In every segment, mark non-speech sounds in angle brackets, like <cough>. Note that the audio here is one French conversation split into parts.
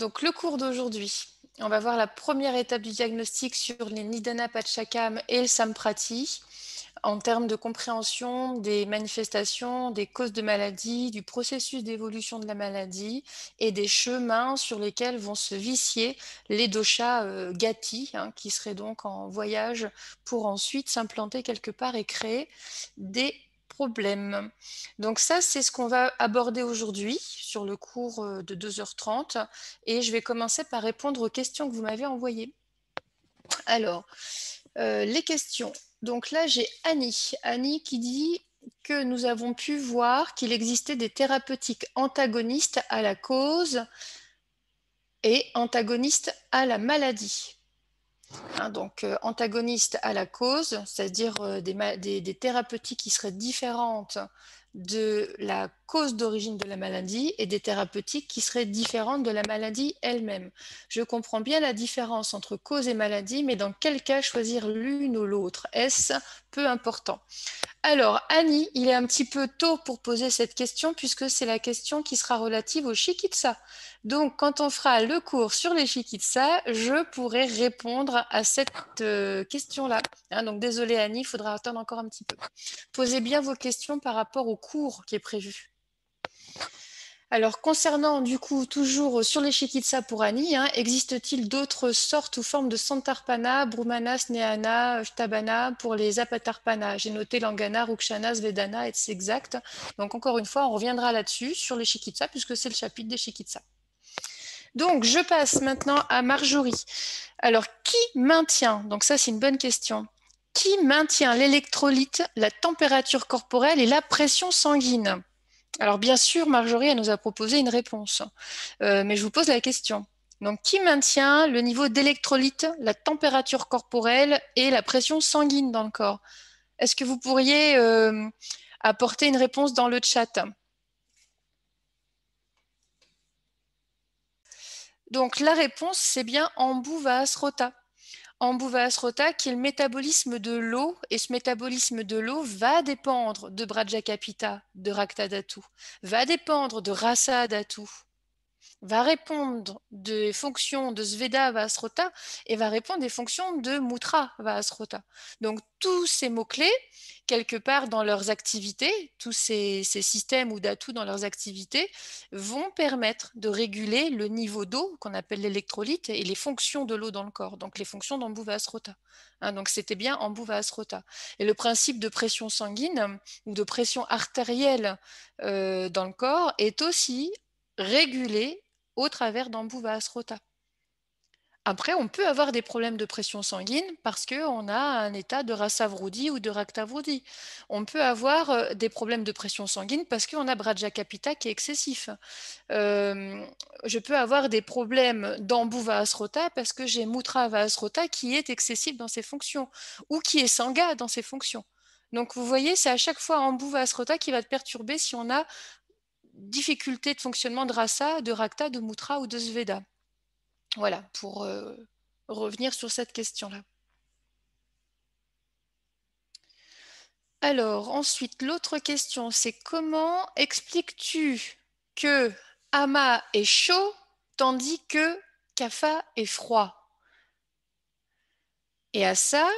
Donc le cours d'aujourd'hui, on va voir la première étape du diagnostic sur les Nidana Pachakam et le Samprati en termes de compréhension des manifestations, des causes de maladie, du processus d'évolution de la maladie et des chemins sur lesquels vont se vicier les doshas euh, gati, hein, qui seraient donc en voyage pour ensuite s'implanter quelque part et créer des donc ça, c'est ce qu'on va aborder aujourd'hui sur le cours euh, de 2h30 et je vais commencer par répondre aux questions que vous m'avez envoyées. Alors, euh, les questions. Donc là, j'ai Annie. Annie qui dit que nous avons pu voir qu'il existait des thérapeutiques antagonistes à la cause et antagonistes à la maladie. Hein, donc antagoniste euh, antagonistes à la cause, c'est-à-dire euh, des, des thérapeutiques qui seraient différentes de la cause d'origine de la maladie et des thérapeutiques qui seraient différentes de la maladie elle-même. Je comprends bien la différence entre cause et maladie, mais dans quel cas choisir l'une ou l'autre Est-ce peu important Alors, Annie, il est un petit peu tôt pour poser cette question puisque c'est la question qui sera relative au Shikitsa. Donc, quand on fera le cours sur les Shikitsa, je pourrai répondre à cette euh, question-là. Hein, donc, désolé Annie, il faudra attendre encore un petit peu. Posez bien vos questions par rapport au cours qui est prévu. Alors, concernant du coup, toujours sur les Chikitsa pour Annie, hein, existe-t-il d'autres sortes ou formes de Santarpana, brumanas, sneana, Shtabana pour les Apatarpana J'ai noté Langana, rukshana, Vedana, etc. exact. Donc, encore une fois, on reviendra là-dessus sur les Chikitsa puisque c'est le chapitre des Chikitsa. Donc, je passe maintenant à Marjorie. Alors, qui maintient Donc, ça, c'est une bonne question qui maintient l'électrolyte, la température corporelle et la pression sanguine alors bien sûr, Marjorie, nous a proposé une réponse, euh, mais je vous pose la question. Donc, qui maintient le niveau d'électrolyte, la température corporelle et la pression sanguine dans le corps Est-ce que vous pourriez euh, apporter une réponse dans le chat Donc, la réponse, c'est bien Ambuvas Rota en Bouva-Asrota qui est le métabolisme de l'eau, et ce métabolisme de l'eau va dépendre de Kapita de Raktadatu, va dépendre de Rasa Datu, va répondre des fonctions de Sveda Vasrota et va répondre des fonctions de Mutra Vasrota. Donc tous ces mots-clés, quelque part dans leurs activités, tous ces, systèmes ou d'atouts dans leurs activités, vont permettre de réguler le niveau d'eau qu'on appelle l'électrolyte et les fonctions de l'eau dans le corps, donc les fonctions d'Ambu Vasrota. Hein. donc c'était bien Ambu Vasrota. Et le principe de pression sanguine ou de pression artérielle euh, dans le corps est aussi régulé au travers d'Ambuva Asrota. Après, on peut avoir des problèmes de pression sanguine parce qu'on a un état de rasavrudi ou de raktavrudi. On peut avoir euh, des problèmes de pression sanguine parce qu'on a Braja Capita qui est excessif. Euh, je peux avoir des problèmes d'Ambuva Asrota parce que j'ai Mutra qui est excessif dans ses fonctions ou qui est Sangha dans ses fonctions. Donc vous voyez, c'est à chaque fois Ambuva Asrota qui va te perturber si on a difficulté de fonctionnement de Rasa, de Rakta, de Mutra ou de Sveda. Voilà, pour euh, revenir sur cette question-là. Alors, ensuite, l'autre question, c'est comment expliques-tu que Ama est chaud tandis que Kafa est froid Et à ça,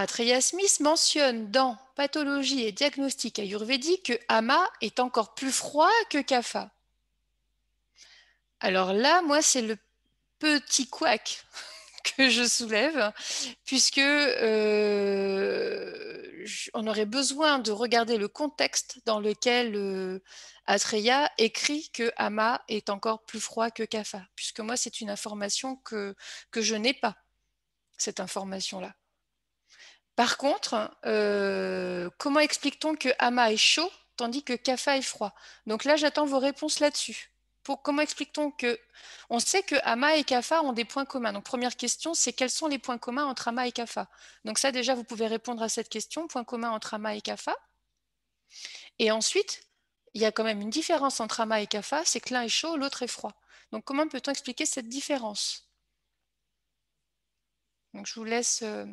Atreya Smith mentionne dans Pathologie et diagnostic ayurvédique que Ama est encore plus froid que Kapha. Alors là, moi, c'est le petit couac <laughs> que je soulève, puisque euh, on aurait besoin de regarder le contexte dans lequel euh, Atreya écrit que Ama est encore plus froid que Kapha, puisque moi, c'est une information que, que je n'ai pas, cette information-là. Par contre, euh, comment explique-t-on que Ama est chaud tandis que Kafa est froid Donc là, j'attends vos réponses là-dessus. Pour, comment explique-t-on que... On sait que Ama et Kafa ont des points communs. Donc première question, c'est quels sont les points communs entre Ama et Kafa Donc ça, déjà, vous pouvez répondre à cette question, points communs entre Ama et Kafa. Et ensuite, il y a quand même une différence entre Ama et Kafa, c'est que l'un est chaud, l'autre est froid. Donc comment peut-on expliquer cette différence Donc je vous laisse... Euh,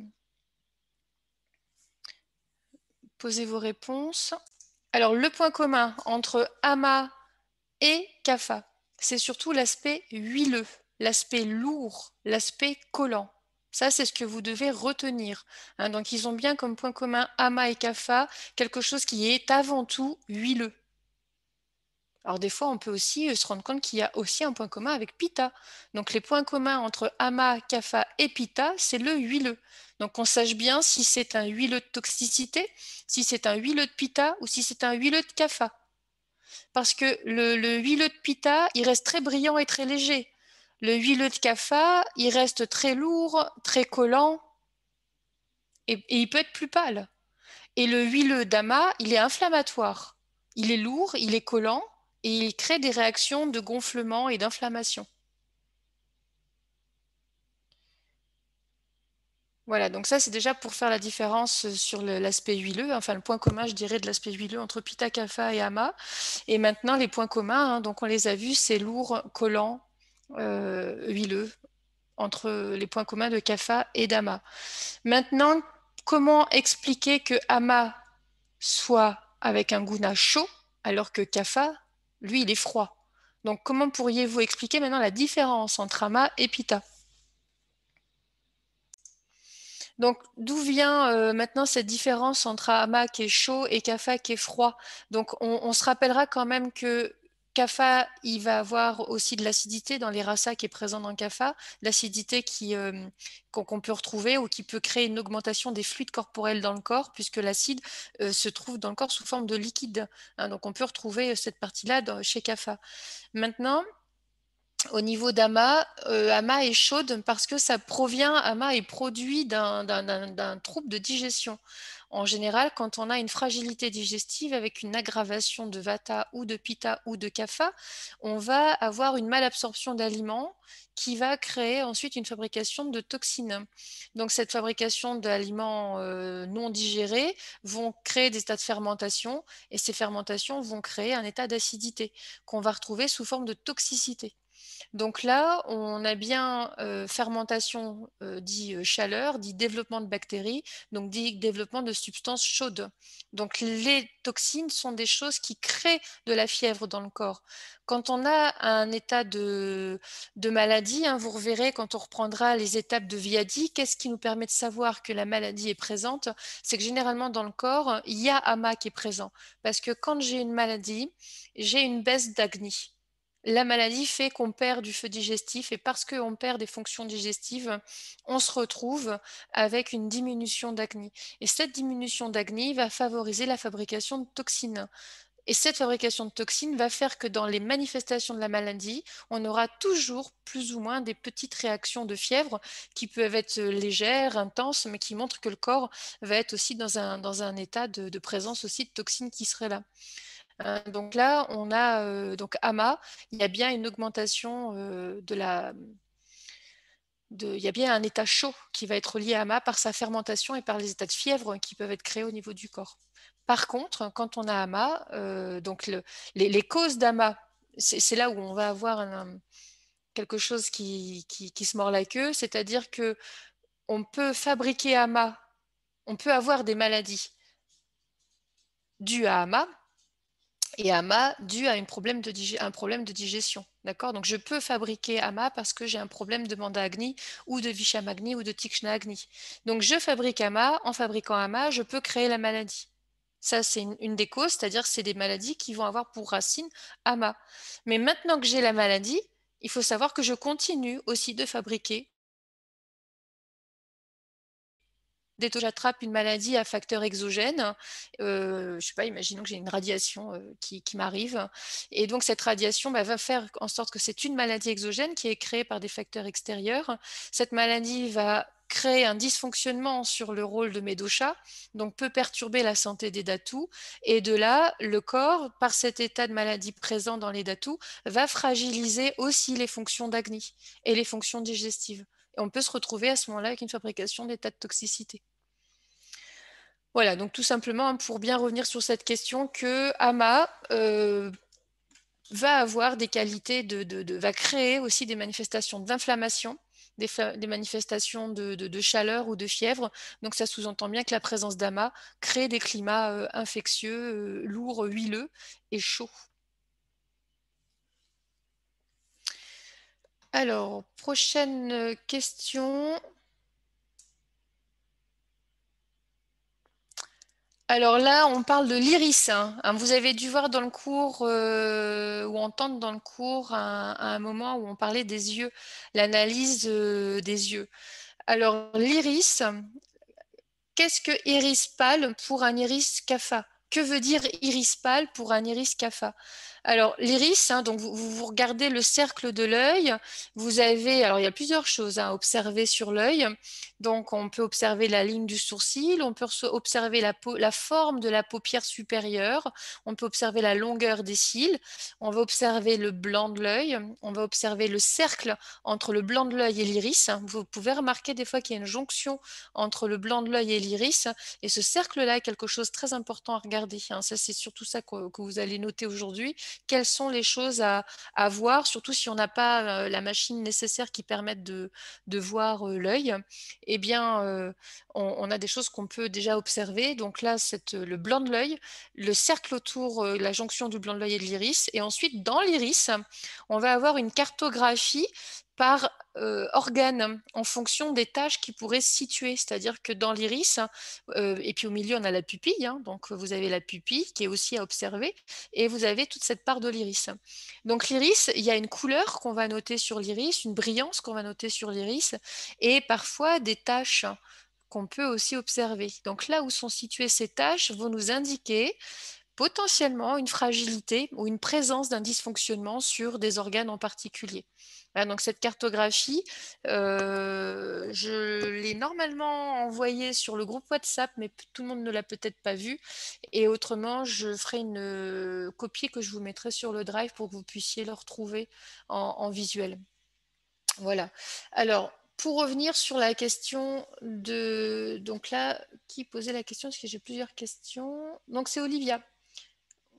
posez vos réponses. Alors, le point commun entre Ama et Kafa, c'est surtout l'aspect huileux, l'aspect lourd, l'aspect collant. Ça, c'est ce que vous devez retenir. Hein. donc, ils ont bien comme point commun Ama et Kafa quelque chose qui est avant tout huileux. Alors des fois, on peut aussi euh, se rendre compte qu'il y a aussi un point commun avec Pita. Donc les points communs entre Ama, Kafa et Pita, c'est le huileux. Donc on sache bien si c'est un huileux de toxicité, si c'est un huileux de Pita ou si c'est un huileux de Kafa, Parce que le, huileux de Pita, il reste très brillant et très léger. Le huileux de Kafa, il reste très lourd, très collant et, et il peut être plus pâle. Et le huileux d'ama, il est inflammatoire. Il est lourd, il est collant, et il crée des réactions de gonflement et d'inflammation. Voilà, donc ça c'est déjà pour faire la différence sur l'aspect huileux, enfin le point commun je dirais de l'aspect huileux entre Pitta kafa et Ama. Et maintenant les points communs, hein, donc on les a vus, c'est lourd, collant, euh, huileux, entre les points communs de kafa et d'Ama. Maintenant, comment expliquer que Ama soit avec un guna chaud alors que kafa lui, il est froid. Donc, comment pourriez-vous expliquer maintenant la différence entre ama et pita donc, d'où vient euh, maintenant cette différence entre ama qui est chaud et Kafa qui est froid Donc, on, se rappellera quand même que CAFA, il va avoir aussi de l'acidité dans les RASA qui est présent dans CAFA, l'acidité euh, qu'on peut retrouver ou qui peut créer une augmentation des fluides corporels dans le corps, puisque l'acide euh, se trouve dans le corps sous forme de liquide. Hein. donc on peut retrouver euh, cette partie-là chez CAFA. Maintenant, au niveau d'AMA, AMA est chaude parce que ça provient, AMA est produit d'un trouble de digestion. En général, quand on a une fragilité digestive avec une aggravation de vata ou de pitta ou de kapha, on va avoir une malabsorption d'aliments qui va créer ensuite une fabrication de toxines. Donc cette fabrication d'aliments euh, non digérés vont créer des états de fermentation et ces fermentations vont créer un état d'acidité qu'on va retrouver sous forme de toxicité. Donc là, on a bien euh, fermentation dite euh, dit euh, chaleur, dit développement de bactéries, donc dit développement de substances chaudes. Donc les toxines sont des choses qui créent de la fièvre dans le corps. Quand on a un état de, maladie, hein, vous reverrez quand on reprendra les étapes de Viadi, qu'est-ce qui nous permet de savoir que la maladie est présente C'est que généralement dans le corps, il y a AMA qui est présent. Parce que quand j'ai une maladie, j'ai une baisse d'agni la maladie fait qu'on perd du feu digestif et parce qu'on perd des fonctions digestives, on se retrouve avec une diminution d'acné. Et cette diminution d'acné va favoriser la fabrication de toxines. Et cette fabrication de toxines va faire que dans les manifestations de la maladie, on aura toujours plus ou moins des petites réactions de fièvre qui peuvent être légères, intenses, mais qui montrent que le corps va être aussi dans un, dans un état de, de présence aussi de toxines qui seraient là. Euh, donc là, on a euh, donc AMA, il y a bien une augmentation euh, de la de, il y a bien un état chaud qui va être lié à AMA par sa fermentation et par les états de fièvre qui peuvent être créés au niveau du corps. Par contre, quand on a AMA, donc les, causes d'AMA, c'est là où on va avoir quelque chose qui, qui, se mord la queue, c'est-à-dire que on peut fabriquer AMA, on peut avoir des maladies dues à AMA, et AMA dû à un problème de, digestion. D'accord Donc, je peux fabriquer AMA parce que j'ai un problème de manda ou de Vishamagni ou de Tikshna-Agni. Donc, je fabrique AMA. En fabriquant AMA, je peux créer la maladie. Ça, c'est une, des causes, c'est-à-dire c'est des maladies qui vont avoir pour racine AMA. Mais maintenant que j'ai la maladie, il faut savoir que je continue aussi de fabriquer dès que j'attrape une maladie à facteur exogène, euh, Je ne sais pas, imaginons que j'ai une radiation euh, qui, m'arrive, et donc cette radiation bah, va faire en sorte que c'est une maladie exogène qui est créée par des facteurs extérieurs. Cette maladie va créer un dysfonctionnement sur le rôle de mes doshas, donc peut perturber la santé des datus. Et de là, le corps, par cet état de maladie présent dans les datous, va fragiliser aussi les fonctions d'Agni et les fonctions digestives. Et on peut se retrouver à ce moment-là avec une fabrication d'état de toxicité. Voilà, donc tout simplement hein, pour bien revenir sur cette question que AMA euh, va avoir des qualités, de, va créer aussi des manifestations d'inflammation, des, manifestations de, chaleur ou de fièvre. Donc ça sous-entend bien que la présence d'AMA crée des climats euh, infectieux, euh, lourds, huileux et chauds. Alors, prochaine euh, question. Alors là, on parle de l'iris. Hein. Hein, vous avez dû voir dans le cours euh, ou entendre dans le cours à, un moment où on parlait des yeux, l'analyse euh, des yeux. Alors l'iris, qu'est-ce que iris pâle pour un iris CAFA Que veut dire iris pâle pour un iris Kafa alors, l'iris, hein, donc vous, regardez le cercle de l'œil. Vous avez, alors il y a plusieurs choses à observer sur l'œil. Donc, on peut observer la ligne du sourcil, on peut observer la, forme de la paupière supérieure, on peut observer la longueur des cils, on va observer le blanc de l'œil, on va observer le cercle entre le blanc de l'œil et l'iris. Vous pouvez remarquer des fois qu'il y a une jonction entre le blanc de l'œil et l'iris. Et ce cercle-là est quelque chose de très important à regarder. Hein. Ça, c'est surtout ça que vous allez noter aujourd'hui quelles sont les choses à, voir, surtout si on n'a pas la machine nécessaire qui permette de, voir l'œil, eh bien, on, on, a des choses qu'on peut déjà observer. Donc là, c'est le blanc de l'œil, le cercle autour, la jonction du blanc de l'œil et de l'iris. Et ensuite, dans l'iris, on va avoir une cartographie par euh, organes, en fonction des tâches qui pourraient se situer. C'est-à-dire que dans l'iris, euh, et puis au milieu, on a la pupille. Hein, donc, vous avez la pupille qui est aussi à observer. Et vous avez toute cette part de l'iris. Donc, l'iris, il y a une couleur qu'on va noter sur l'iris, une brillance qu'on va noter sur l'iris, et parfois des tâches qu'on peut aussi observer. Donc, là où sont situées ces tâches vont nous indiquer potentiellement une fragilité ou une présence d'un dysfonctionnement sur des organes en particulier donc cette cartographie, euh, je l'ai normalement envoyée sur le groupe WhatsApp, mais tout le monde ne l'a peut-être pas vue. Et autrement, je ferai une euh, copie que je vous mettrai sur le Drive pour que vous puissiez le retrouver en, visuel. Voilà. Alors, pour revenir sur la question de... Donc là, qui posait la question Parce que j'ai plusieurs questions. Donc c'est Olivia.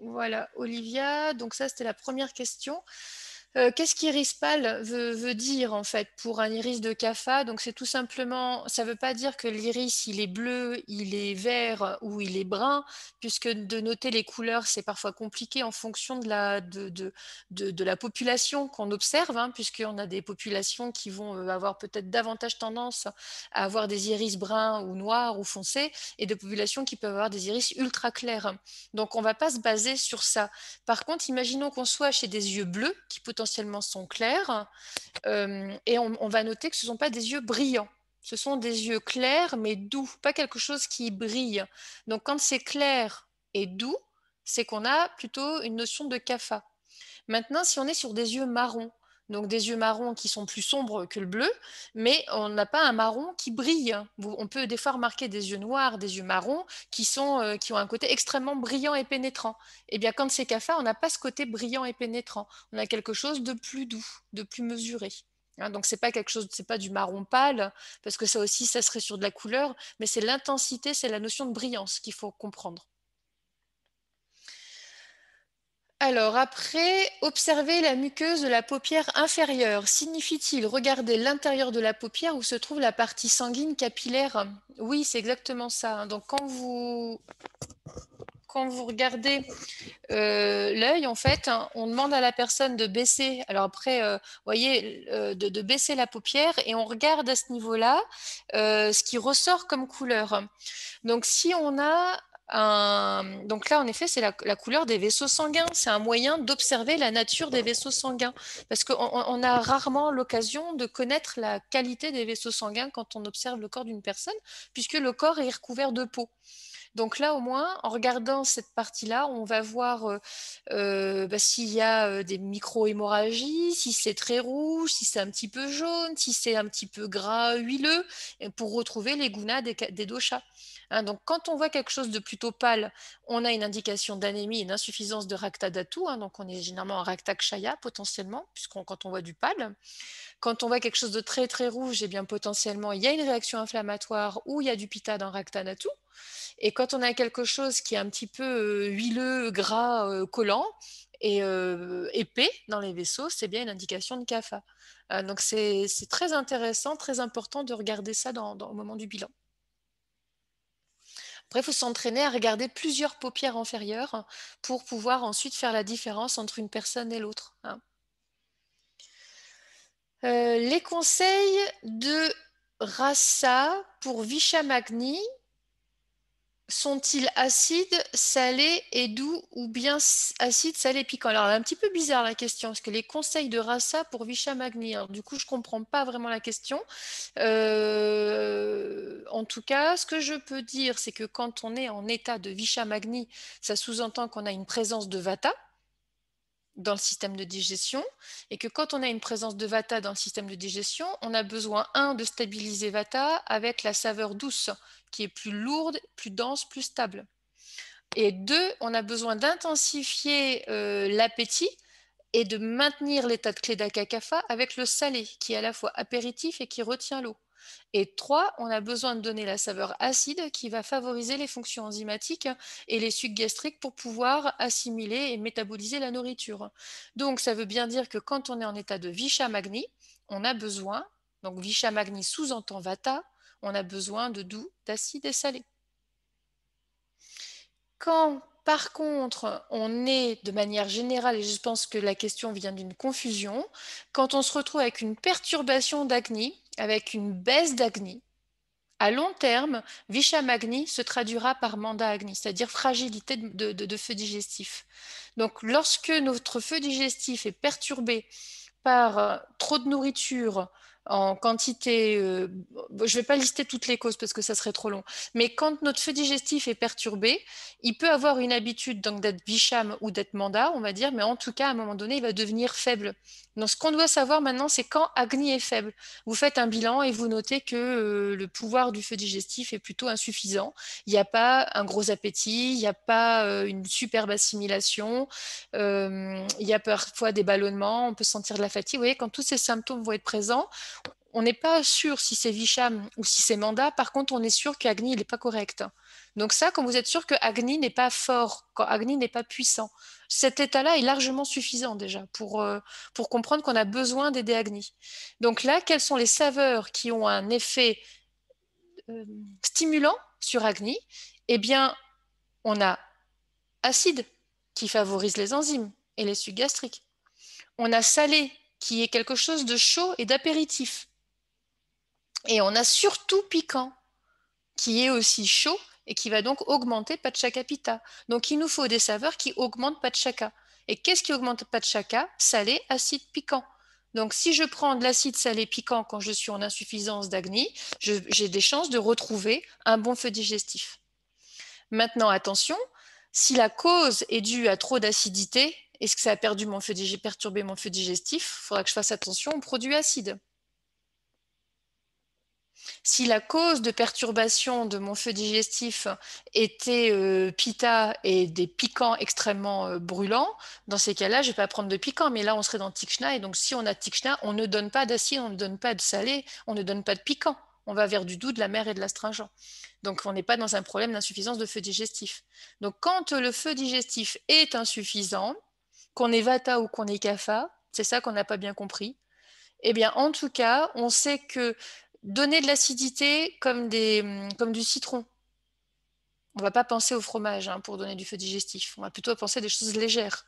Voilà, Olivia. Donc ça, c'était la première question. Euh, qu'est-ce qu'iris pâle veut, dire en fait pour un iris de CAFA Donc c'est tout simplement, ça ne veut pas dire que l'iris il est bleu, il est vert ou il est brun, puisque de noter les couleurs c'est parfois compliqué en fonction de la, de, la population qu'on observe, hein, puisqu'on a des populations qui vont euh, avoir peut-être davantage tendance à avoir des iris bruns ou noirs ou foncés, et de populations qui peuvent avoir des iris ultra clairs. Donc on ne va pas se baser sur ça. Par contre, imaginons qu'on soit chez des yeux bleus qui potentiellement sont clairs. Euh, et on, va noter que ce ne sont pas des yeux brillants. Ce sont des yeux clairs mais doux, pas quelque chose qui brille. Donc quand c'est clair et doux, c'est qu'on a plutôt une notion de cafa Maintenant, si on est sur des yeux marrons, donc des yeux marrons qui sont plus sombres que le bleu, mais on n'a pas un marron qui brille. On peut des fois remarquer des yeux noirs, des yeux marrons qui, sont, euh, qui ont un côté extrêmement brillant et pénétrant. Et eh bien quand c'est CAFA, on n'a pas ce côté brillant et pénétrant. On a quelque chose de plus doux, de plus mesuré. Hein. donc c'est pas quelque chose, c'est pas du marron pâle, parce que ça aussi, ça serait sur de la couleur, mais c'est l'intensité, c'est la notion de brillance qu'il faut comprendre. Alors après, observer la muqueuse de la paupière inférieure. Signifie-t-il regarder l'intérieur de la paupière où se trouve la partie sanguine capillaire Oui, c'est exactement ça. Hein. Donc quand vous, quand vous regardez euh, l'œil, en fait, hein, on demande à la personne de baisser. Alors après, euh, voyez, euh, de, baisser la paupière et on regarde à ce niveau-là ce qui ressort comme couleur. Donc si on a euh, donc là, en effet, c'est la, couleur des vaisseaux sanguins. C'est un moyen d'observer la nature des vaisseaux sanguins. Parce qu'on a rarement l'occasion de connaître la qualité des vaisseaux sanguins quand on observe le corps d'une personne, puisque le corps est recouvert de peau. Donc là, au moins, en regardant cette partie-là, on va voir euh, euh, bah, s'il y a des micro-hémorragies, si c'est très rouge, si c'est un petit peu jaune, si c'est un petit peu gras huileux, pour retrouver les gounas des, des doshas. Hein. donc, quand on voit quelque chose de plutôt pâle, on a une indication d'anémie et d'insuffisance de racta d'atout. Hein. donc, on est généralement en racta kshaya potentiellement, puisqu'on quand on voit du pâle. Quand on voit quelque chose de très très rouge, et eh bien potentiellement il y a une réaction inflammatoire ou il y a du pita dans racta d'atout. Et quand on a quelque chose qui est un petit peu euh, huileux, gras, euh, collant, et euh, épais dans les vaisseaux, c'est bien une indication de kafa. Hein. donc c'est très intéressant, très important de regarder ça dans, au moment du bilan. Après, il faut s'entraîner à regarder plusieurs paupières inférieures pour pouvoir ensuite faire la différence entre une personne et l'autre. Hein. Euh, les conseils de Rasa pour Vishamagni sont-ils acides, salés et doux ou bien acides, salés, piquants Alors, un petit peu bizarre la question, parce que les conseils de Rasa pour Vichamagni, alors, hein, du coup, je ne comprends pas vraiment la question. Euh, en tout cas, ce que je peux dire, c'est que quand on est en état de Vichamagni, ça sous-entend qu'on a une présence de Vata, dans le système de digestion et que quand on a une présence de vata dans le système de digestion, on a besoin, un, de stabiliser vata avec la saveur douce qui est plus lourde, plus dense, plus stable. Et deux, on a besoin d'intensifier euh, l'appétit et de maintenir l'état de clé d'acacafa avec le salé qui est à la fois apéritif et qui retient l'eau. Et trois, on a besoin de donner la saveur acide qui va favoriser les fonctions enzymatiques et les sucs gastriques pour pouvoir assimiler et métaboliser la nourriture. Donc, ça veut bien dire que quand on est en état de Visha Magni, on a besoin, donc Visha Magni sous-entend Vata, on a besoin de doux, d'acide et salé. Quand par contre, on est de manière générale, et je pense que la question vient d'une confusion, quand on se retrouve avec une perturbation d'acné, avec une baisse d'Agni, à long terme, Agni se traduira par Manda c'est-à-dire fragilité de, feu digestif. Donc, lorsque notre feu digestif est perturbé par euh, trop de nourriture, en quantité, euh, je ne vais pas lister toutes les causes parce que ça serait trop long, mais quand notre feu digestif est perturbé, il peut avoir une habitude donc d'être bicham ou d'être mandat, on va dire, mais en tout cas, à un moment donné, il va devenir faible. Donc, ce qu'on doit savoir maintenant, c'est quand Agni est faible. Vous faites un bilan et vous notez que euh, le pouvoir du feu digestif est plutôt insuffisant. Il n'y a pas un gros appétit, il n'y a pas euh, une superbe assimilation, il y a parfois des ballonnements, on peut sentir de la fatigue. Vous voyez, quand tous ces symptômes vont être présents, on n'est pas sûr si c'est Vicham ou si c'est Manda. Par contre, on est sûr qu'Agni, il n'est pas correct. Donc ça, quand vous êtes sûr que Agni n'est pas fort, quand Agni n'est pas puissant, cet état-là est largement suffisant déjà pour, euh, pour comprendre qu'on a besoin d'aider Agni. Donc là, quelles sont les saveurs qui ont un effet euh, stimulant sur Agni Eh bien, on a acide qui favorise les enzymes et les sucs gastriques. On a salé qui est quelque chose de chaud et d'apéritif. Et on a surtout piquant, qui est aussi chaud et qui va donc augmenter patchaka pita. Donc il nous faut des saveurs qui augmentent Pachaca. Et qu'est-ce qui augmente Pachaca Salé, acide, piquant. Donc si je prends de l'acide salé piquant quand je suis en insuffisance d'agni, j'ai des chances de retrouver un bon feu digestif. Maintenant, attention, si la cause est due à trop d'acidité, est-ce que ça a perdu mon feu perturbé mon feu digestif Il faudra que je fasse attention aux produits acides. Si la cause de perturbation de mon feu digestif était euh, pita et des piquants extrêmement euh, brûlants, dans ces cas-là, je ne vais pas prendre de piquants. mais là, on serait dans tikshna. Et donc, si on a tikshna, on ne donne pas d'acide, on ne donne pas de salé, on ne donne pas de piquant. On va vers du doux, de la mer et de l'astringent. Donc, on n'est pas dans un problème d'insuffisance de feu digestif. Donc, quand le feu digestif est insuffisant, qu'on est vata ou qu'on est kapha, c'est ça qu'on n'a pas bien compris. Eh bien, en tout cas, on sait que donner de l'acidité comme, mm, comme du citron. On ne va pas penser au fromage hein, pour donner du feu digestif. On va plutôt penser à des choses légères.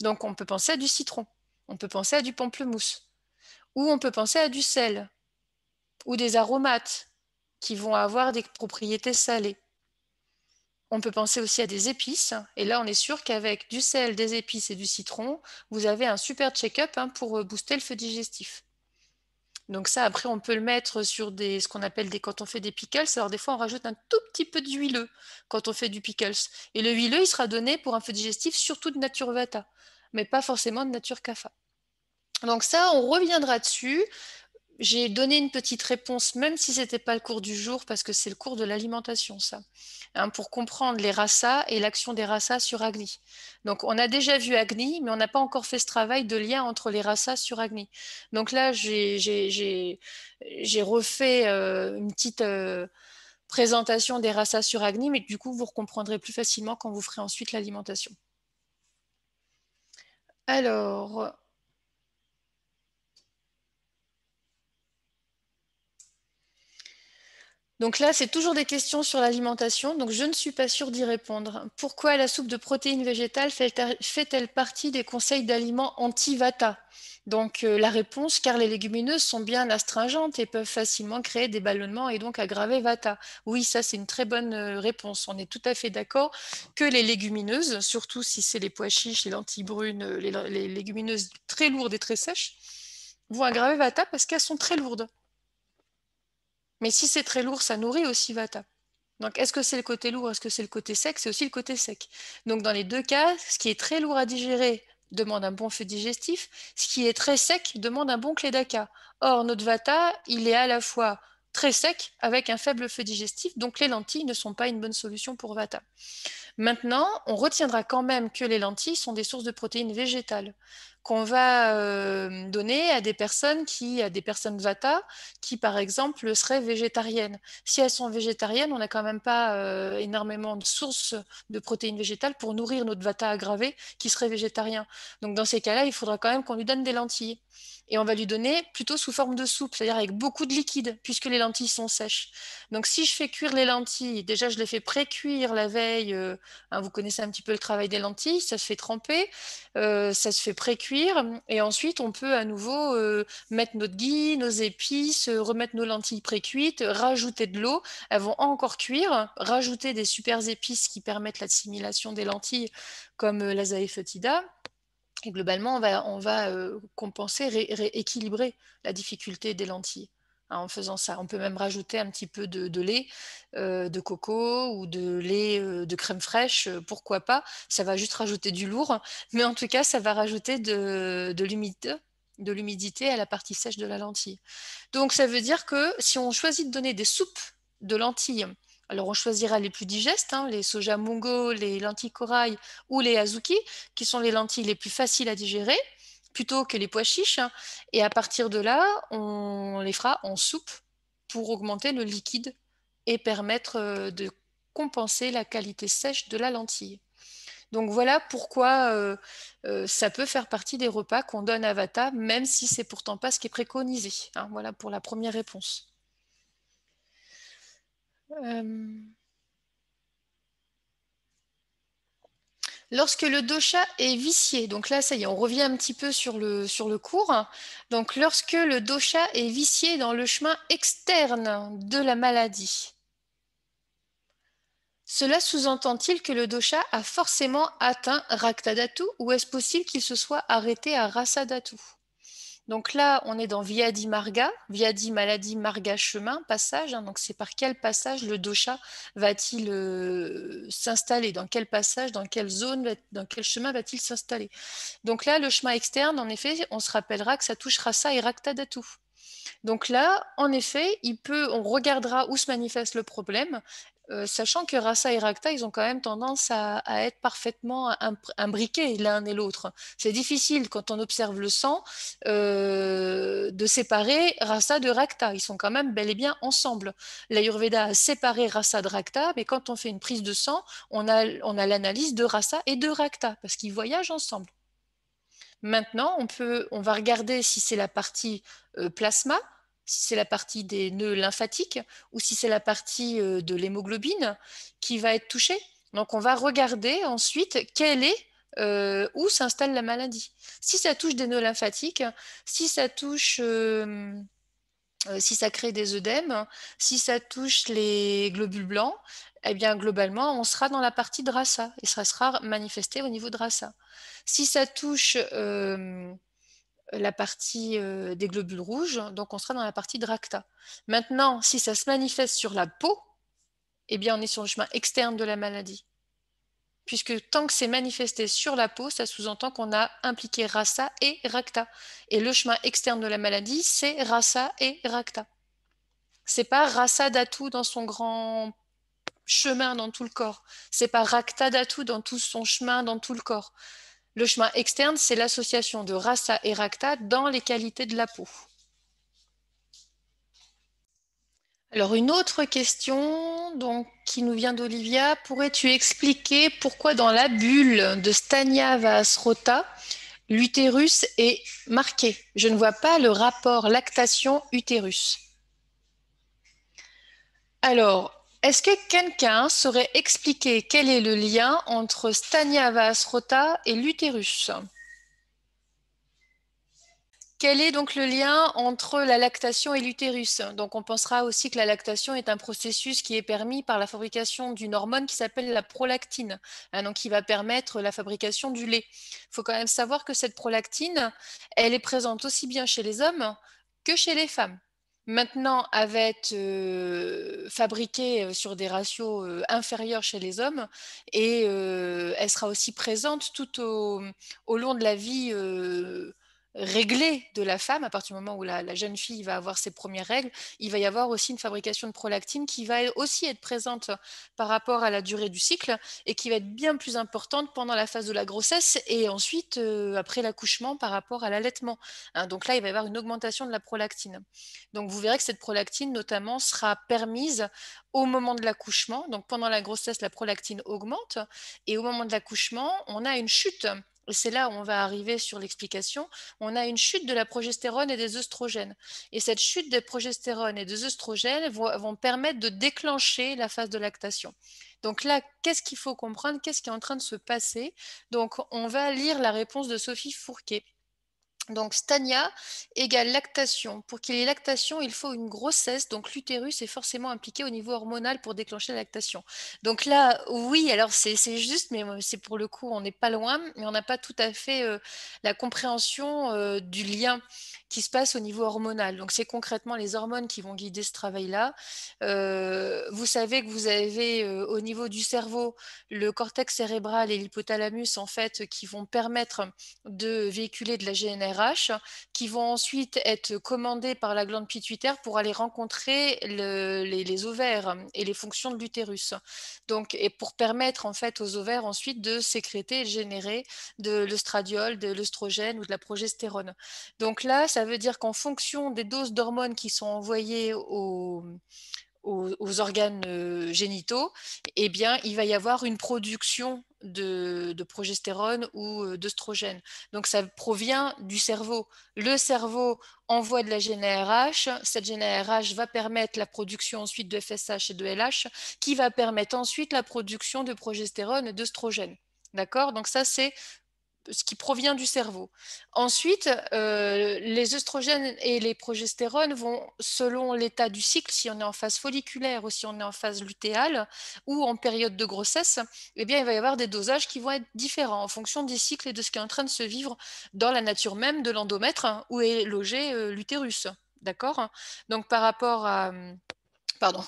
Donc, on peut penser à du citron, on peut penser à du pamplemousse, ou on peut penser à du sel, ou des aromates qui vont avoir des propriétés salées. On peut penser aussi à des épices. Et là, on est sûr qu'avec du sel, des épices et du citron, vous avez un super check-up hein, pour euh, booster le feu digestif. Donc ça, après, on peut le mettre sur des, ce qu'on appelle des, quand on fait des pickles. Alors des fois, on rajoute un tout petit peu d'huileux quand on fait du pickles. Et le huileux, il sera donné pour un feu digestif surtout de nature vata, mais pas forcément de nature kapha. Donc ça, on reviendra dessus j'ai donné une petite réponse, même si ce n'était pas le cours du jour, parce que c'est le cours de l'alimentation, ça, hein, pour comprendre les RASA et l'action des RASA sur Agni. Donc, on a déjà vu Agni, mais on n'a pas encore fait ce travail de lien entre les RASA sur Agni. Donc là, j'ai refait euh, une petite euh, présentation des RASA sur Agni, mais du coup, vous comprendrez plus facilement quand vous ferez ensuite l'alimentation. Alors... Donc là, c'est toujours des questions sur l'alimentation, donc je ne suis pas sûre d'y répondre. Pourquoi la soupe de protéines végétales fait-elle partie des conseils d'aliments anti-vata Donc euh, la réponse, car les légumineuses sont bien astringentes et peuvent facilement créer des ballonnements et donc aggraver vata. Oui, ça c'est une très bonne euh, réponse. On est tout à fait d'accord que les légumineuses, surtout si c'est les pois chiches, les lentilles brunes, euh, les légumineuses très lourdes et très sèches, vont aggraver vata parce qu'elles sont très lourdes. Mais si c'est très lourd, ça nourrit aussi Vata. Donc, est-ce que c'est le côté lourd, est-ce que c'est le côté sec C'est aussi le côté sec. Donc, dans les deux cas, ce qui est très lourd à digérer demande un bon feu digestif, ce qui est très sec demande un bon kledaka. Or, notre Vata, il est à la fois très sec avec un faible feu digestif, donc les lentilles ne sont pas une bonne solution pour Vata. Maintenant, on retiendra quand même que les lentilles sont des sources de protéines végétales qu'on va euh, donner à des personnes qui, à des personnes Vata, qui par exemple seraient végétariennes. Si elles sont végétariennes, on n'a quand même pas euh, énormément de sources de protéines végétales pour nourrir notre Vata aggravé qui serait végétarien. Donc dans ces cas-là, il faudra quand même qu'on lui donne des lentilles. Et on va lui donner plutôt sous forme de soupe, c'est-à-dire avec beaucoup de liquide, puisque les lentilles sont sèches. Donc si je fais cuire les lentilles, déjà je les fais pré-cuire la veille, euh, hein, vous connaissez un petit peu le travail des lentilles, ça se fait tremper, ça se fait pré-cuire et ensuite on peut à nouveau euh, mettre notre gui, nos épices, euh, remettre nos lentilles précuites, rajouter de l'eau. Elles vont encore cuire, rajouter des super épices qui permettent l'assimilation des lentilles comme euh, la l'azae fetida. Et globalement, on va, compenser, rééquilibrer la difficulté des lentilles. Hein, en faisant ça. On peut même rajouter un petit peu de, lait euh, de coco ou de lait euh, de crème fraîche, euh, pourquoi pas. Ça va juste rajouter du lourd, mais en tout cas, ça va rajouter de, l'humidité à la partie sèche de la lentille. Donc ça veut dire que si on choisit de donner des soupes de lentilles, alors on choisira les plus digestes, hein, les soja mungo, les lentilles corail ou les azuki, qui sont les lentilles les plus faciles à digérer, plutôt que les pois chiches. Et à partir de là, on les fera en soupe pour augmenter le liquide et permettre euh, de compenser la qualité sèche de la lentille. Donc voilà pourquoi euh, euh, ça peut faire partie des repas qu'on donne à Vata, même si c'est pourtant pas ce qui est préconisé. Hein. voilà pour la première réponse. Lorsque le dosha est vicié, donc là, ça y est, on revient un petit peu sur le, sur le cours. Donc, lorsque le dosha est vicié dans le chemin externe de la maladie, cela sous-entend-il que le dosha a forcément atteint Raktadatu ou est-ce possible qu'il se soit arrêté à Rasadatu donc là, on est dans Via Marga, Via di Maladie Marga chemin, passage. Hein. donc c'est par quel passage le dosha va-t-il euh, s'installer Dans quel passage, dans quelle zone, dans quel chemin va-t-il s'installer Donc là, le chemin externe, en effet, on se rappellera que ça touchera ça et Rakta Donc là, en effet, il peut, on regardera où se manifeste le problème sachant que Rasa et Rakta, ils ont quand même tendance à, être parfaitement imbriqués l'un et l'autre. C'est difficile quand on observe le sang de séparer Rasa de Rakta. Ils sont quand même bel et bien ensemble. L'Ayurveda a séparé Rasa de Rakta, mais quand on fait une prise de sang, on a, l'analyse de Rasa et de Rakta parce qu'ils voyagent ensemble. Maintenant, on, peut, on va regarder si c'est la partie plasma si c'est la partie des nœuds lymphatiques ou si c'est la partie euh, de l'hémoglobine qui va être touchée. Donc on va regarder ensuite quelle est euh, où s'installe la maladie. Si ça touche des nœuds lymphatiques, si ça touche euh, si ça crée des œdèmes, si ça touche les globules blancs, eh bien globalement, on sera dans la partie de RASA et ça sera manifesté au niveau de RASA. Si ça touche euh, la partie euh, des globules rouges, donc on sera dans la partie dracta. Maintenant, si ça se manifeste sur la peau, eh bien on est sur le chemin externe de la maladie. Puisque tant que c'est manifesté sur la peau, ça sous-entend qu'on a impliqué rasa et racta. Et le chemin externe de la maladie, c'est rasa et racta. C'est pas rasa datu dans son grand chemin dans tout le corps. C'est pas racta datu dans tout son chemin dans tout le corps. Le chemin externe, c'est l'association de rasa et racta dans les qualités de la peau. Alors une autre question donc, qui nous vient d'Olivia. Pourrais-tu expliquer pourquoi dans la bulle de Stania Vasrota, l'utérus est marqué Je ne vois pas le rapport lactation-utérus. Alors, est-ce que quelqu'un saurait expliquer quel est le lien entre Stania Rota et l'utérus quel est donc le lien entre la lactation et l'utérus Donc, on pensera aussi que la lactation est un processus qui est permis par la fabrication d'une hormone qui s'appelle la prolactine, hein, donc qui va permettre la fabrication du lait. Il faut quand même savoir que cette prolactine, elle est présente aussi bien chez les hommes que chez les femmes. Maintenant, avait euh, fabriquée sur des ratios inférieurs chez les hommes, et elle sera aussi présente tout au, au long de la vie réglée de la femme, à partir du moment où la, jeune fille va avoir ses premières règles, il va y avoir aussi une fabrication de prolactine qui va aussi être présente par rapport à la durée du cycle et qui va être bien plus importante pendant la phase de la grossesse et ensuite euh, après l'accouchement par rapport à l'allaitement. Hein. donc là, il va y avoir une augmentation de la prolactine. Donc vous verrez que cette prolactine notamment sera permise au moment de l'accouchement. Donc pendant la grossesse, la prolactine augmente et au moment de l'accouchement, on a une chute et c'est là où on va arriver sur l'explication, on a une chute de la progestérone et des œstrogènes. Et cette chute des progestérones et des œstrogènes vont, vont permettre de déclencher la phase de lactation. Donc là, qu'est-ce qu'il faut comprendre Qu'est-ce qui est en train de se passer Donc, on va lire la réponse de Sophie Fourquet. Donc stania égale lactation. Pour qu'il y ait lactation, il faut une grossesse. Donc l'utérus est forcément impliqué au niveau hormonal pour déclencher la lactation. Donc là, oui, alors c'est juste, mais euh, c'est pour le coup, on n'est pas loin, mais on n'a pas tout à fait euh, la compréhension euh, du lien qui se passe au niveau hormonal. Donc, c'est concrètement les hormones qui vont guider ce travail-là. Euh, vous savez que vous avez euh, au niveau du cerveau le cortex cérébral et l'hypothalamus, en fait, qui vont permettre de véhiculer de la GNRH, qui vont ensuite être commandées par la glande pituitaire pour aller rencontrer les, ovaires et les fonctions de l'utérus. Donc, et pour permettre en fait aux ovaires ensuite de sécréter et de générer de l'estradiol, de l'œstrogène ou de la progestérone. Donc là, ça veut dire qu'en fonction des doses d'hormones qui sont envoyées aux, aux, organes euh, génitaux, eh bien, il va y avoir une production de, progestérone ou euh, d'oestrogène. Donc, ça provient du cerveau. Le cerveau envoie de la GNRH. Cette GNRH va permettre la production ensuite de FSH et de LH, qui va permettre ensuite la production de progestérone et d'œstrogène. D'accord Donc ça, c'est ce qui provient du cerveau. Ensuite, euh, les œstrogènes et les progestérones vont, selon l'état du cycle, si on est en phase folliculaire ou si on est en phase lutéale ou en période de grossesse, eh bien, il va y avoir des dosages qui vont être différents en fonction des cycles et de ce qui est en train de se vivre dans la nature même de l'endomètre où est logé euh, l'utérus. D'accord Donc, par rapport à hum, pardon,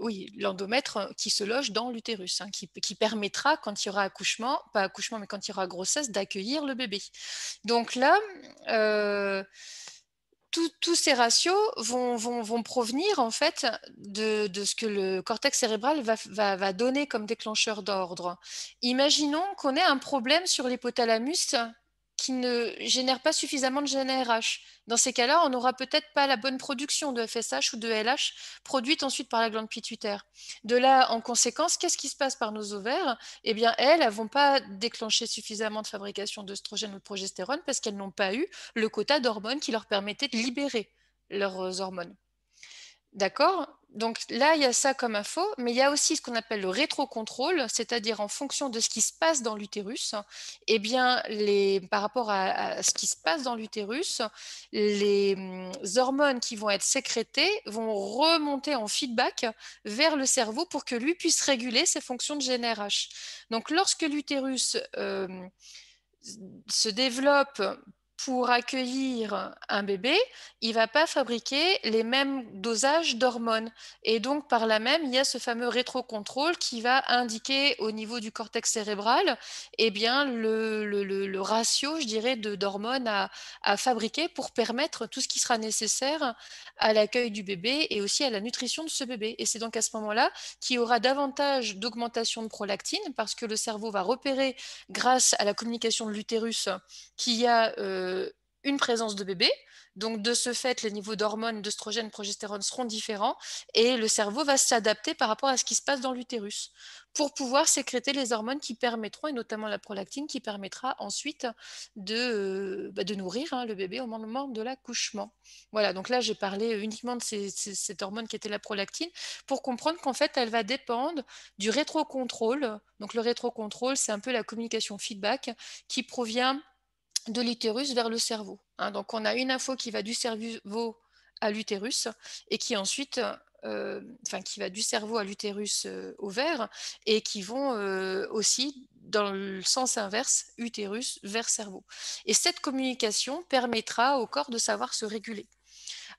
oui, l'endomètre euh, qui se loge dans l'utérus, hein, qui, permettra, quand il y aura accouchement, pas accouchement, mais quand il y aura grossesse, d'accueillir le bébé. Donc là, euh, tous ces ratios vont, provenir en fait de, ce que le cortex cérébral va donner comme déclencheur d'ordre. Imaginons qu'on ait un problème sur l'hypothalamus qui ne génère pas suffisamment de GNRH. Dans ces cas-là, on n'aura peut-être pas la bonne production de FSH ou de LH produite ensuite par la glande pituitaire. De là, en conséquence, qu'est-ce qui se passe par nos ovaires Eh bien, elles, n'ont pas déclenché suffisamment de fabrication d'œstrogènes ou de progestérone parce qu'elles n'ont pas eu le quota d'hormones qui leur permettait de libérer leurs hormones. D'accord donc là, il y a ça comme info, mais il y a aussi ce qu'on appelle le rétrocontrôle, c'est-à-dire en fonction de ce qui se passe dans l'utérus, eh bien, par rapport à, ce qui se passe dans l'utérus, les mm, hormones qui vont être sécrétées vont remonter en feedback vers le cerveau pour que lui puisse réguler ses fonctions de GNRH. Donc lorsque l'utérus euh, se développe pour accueillir un bébé, il ne va pas fabriquer les mêmes dosages d'hormones. Et donc, par là même, il y a ce fameux rétrocontrôle qui va indiquer au niveau du cortex cérébral eh bien, le, ratio, je dirais, d'hormones à, à, fabriquer pour permettre tout ce qui sera nécessaire à l'accueil du bébé et aussi à la nutrition de ce bébé. Et c'est donc à ce moment-là qu'il y aura davantage d'augmentation de prolactine parce que le cerveau va repérer, grâce à la communication de l'utérus, qu'il y a... Euh, euh, une présence de bébé. Donc, de ce fait, les niveaux d'hormones, de progestérone seront différents et le cerveau va s'adapter par rapport à ce qui se passe dans l'utérus pour pouvoir sécréter les hormones qui permettront, et notamment la prolactine, qui permettra ensuite de, euh, bah, de nourrir hein, le bébé au moment de l'accouchement. Voilà, donc là, j'ai parlé uniquement de cette hormone qui était la prolactine pour comprendre qu'en fait, elle va dépendre du rétrocontrôle. Donc, le rétrocontrôle, c'est un peu la communication feedback qui provient de l'utérus vers le cerveau. Hein. donc on a une info qui va du cerveau à l'utérus et qui ensuite euh, enfin, qui va du cerveau à l'utérus euh, au vert, et qui vont euh, aussi dans le sens inverse, utérus vers cerveau. Et cette communication permettra au corps de savoir se réguler.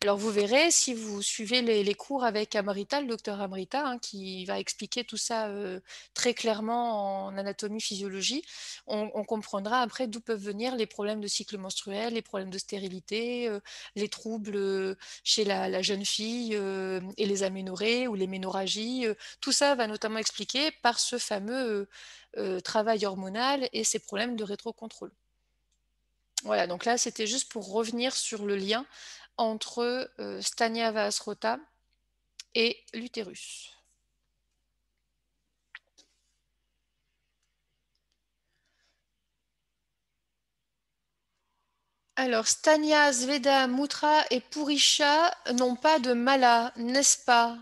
Alors vous verrez, si vous suivez les, cours avec Amrita, le docteur Amrita, hein, qui va expliquer tout ça euh, très clairement en anatomie, physiologie, on, comprendra après d'où peuvent venir les problèmes de cycle menstruel, les problèmes de stérilité, euh, les troubles euh, chez la, jeune fille et les aménorrhées ou les ménorragies. tout ça va notamment expliquer par ce fameux travail hormonal et ces problèmes de rétrocontrôle. Voilà, donc là, c'était juste pour revenir sur le lien entre euh, Stania et l'utérus. Alors, Stania, Sveda, Mutra et Purisha n'ont pas de mala, n'est-ce pas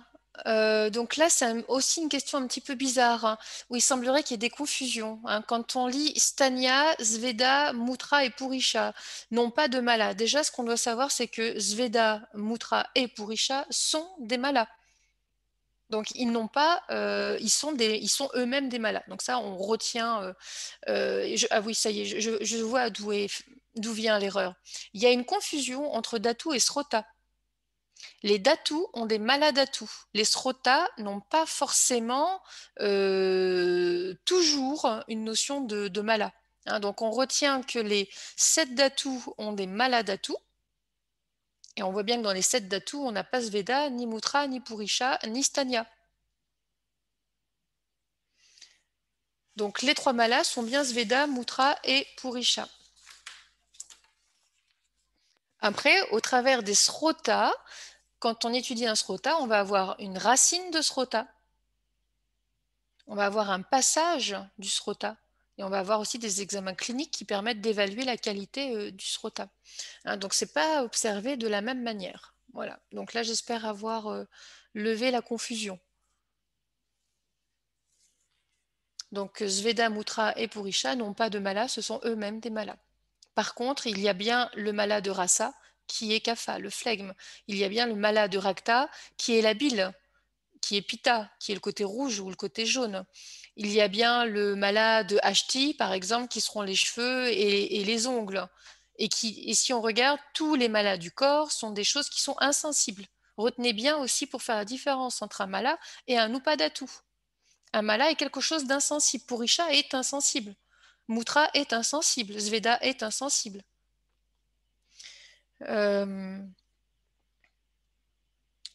euh, donc là, c'est aussi une question un petit peu bizarre, hein, où il semblerait qu'il y ait des confusions. Hein, quand on lit Stania, Sveda, Mutra et Purisha, n'ont pas de mala. Déjà, ce qu'on doit savoir, c'est que Sveda, Mutra et Purisha sont des malas. Donc ils n'ont pas, euh, ils sont eux-mêmes des malas Donc ça, on retient. Euh, je, ah oui, ça y est, je, vois d'où d'où vient l'erreur. Il y a une confusion entre Datu et Srota. Les datus ont des malades Les srotas n'ont pas forcément euh, toujours une notion de, mala. Hein. donc on retient que les sept datus ont des malades Et on voit bien que dans les sept datus, on n'a pas Sveda, ni Mutra, ni Purisha, ni Stanya. Donc les trois malas sont bien Sveda, Mutra et Purisha. Après, au travers des srotas, quand on étudie un srota, on va avoir une racine de srota. On va avoir un passage du srota. Et on va avoir aussi des examens cliniques qui permettent d'évaluer la qualité euh, du srota. Hein, donc, ce n'est pas observé de la même manière. Voilà. Donc là, j'espère avoir euh, levé la confusion. Donc, Sveda, Mutra et Purisha n'ont pas de malas, ce sont eux-mêmes des malas. Par contre, il y a bien le mala de rasa qui est kapha, le flegme. Il y a bien le mala de rakta qui est la bile, qui est pita, qui est le côté rouge ou le côté jaune. Il y a bien le mala de Ashti, par exemple, qui seront les cheveux et, les ongles. Et, qui, si on regarde, tous les malas du corps sont des choses qui sont insensibles. Retenez bien aussi pour faire la différence entre un mala et un upadatu. Un mala est quelque chose d'insensible. Purisha est insensible. Moutra est insensible, Sveda est insensible. Euh,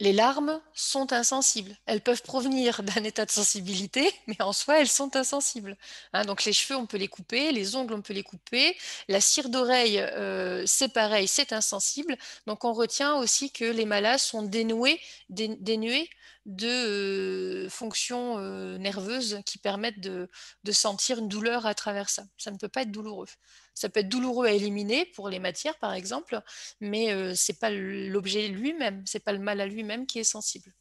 les larmes sont insensibles. Elles peuvent provenir d'un état de sensibilité, mais en soi, elles sont insensibles. Hein, donc les cheveux, on peut les couper, les ongles, on peut les couper. La cire d'oreille, euh, c'est pareil, c'est insensible. Donc on retient aussi que les malas sont dénoués, dénués de fonctions nerveuses qui permettent de, sentir une douleur à travers ça. Ça ne peut pas être douloureux. Ça peut être douloureux à éliminer pour les matières, par exemple, mais ce n'est pas l'objet lui-même, ce n'est pas le mal à lui-même qui est sensible.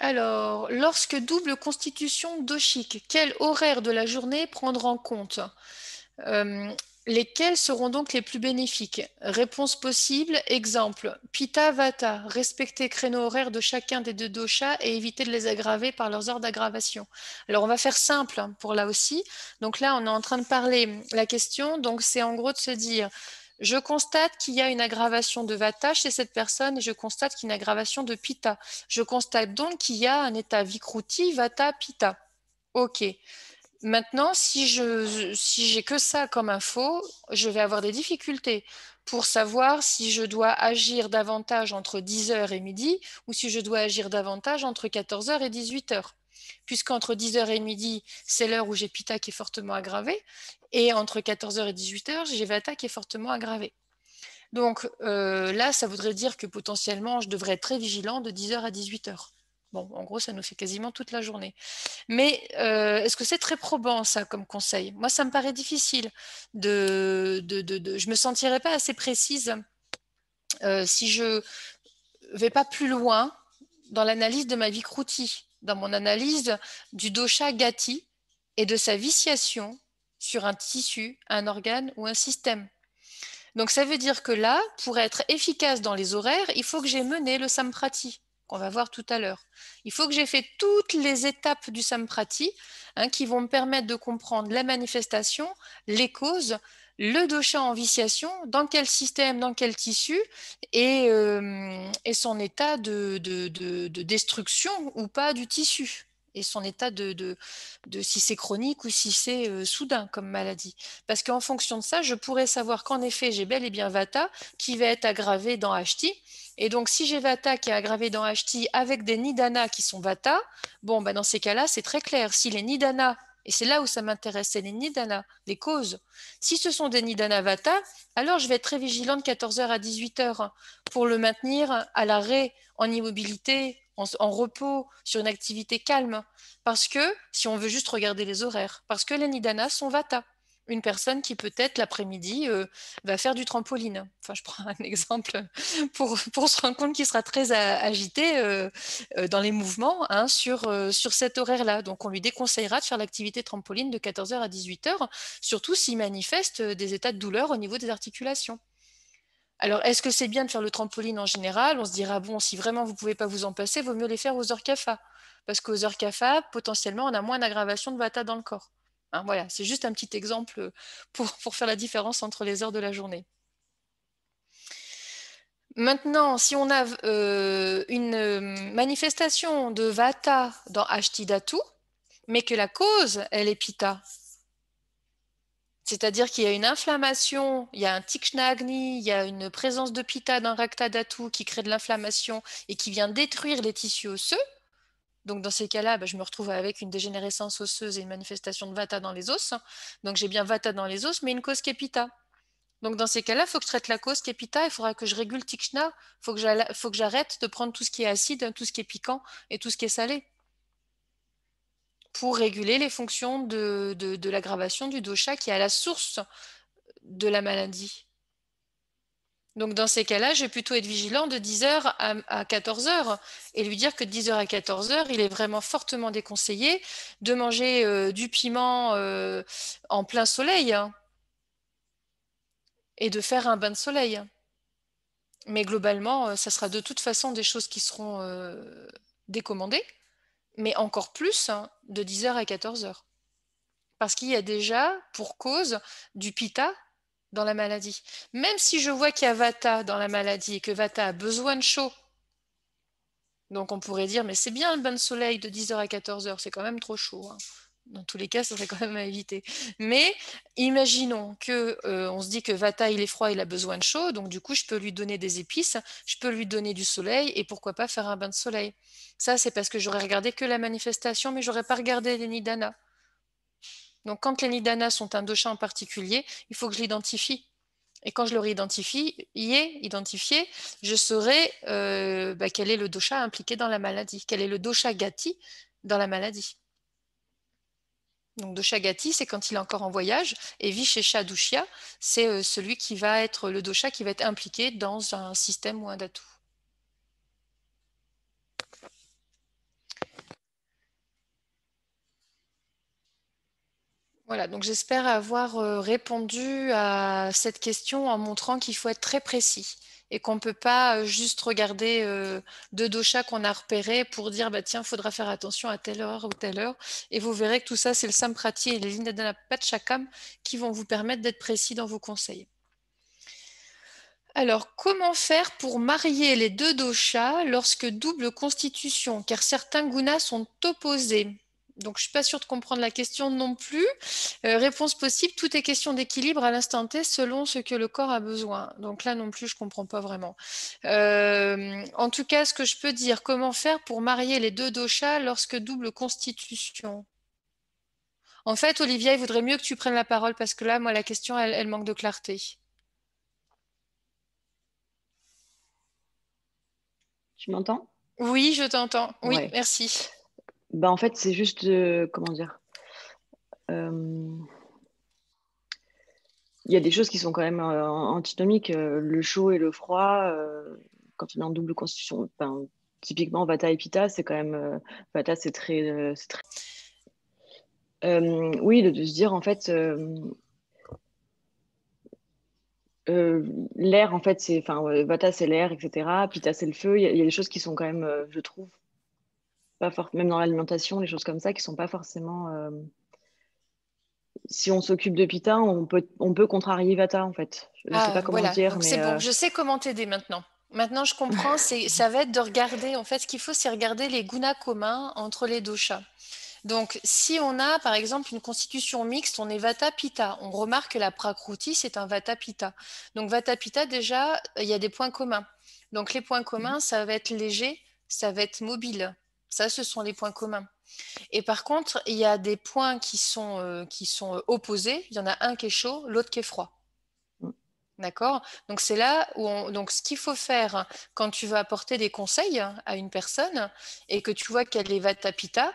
Alors, lorsque double constitution doshique, quel horaire de la journée prendre en compte Lesquels seront donc les plus bénéfiques Réponse possible, exemple, pita vata, respecter le créneau horaire de chacun des deux doshas et éviter de les aggraver par leurs heures d'aggravation. Alors on va faire simple hein, pour là aussi. Donc là, on est en train de parler la question, donc c'est en gros de se dire je constate qu'il y a une aggravation de Vata chez cette personne et je constate qu'il y a une aggravation de Pitta. Je constate donc qu'il y a un état Vikruti, Vata, Pitta. OK. Maintenant, si je si j'ai que ça comme info, je vais avoir des difficultés pour savoir si je dois agir davantage entre 10h et midi ou si je dois agir davantage entre 14h et 18h. Puisqu'entre 10h et midi, c'est l'heure où j'ai Pita qui est fortement aggravé, et entre 14h et 18h, j'ai Vata qui est fortement aggravé. Donc euh, là, ça voudrait dire que potentiellement, je devrais être très vigilant de 10h à 18h. Bon, en gros, ça nous fait quasiment toute la journée. Mais euh, est-ce que c'est très probant, ça, comme conseil Moi, ça me paraît difficile. De, de, de, je ne me sentirais pas assez précise euh, si je ne vais pas plus loin dans l'analyse de ma vie croutie, dans mon analyse du dosha gati et de sa viciation sur un tissu, un organe ou un système. Donc, ça veut dire que là, pour être efficace dans les horaires, il faut que j'ai mené le samprati qu'on va voir tout à l'heure. Il faut que j'ai fait toutes les étapes du samprati hein, qui vont me permettre de comprendre la manifestation, les causes, le dosha en viciation, dans quel système, dans quel tissu, et, euh, son état de destruction ou pas du tissu et son état de, de, si c'est chronique ou si c'est euh, soudain comme maladie. Parce qu'en fonction de ça, je pourrais savoir qu'en effet, j'ai bel et bien Vata qui va être aggravé dans HTI. Et donc, si j'ai Vata qui est aggravé dans HTI avec des Nidana qui sont Vata, bon, bah, dans ces cas-là, c'est très clair. Si les Nidana, et c'est là où ça m'intéresse, c'est les Nidana, les causes. Si ce sont des Nidana Vata, alors je vais être très vigilante 14h à 18h pour le maintenir à l'arrêt en immobilité, en, repos, sur une activité calme. Parce que, si on veut juste regarder les horaires, parce que les nidanas sont vata. Une personne qui peut-être l'après-midi euh, va faire du trampoline. Enfin, je prends un <laughs> exemple pour, se rendre compte qu'il sera très agité euh, euh, dans les mouvements hein, sur, sur cet horaire-là. Donc, on lui déconseillera de faire l'activité trampoline de 14h à 18h, surtout s'il manifeste des états de douleur au niveau des articulations. Alors, est-ce que c'est bien de faire le trampoline en général On se dira, bon, si vraiment vous ne pouvez pas vous en passer, vaut mieux les faire aux heures CAFA. Parce qu'aux heures CAFA, potentiellement, on a moins d'aggravation de vata dans le corps. Hein, voilà, c'est juste un petit exemple euh, <laughs> pour, faire la différence entre les heures de la journée. Maintenant, si on a euh, une euh, manifestation de Vata dans Ashtidatu, mais que la cause, elle est Pitta, c'est-à-dire qu'il y a une inflammation, il y a un agni, il y a une présence de pita dans Rakta Datu qui crée de l'inflammation et qui vient détruire les tissus osseux. Donc dans ces cas-là, bah, je me retrouve avec une dégénérescence osseuse et une manifestation de vata dans les os. Donc j'ai bien vata dans les os, mais une cause capita. Donc dans ces cas-là, il faut que je traite la cause capita. il faudra que je régule tikshna, il faut que j'arrête de prendre tout ce qui est acide, tout ce qui est piquant et tout ce qui est salé pour réguler les fonctions de, l'aggravation du dosha qui est à la source de la maladie. Donc dans ces cas-là, je vais plutôt être vigilant de 10h à, 14h et lui dire que de 10h à 14h, il est vraiment fortement déconseillé de manger euh, du piment euh, en plein soleil hein, et de faire un bain de soleil. Mais globalement, euh, ça sera de toute façon des choses qui seront décommandées mais encore plus hein, de 10h à 14h. Parce qu'il y a déjà, pour cause, du pita dans la maladie. Même si je vois qu'il y a vata dans la maladie et que vata a besoin de chaud, donc on pourrait dire, mais c'est bien le bon soleil de 10h à 14h, c'est quand même trop chaud. Hein dans tous les cas, ça serait quand même à éviter. Mais imaginons que euh, on se dit que Vata, il est froid, il a besoin de chaud, donc du coup, je peux lui donner des épices, je peux lui donner du soleil, et pourquoi pas faire un bain de soleil. Ça, c'est parce que j'aurais regardé que la manifestation, mais j'aurais pas regardé les nidanas. Donc, quand les nidanas sont un dosha en particulier, il faut que je l'identifie. Et quand je l'aurai identifié, identifié, je saurai euh, bah, quel est le dosha impliqué dans la maladie, quel est le dosha gati dans la maladie donc de c'est quand il est encore en voyage, et Vishesha Dushya, c'est euh, celui qui va être le dosha qui va être impliqué dans un système ou un datu. Voilà, donc j'espère avoir euh, répondu à cette question en montrant qu'il faut être très précis et qu'on ne peut pas euh, juste regarder euh, deux doshas qu'on a repérés pour dire bah, tiens, il faudra faire attention à telle heure ou telle heure. Et vous verrez que tout ça, c'est le Samprati et les la Patchakam qui vont vous permettre d'être précis dans vos conseils. Alors, comment faire pour marier les deux doshas lorsque double constitution Car certains gunas sont opposés donc, je ne suis pas sûre de comprendre la question non plus. Euh, réponse possible, tout est question d'équilibre à l'instant T selon ce que le corps a besoin. Donc là non plus, je ne comprends pas vraiment. Euh, en tout cas, ce que je peux dire, comment faire pour marier les deux doshas lorsque double constitution En fait, Olivia, il vaudrait mieux que tu prennes la parole parce que là, moi, la question, elle, manque de clarté. Tu m'entends Oui, je t'entends. Oui, merci. Bah, en fait, c'est juste. Euh, comment dire euh, Il y a des choses qui sont quand même euh, antinomiques. le chaud et le froid, quand on est en double constitution, typiquement Vata et Pitta, c'est quand même. Vata, c'est très. oui, de, se dire en fait. l'air, en fait, c'est, enfin, Vata, c'est l'air, etc. Pitta, c'est le feu. Il y, a des choses qui sont quand même, je trouve, pas même dans l'alimentation, les choses comme ça, qui sont pas forcément. Euh, si on s'occupe de Pita, on peut, on peut contrarier Vata, en fait. Je ne sais ah, pas comment dire. c'est bon, euh, je sais comment t'aider maintenant. Maintenant, je comprends, <laughs> ça va être de regarder, en fait, ce qu'il faut, c'est regarder les gunas communs entre les doshas. Donc, si on a, par exemple, une constitution mixte, on est vata pita On remarque que la Prakruti, c'est un vata pita Donc, vata pita déjà, il y a des points communs. Donc, les points mhm. communs, ça va être léger, ça va être mobile, ça, ce sont les points communs. Et par contre, il y a des points qui sont, euh, qui sont euh, opposés. Il y en a un qui est chaud, l'autre qui est froid. Mm. D'accord Donc, c'est là où Donc, ce qu'il faut faire quand tu vas apporter des conseils à une personne et que tu vois qu'elle est vata pitta,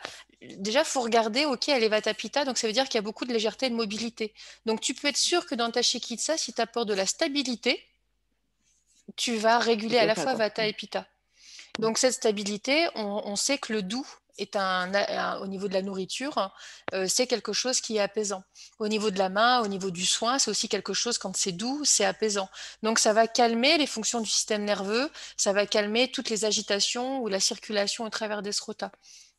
déjà, il faut regarder, OK, elle est vata pitta, donc ça veut dire qu'il y a beaucoup de légèreté et de mobilité. Donc, tu peux être sûr que dans ta shikitsa, si tu apportes de la stabilité, tu vas réguler à la fois mm. vata et pitta. Donc cette stabilité, on, sait que le doux est un, au niveau de la nourriture, euh, c'est quelque chose qui est apaisant. Au niveau de la main, au niveau du soin, c'est aussi quelque chose quand c'est doux, c'est apaisant. Donc ça va calmer les fonctions du système nerveux, ça va calmer toutes les agitations ou la circulation au travers des scrotas.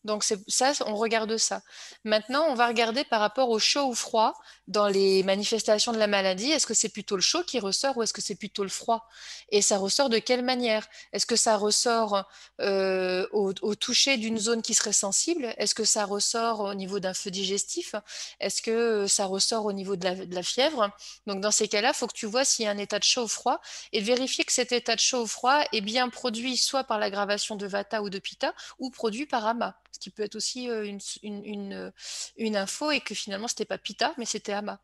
Donc ça, on regarde ça. Maintenant, on va regarder par rapport au chaud ou froid dans les manifestations de la maladie. Est-ce que c'est plutôt le chaud qui ressort ou est-ce que c'est plutôt le froid Et ça ressort de quelle manière Est-ce que ça ressort euh, au, toucher d'une zone qui serait sensible Est-ce que ça ressort au niveau d'un feu digestif Est-ce que ça ressort au niveau de la, fièvre Donc dans ces cas-là, il faut que tu vois s'il y a un état de chaud ou froid et vérifier que cet état de chaud ou froid est bien produit soit par l'aggravation de Vata ou de Pitta ou produit par Ama ce qui peut être aussi euh, une, euh, une, info, et que finalement, ce n'était pas PITA, mais c'était AMA.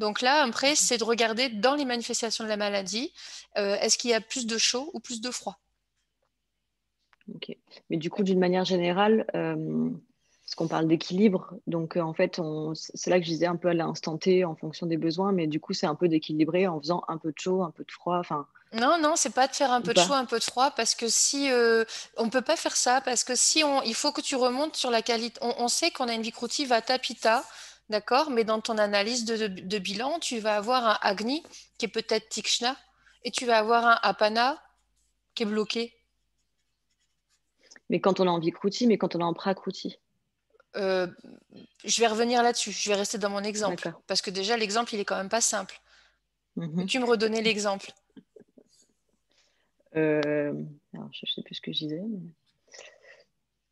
Donc là, après, c'est de regarder dans les manifestations de la maladie, euh, est-ce qu'il y a plus de chaud ou plus de froid Ok. Mais du coup, d'une manière générale, parce qu'on parle d'équilibre, donc en fait, c'est là que je disais un peu à l'instant T en fonction des besoins, mais du coup, c'est un peu d'équilibrer en faisant un peu de chaud, un peu de froid, enfin, non, non, c'est pas de faire un peu de bah. chaud, un peu de froid, parce que si euh, on peut pas faire ça, parce que si on, il faut que tu remontes sur la qualité. On, sait qu'on a une vikruti à Tapita, d'accord, mais dans ton analyse de, bilan, tu vas avoir un agni qui est peut-être tikshna, et tu vas avoir un apana qui est bloqué. Mais quand on a en vikruti, mais quand on a en prakruti. Euh, je vais revenir là-dessus. Je vais rester dans mon exemple, parce que déjà l'exemple il est quand même pas simple. Mhm. Tu me redonnais l'exemple. Euh, je ne sais plus ce que je disais.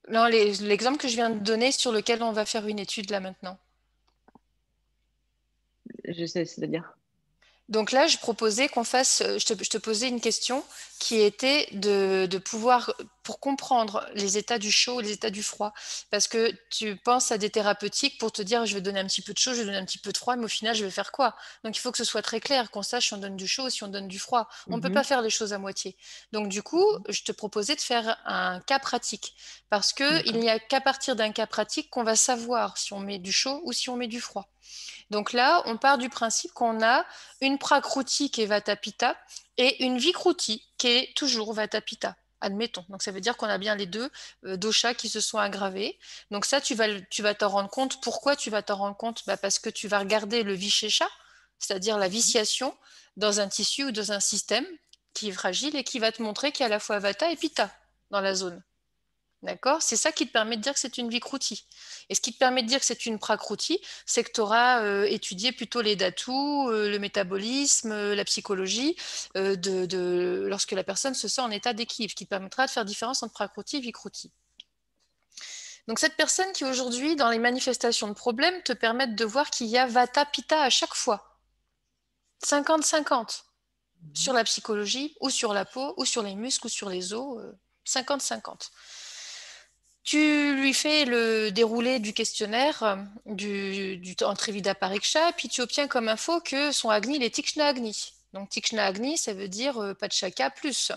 Non, l'exemple que je viens de donner sur lequel on va faire une étude là maintenant. Je sais, c'est-à-dire. Donc là, je proposais qu'on fasse, euh, je te, posais une question qui était de pouvoir pour comprendre les états du chaud, les états du froid. Parce que tu penses à des thérapeutiques pour te dire je vais donner un petit peu de chaud, je vais donner un petit peu de froid, mais au final, je vais faire quoi Donc il faut que ce soit très clair, qu'on sache si on donne du chaud ou si on donne du froid. On ne peut pas mhm. faire les choses à moitié. Donc du coup, je te proposais de faire un cas pratique. Parce qu'il n'y a qu'à partir d'un cas pratique qu'on va savoir si on met du chaud ou si on met du froid. Donc là, on part du principe qu'on a une prakruti qui est Vata et une vikruti qui est toujours Vata Pitta admettons. Donc ça veut dire qu'on a bien les deux euh, doshas qui se sont aggravés. Donc ça, tu vas, tu vas t'en rendre compte. Pourquoi tu vas t'en rendre compte bah Parce que tu vas regarder le vichécha, c'est-à-dire la viciation dans un tissu ou dans un système qui est fragile et qui va te montrer qu'il y a à la fois vata et pita dans la zone. D'accord C'est ça qui te permet de dire que c'est une Vikruti. Et ce qui te permet de dire que c'est une Prakruti, c'est que tu auras euh, étudié plutôt les datous, euh, le métabolisme, euh, la psychologie, de, lorsque la personne se sent en état d'équilibre, ce qui te permettra de faire différence entre Prakruti et Vikruti. Donc cette personne qui aujourd'hui, dans les manifestations de problèmes, te permettent de voir qu'il y a vata pitta à chaque fois. 50-50 mmh. sur la psychologie, ou sur la peau, ou sur les muscles, ou sur les os, 50-50 tu lui fais le déroulé du questionnaire euh, du, du Trivida Pariksha, puis tu obtiens comme info que son Agni, il est Tikshna Agni. Donc Tikshna Agni, ça veut dire de euh, Pachaka plus.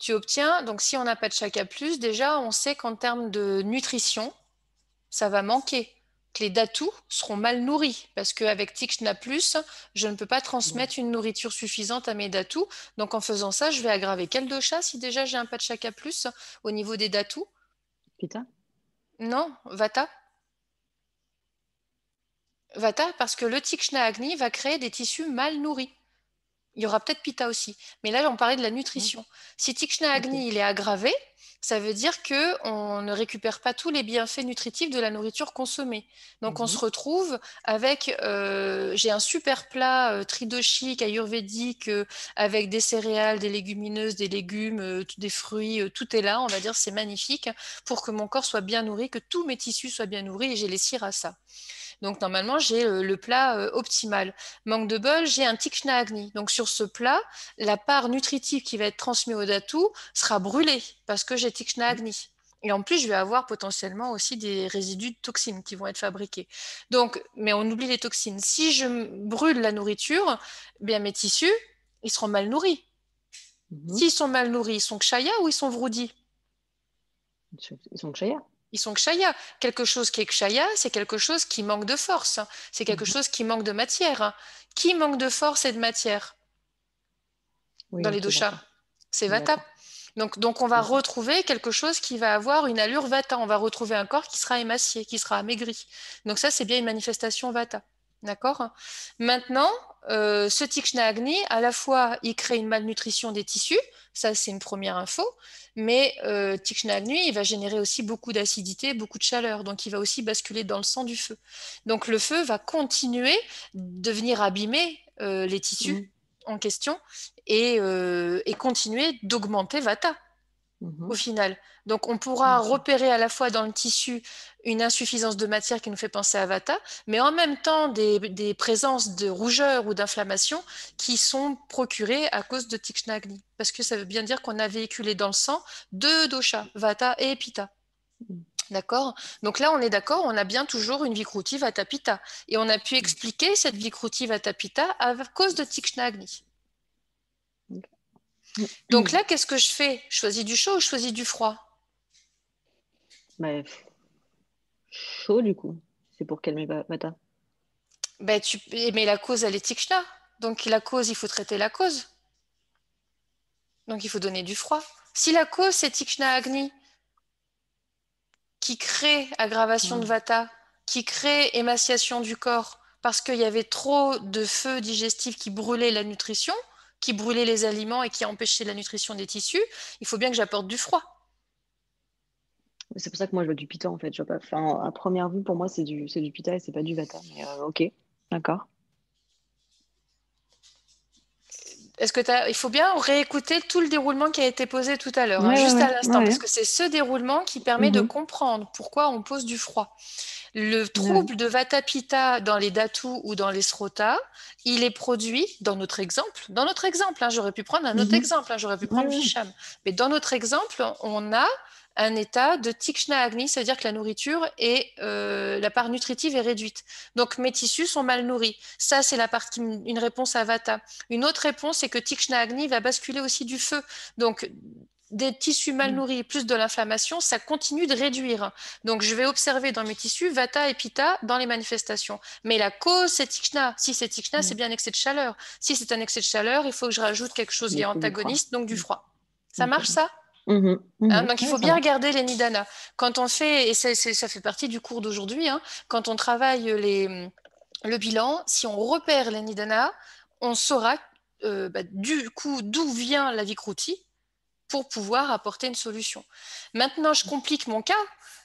Tu obtiens, donc si on n'a pas de chaka plus, déjà on sait qu'en termes de nutrition, ça va manquer les datous seront mal nourris parce qu'avec Tikshna plus, je ne peux pas transmettre une nourriture suffisante à mes datous. Donc en faisant ça, je vais aggraver quel dosha si déjà j'ai un patchaka plus au niveau des datous Pita Non, Vata. Vata parce que le Tikshna Agni va créer des tissus mal nourris il y aura peut-être pita aussi. Mais là, on parlait de la nutrition. Si Tikshna Agni il est aggravé, ça veut dire que on ne récupère pas tous les bienfaits nutritifs de la nourriture consommée. Donc on mhm. se retrouve avec euh, j'ai un super plat euh, tridochique ayurvédique euh, avec des céréales, des légumineuses, des légumes, des fruits, tout est là. On va dire c'est magnifique pour que mon corps soit bien nourri, que tous mes tissus soient bien nourris et j'ai les cires à ça. Donc normalement, j'ai le plat euh, optimal. Manque de bol, j'ai un tikshna agni. Donc sur ce plat, la part nutritive qui va être transmise au datou sera brûlée parce que j'ai tikshna mmh. agni. Et en plus, je vais avoir potentiellement aussi des résidus de toxines qui vont être fabriqués. Donc, mais on oublie les toxines. Si je brûle la nourriture, mes tissus, ils seront mal nourris. Mmh S'ils sont mal nourris, ils sont kshaya ou ils sont vroudis Ils sont kshaya ils sont kshaya. Quelque chose qui est kshaya, c'est quelque chose qui manque de force, c'est quelque mhm. chose qui manque de matière. Qui manque de force et de matière dans les doshas C'est vata. Donc, donc, on va retrouver quelque chose qui va avoir une allure vata. On va retrouver un corps qui sera émacié, qui sera amaigri. Donc ça, c'est bien une manifestation vata. D'accord Maintenant, euh, ce Tikshna Agni, à la fois, il crée une malnutrition des tissus, ça c'est une première info, mais euh, Tikshna Agni, il va générer aussi beaucoup d'acidité, beaucoup de chaleur, donc il va aussi basculer dans le sang du feu. Donc le feu va continuer de venir abîmer euh, les tissus mmh. en question et continuer d'augmenter Vata. Mmh au final. Donc on pourra repérer à la fois dans le tissu une insuffisance de matière qui nous fait penser à Vata, mais en même temps des, présences de rougeur ou d'inflammation qui sont procurées à cause de Tikshnagni. Parce que ça veut bien dire qu'on a véhiculé dans le sang deux doshas, Vata et Pitta. Mmh. D'accord Donc là, on est d'accord, on a bien toujours une vicroutive à tapita. Et on a pu mmh. expliquer cette vicroutive à tapita à cause de Tikshnagni. Donc mm. là, qu'est-ce que je fais Je choisis du chaud ou je choisis du froid bah, Chaud, du coup. C'est pour calmer Vata. Bah, tu... Eh, mais la cause, elle est Tikshna. Donc la cause, il faut traiter la cause. Donc il faut donner du froid. Si la cause, c'est Tikshna Agni, qui crée aggravation de mm. Vata, qui crée émaciation du corps, parce qu'il y avait trop de feu digestif qui brûlait la nutrition, qui brûlait les aliments et qui empêchait la nutrition des tissus, il faut bien que j'apporte du froid. C'est pour ça que moi je veux du pita en fait. pas... enfin, à première vue, pour moi, c'est du, du pita et c'est pas du vata. Euh, ok, d'accord. Est-ce que as... il faut bien réécouter tout le déroulement qui a été posé tout à l'heure, hein, juste à l'instant, parce que c'est ce déroulement qui permet de mhm. comprendre pourquoi on pose du froid. Le mm. trouble de Vata dans les Datus ou dans les Srotas, il est produit dans notre exemple. Dans notre exemple, hein, j'aurais pu prendre un autre mm-hmm. exemple, hein, j'aurais pu prendre Visham. Mais dans notre exemple, on a un état de Tikshna Agni, c'est-à-dire que la nourriture et euh, la part nutritive est réduite. Donc mes tissus sont mal nourris. Ça, c'est la partie, une réponse à Vata. Une autre réponse, c'est que Tikshna Agni va basculer aussi du feu. Donc des tissus mal mm. nourris plus de l'inflammation, ça continue de réduire. Donc, je vais observer dans mes tissus Vata et Pitta dans les manifestations. Mais la cause, c'est Tichna. Si c'est Tichna, mm. c'est bien un excès de chaleur. Si c'est un excès de chaleur, il faut que je rajoute quelque chose qui est antagoniste, donc du mm. froid. Ça marche, ça mm-hmm. Hein, mm-hmm. donc il faut bien regarder les nidana. Quand on fait, et ça fait partie du cours d'aujourd'hui, hein, quand on travaille les, le bilan, si on repère les nidana, on saura euh, bah, du coup d'où vient la vicroutie pour pouvoir apporter une solution. Maintenant, je mm. complique mon cas,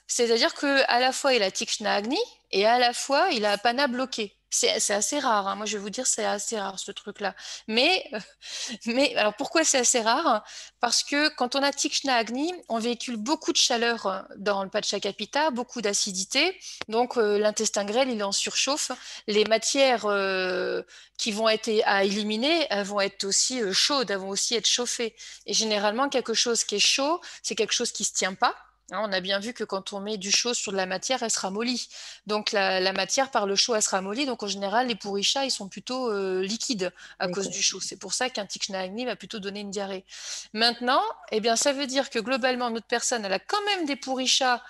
c'est-à-dire que à la fois il a Tikshna Agni et à la fois il a pana bloqué. C'est assez rare. Hein. Moi, je vais vous dire, c'est assez rare ce truc-là. Mais, <laughs> mais alors pourquoi c'est assez rare Parce que quand on a Tikshna Agni, on véhicule beaucoup de chaleur dans le Pachakapita, beaucoup d'acidité. Donc, euh, l'intestin grêle, il en surchauffe. Les matières euh, qui vont être à éliminer, vont être aussi euh, chaudes, elles vont aussi être chauffées. Et généralement, quelque chose qui est chaud, c'est quelque chose qui ne se tient pas Hein, on a bien vu que quand on met du chaud sur de la matière, elle sera mollie. Donc la, matière, par le chaud, elle sera mollie. Donc en général, les pourrichats, ils sont plutôt euh, liquides à cause du chaud. C'est pour ça qu'un Agni va plutôt donner une diarrhée. Maintenant, eh bien, ça veut dire que globalement, notre personne, elle a quand même des pourrichats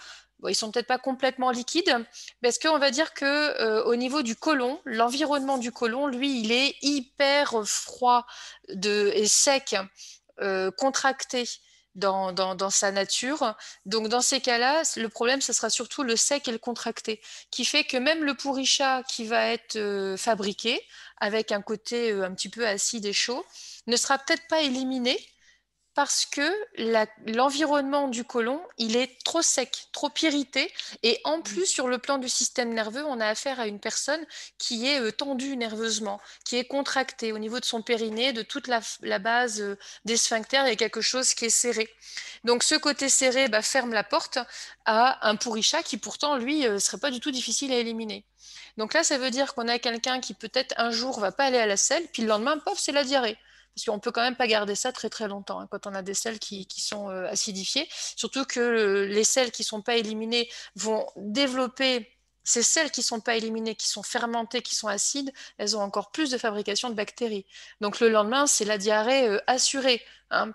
Ils ils sont peut-être pas complètement liquides, parce qu'on va dire que euh, au niveau du côlon, l'environnement du côlon, lui, il est hyper froid et sec, euh, contracté dans, sa nature. Donc dans ces cas-là, le problème, ce sera surtout le sec et le contracté, qui fait que même le pourricha qui va être euh, fabriqué avec un côté euh, un petit peu acide et chaud, ne sera peut-être pas éliminé parce que l'environnement du côlon, il est trop sec, trop irrité. Et en mmh. plus, sur le plan du système nerveux, on a affaire à une personne qui est euh, tendue nerveusement, qui est contractée au niveau de son périnée, de toute la, base euh, des sphincters, il y a quelque chose qui est serré. Donc ce côté serré bah, ferme la porte à un pourrichat qui pourtant, lui, ne euh, serait pas du tout difficile à éliminer. Donc là, ça veut dire qu'on a quelqu'un qui peut-être un jour va pas aller à la selle, puis le lendemain, pof, c'est la diarrhée parce qu'on ne peut quand même pas garder ça très très longtemps hein, quand on a des selles qui, sont euh, acidifiées, Surtout que euh, les selles qui ne sont pas éliminées vont développer ces selles qui ne sont pas éliminées, qui sont fermentées, qui sont acides, elles ont encore plus de fabrication de bactéries. Donc le lendemain, c'est la diarrhée euh, assurée, hein,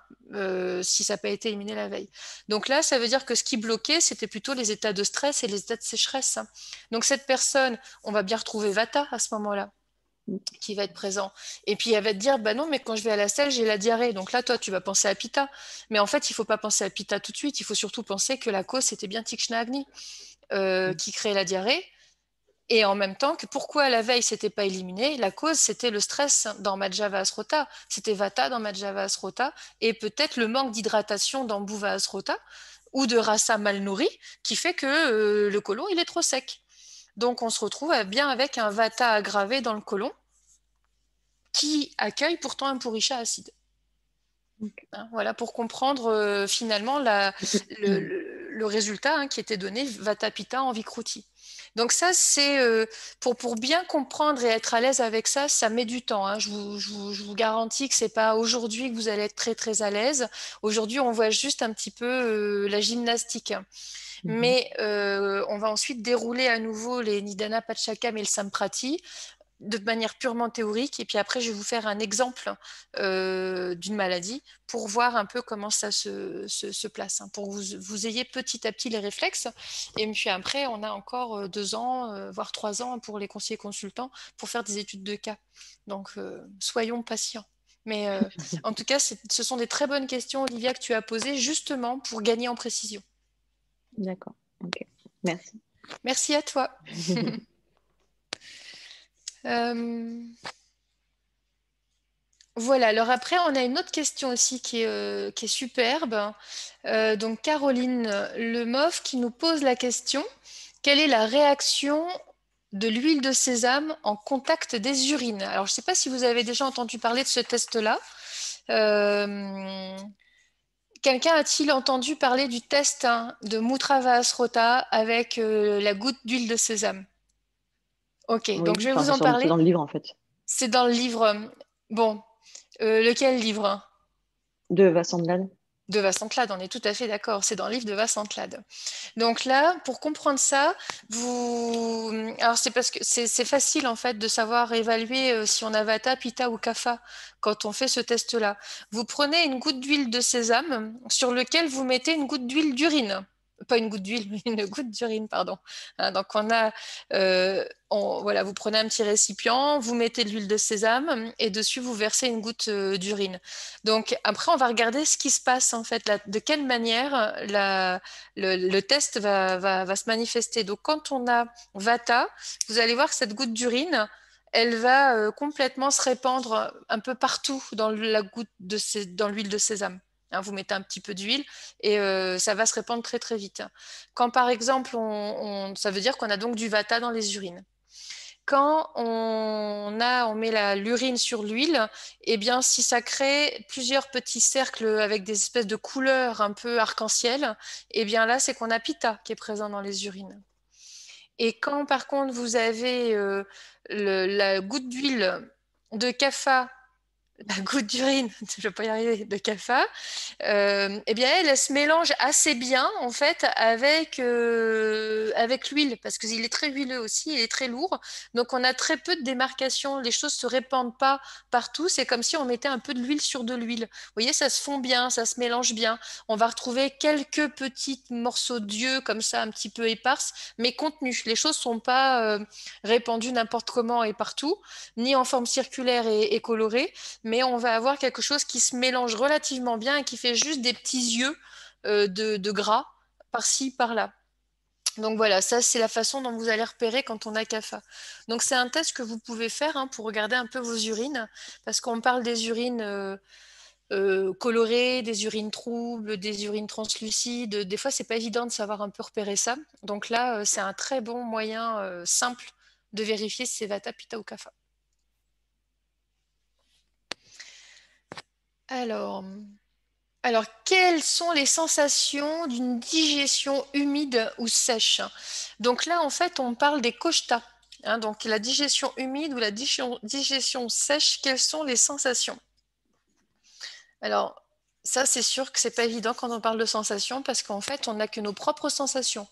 si ça n'a pas été éliminé la veille. Donc là, ça veut dire que ce qui bloquait, c'était plutôt les états de stress et les états de sécheresse. Hein. Donc cette personne, on va bien retrouver Vata à ce moment-là qui va être présent. Et puis elle va te dire, bah non, mais quand je vais à la selle, j'ai la diarrhée. Donc là, toi, tu vas penser à Pita. Mais en fait, il ne faut pas penser à Pita tout de suite. Il faut surtout penser que la cause, c'était bien Tikshna Agni euh, mm. qui créait la diarrhée. Et en même temps, que pourquoi la veille, c'était pas éliminé La cause, c'était le stress dans Madjava Asrota. C'était Vata dans Madjava Asrota. Et peut-être le manque d'hydratation dans Bhuva Asrota ou de Rasa mal nourri qui fait que euh, le colon, il est trop sec. Donc on se retrouve bien avec un vata aggravé dans le côlon qui accueille pourtant un pourricha acide. Hein, voilà pour comprendre euh, finalement la, le le résultat hein, qui était donné, Vatapita en Vikruti. Donc ça, c'est euh, pour, pour, bien comprendre et être à l'aise avec ça, ça met du temps. Hein. Je, vous, je, vous, garantis que ce n'est pas aujourd'hui que vous allez être très très à l'aise. Aujourd'hui, on voit juste un petit peu euh, la gymnastique. Mmh Mais euh, on va ensuite dérouler à nouveau les Nidana Pachakam et le Samprati de manière purement théorique. Et puis après, je vais vous faire un exemple euh, d'une maladie pour voir un peu comment ça se, place, hein, pour que vous, vous, ayez petit à petit les réflexes. Et puis après, on a encore euh, deux ans, euh, voire trois ans pour les conseillers consultants pour faire des études de cas. Donc, soyons patients. Mais en tout cas, ce sont des très bonnes questions, Olivia, que tu as posées justement pour gagner en précision. D'accord. Merci. Merci à toi. <laughs> Euh, voilà, alors après, on a une autre question aussi qui est, euh, superbe. Euh, donc, Caroline Lemoff qui nous pose la question quelle est la réaction de l'huile de sésame en contact des urines Alors, je ne sais pas si vous avez déjà entendu parler de ce test-là. Quelqu'un a-t-il entendu parler du test hein, de Moutravas Rota avec la goutte d'huile de sésame Ok, donc je vais vous en parler. C'est dans le livre en fait. C'est dans le livre. Bon, euh, lequel livre De Vasant-Lade. De Vasant-Lade, on est tout à fait d'accord. C'est dans le livre de Vasant-Lade. Donc là, pour comprendre ça, vous. Alors c'est parce que c'est facile en fait de savoir évaluer euh, si on a Vata, Pitta ou Kapha quand on fait ce test-là. Vous prenez une goutte d'huile de sésame sur lequel vous mettez une goutte d'huile d'urine pas une goutte d'huile, <laughs> mais une goutte d'urine, pardon. Hein, donc on a, euh, on, voilà, vous prenez un petit récipient, vous mettez de l'huile de sésame et dessus vous versez une goutte euh, d'urine. Donc après on va regarder ce qui se passe en fait, de quelle manière le, test va, se manifester. Donc quand on a Vata, vous allez voir que cette goutte d'urine, elle va euh, complètement se répandre un peu partout dans la goutte dans l'huile de sésame. Hein, vous mettez un petit peu d'huile et euh, ça va se répandre très très vite. Quand par exemple, on, ça veut dire qu'on a donc du vata dans les urines. Quand on, a, on met l'urine sur l'huile, et eh bien, si ça crée plusieurs petits cercles avec des espèces de couleurs un peu arc-en-ciel, eh bien là, c'est qu'on a pita qui est présent dans les urines. Et quand par contre vous avez euh, la goutte d'huile de kapha la <laughs> goutte d'urine, <laughs> je ne vais pas y arriver, de CAFA, euh, eh bien, elle, se mélange assez bien en fait avec, euh, avec l'huile, parce qu'il est très huileux aussi, il est très lourd. Donc on a très peu de démarcation, les choses ne se répandent pas partout. C'est comme si on mettait un peu de l'huile sur de l'huile. Vous voyez, ça se fond bien, ça se mélange bien. On va retrouver quelques petits morceaux d'yeux comme ça, un petit peu éparses, mais contenus. Les choses ne sont pas euh, répandues n'importe comment et partout, ni en forme circulaire et colorée mais on va avoir quelque chose qui se mélange relativement bien et qui fait juste des petits yeux euh, de, gras par-ci, par-là. Donc voilà, ça c'est la façon dont vous allez repérer quand on a CAFA. Donc c'est un test que vous pouvez faire hein, pour regarder un peu vos urines, parce qu'on parle des urines euh, euh, colorées, des urines troubles, des urines translucides. Des fois c'est pas évident de savoir un peu repérer ça. Donc là c'est un très bon moyen simple de vérifier si c'est Vata, Pitta ou CAFA. Alors, alors, quelles sont les sensations d'une digestion humide ou sèche Donc là, en fait, on parle des cochetas. Hein, donc, la digestion humide ou la digestion, sèche, quelles sont les sensations Alors, ça, c'est sûr que ce n'est pas évident quand on parle de sensations parce qu'en fait, on n'a que nos propres sensations.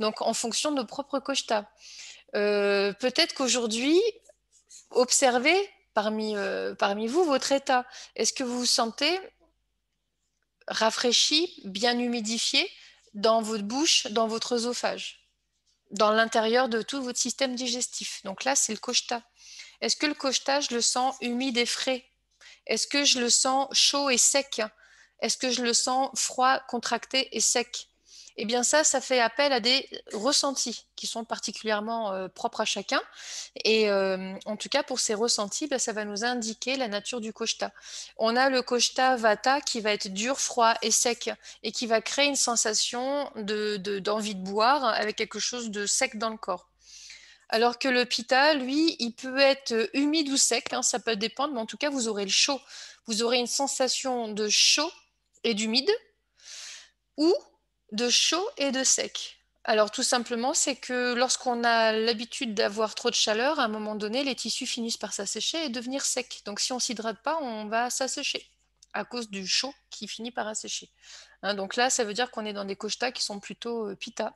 Donc, en fonction de nos propres cochetas. Euh, peut-être qu'aujourd'hui, observer parmi, euh, parmi vous, votre état. Est-ce que vous vous sentez rafraîchi, bien humidifié dans votre bouche, dans votre œsophage, dans l'intérieur de tout votre système digestif Donc là, c'est le cocheta Est-ce que le cochetage je le sens humide et frais Est-ce que je le sens chaud et sec Est-ce que je le sens froid, contracté et sec eh bien ça, ça fait appel à des ressentis qui sont particulièrement euh, propres à chacun. Et euh, en tout cas, pour ces ressentis, bah, ça va nous indiquer la nature du koshta. On a le koshta vata qui va être dur, froid et sec et qui va créer une sensation d'envie de, boire avec quelque chose de sec dans le corps. Alors que le pita, lui, il peut être humide ou sec, hein, ça peut dépendre, mais en tout cas, vous aurez le chaud. Vous aurez une sensation de chaud et d'humide, ou de chaud et de sec. Alors tout simplement, c'est que lorsqu'on a l'habitude d'avoir trop de chaleur, à un moment donné, les tissus finissent par s'assécher et devenir secs. Donc si on s'hydrate pas, on va s'assécher à cause du chaud qui finit par assécher. Hein, donc là, ça veut dire qu'on est dans des costas qui sont plutôt euh, pita.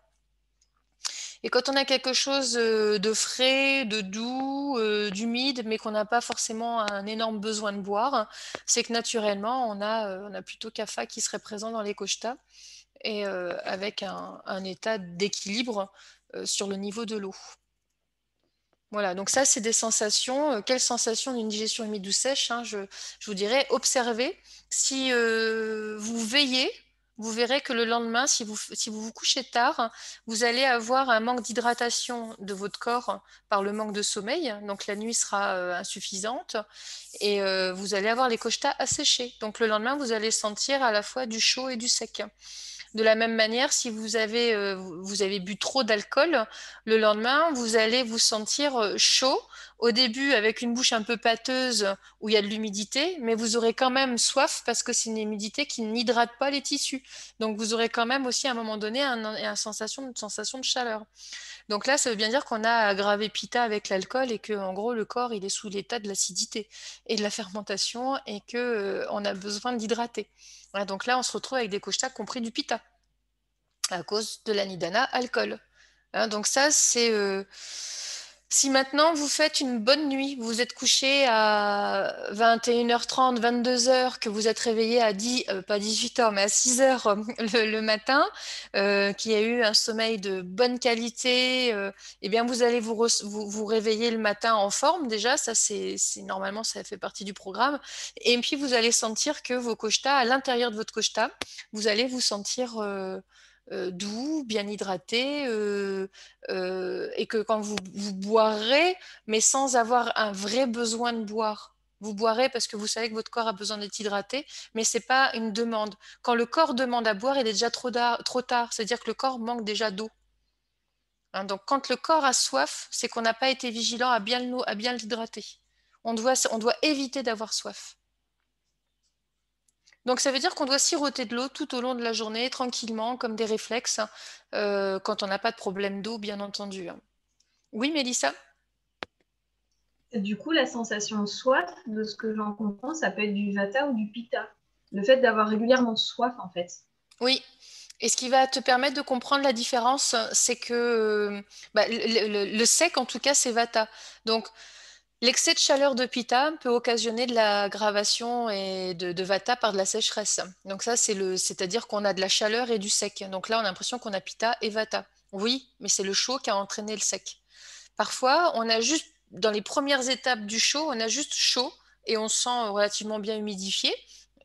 Et quand on a quelque chose euh, de frais, de doux, euh, d'humide, mais qu'on n'a pas forcément un énorme besoin de boire, c'est que naturellement, on a, plutôt CAFA qui serait présent dans les cochetas et euh, avec un, état d'équilibre euh, sur le niveau de l'eau. Voilà, donc ça, c'est des sensations. Euh, Quelles sensations d'une digestion humide ou sèche hein, je, vous dirais, observez. Si vous veillez, vous verrez que le lendemain, si vous, vous couchez tard, vous allez avoir un manque d'hydratation de votre corps par le manque de sommeil. Donc la nuit sera insuffisante et vous allez avoir les cochetas asséchés. Donc le lendemain, vous allez sentir à la fois du chaud et du sec. De la même manière, si vous avez, euh, vous avez bu trop d'alcool, le lendemain, vous allez vous sentir euh, chaud, au début avec une bouche un peu pâteuse où il y a de l'humidité, mais vous aurez quand même soif parce que c'est une humidité qui n'hydrate pas les tissus. Donc vous aurez quand même aussi à un moment donné un, une sensation de chaleur. Donc là, ça veut bien dire qu'on a aggravé pita avec l'alcool et que, en gros, le corps il est sous l'état de l'acidité et de la fermentation et que euh, on a besoin de l'hydrater. donc là, on se retrouve avec des kochta compris du pita à cause de l'anidana alcool. Hein, donc ça, c'est euh, si maintenant vous faites une bonne nuit, vous êtes couché à 21h30, 22h, que vous êtes réveillé à 10, euh, pas 18h, mais à 6h euh, <laughs> le, matin, qui euh, qu'il y a eu un sommeil de bonne qualité, eh bien vous allez vous, vous, réveiller le matin en forme déjà, ça c'est normalement ça fait partie du programme, et puis vous allez sentir que vos cochetas, à l'intérieur de votre koshta, vous allez vous sentir euh, doux, bien hydraté, euh, euh, et que quand vous, vous boirez, mais sans avoir un vrai besoin de boire. Vous boirez parce que vous savez que votre corps a besoin d'être hydraté, mais ce n'est pas une demande. Quand le corps demande à boire, il est déjà trop, trop tard. C'est-à-dire que le corps manque déjà d'eau. Hein, donc quand le corps a soif, c'est qu'on n'a pas été vigilant à bien l'hydrater. On doit, on doit éviter d'avoir soif. Donc ça veut dire qu'on doit siroter de l'eau tout au long de la journée, tranquillement, comme des réflexes, euh, quand on n'a pas de problème d'eau, bien entendu. Hein. Oui, Mélissa Du coup, la sensation soif, de ce que j'en comprends, ça peut être du vata ou du pita Le fait d'avoir régulièrement soif, en fait. Oui, et ce qui va te permettre de comprendre la différence, c'est que euh, bah, le, sec, en tout cas, c'est vata. Donc, L'excès de chaleur de pita peut occasionner de l'aggravation et de, vata par de la sécheresse. Donc ça, c'est le, c'est-à-dire qu'on a de la chaleur et du sec. Donc là, on a l'impression qu'on a pita et vata. Oui, mais c'est le chaud qui a entraîné le sec. Parfois, on a juste, dans les premières étapes du chaud, on a juste chaud et on se sent relativement bien humidifié.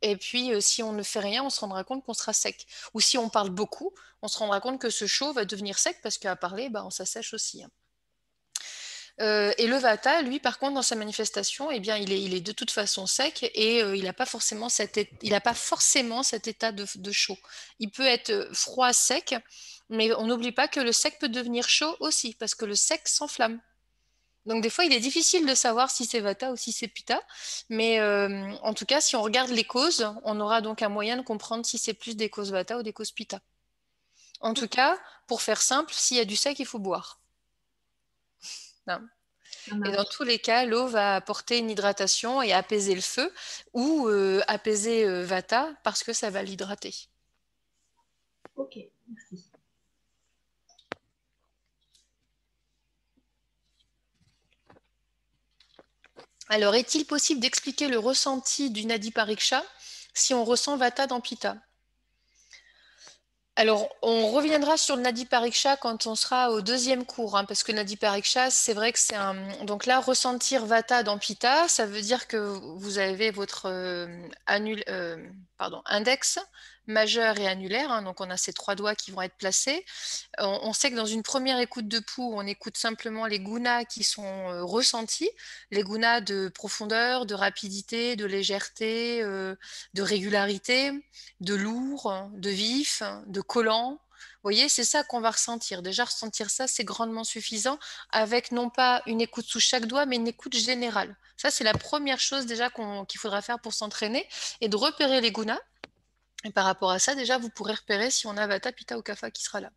Et puis, euh, si on ne fait rien, on se rendra compte qu'on sera sec. Ou si on parle beaucoup, on se rendra compte que ce chaud va devenir sec parce qu'à parler, bah, on s'assèche aussi. Hein. Euh, et le Vata, lui, par contre, dans sa manifestation, eh bien, il est, de toute façon sec et euh, il n'a pas forcément cet, il pas forcément cet état de, chaud. Il peut être euh, froid, sec, mais on n'oublie pas que le sec peut devenir chaud aussi, parce que le sec s'enflamme. Donc des fois, il est difficile de savoir si c'est Vata ou si c'est Pitta, mais en tout cas, si on regarde les causes, on aura donc un moyen de comprendre si c'est plus des causes Vata ou des causes Pitta. En tout cas, pour faire simple, s'il y a du sec, il faut boire. Et dans tous les cas, l'eau va apporter une hydratation et apaiser le feu ou euh, apaiser euh, Vata parce que ça va l'hydrater. Ok, merci. Alors, est-il possible d'expliquer le ressenti du Nadi Pariksha si on ressent Vata dans Pitta alors, on reviendra sur le Nadi Pariksha quand on sera au deuxième cours, hein, parce que Nadi Pariksha, c'est vrai que c'est un. Donc là, ressentir Vata dans Pitta, ça veut dire que vous avez votre euh, euh, pardon, index majeur et annulaire. Hein, donc on a ces trois doigts qui vont être placés. Euh, on, sait que dans une première écoute de pouls, on écoute simplement les gunas qui sont euh, ressentis, les gunas de profondeur, de rapidité, de légèreté, euh, de régularité, de lourd, de vif, de collant. Vous voyez, c'est ça qu'on va ressentir. Déjà, ressentir ça, c'est grandement suffisant avec non pas une écoute sous chaque doigt, mais une écoute générale. Ça, c'est la première chose déjà qu'il faudra faire pour s'entraîner et de repérer les gunas et par rapport à ça, déjà, vous pourrez repérer si on a Vata, Pitta ou Kapha qui sera là.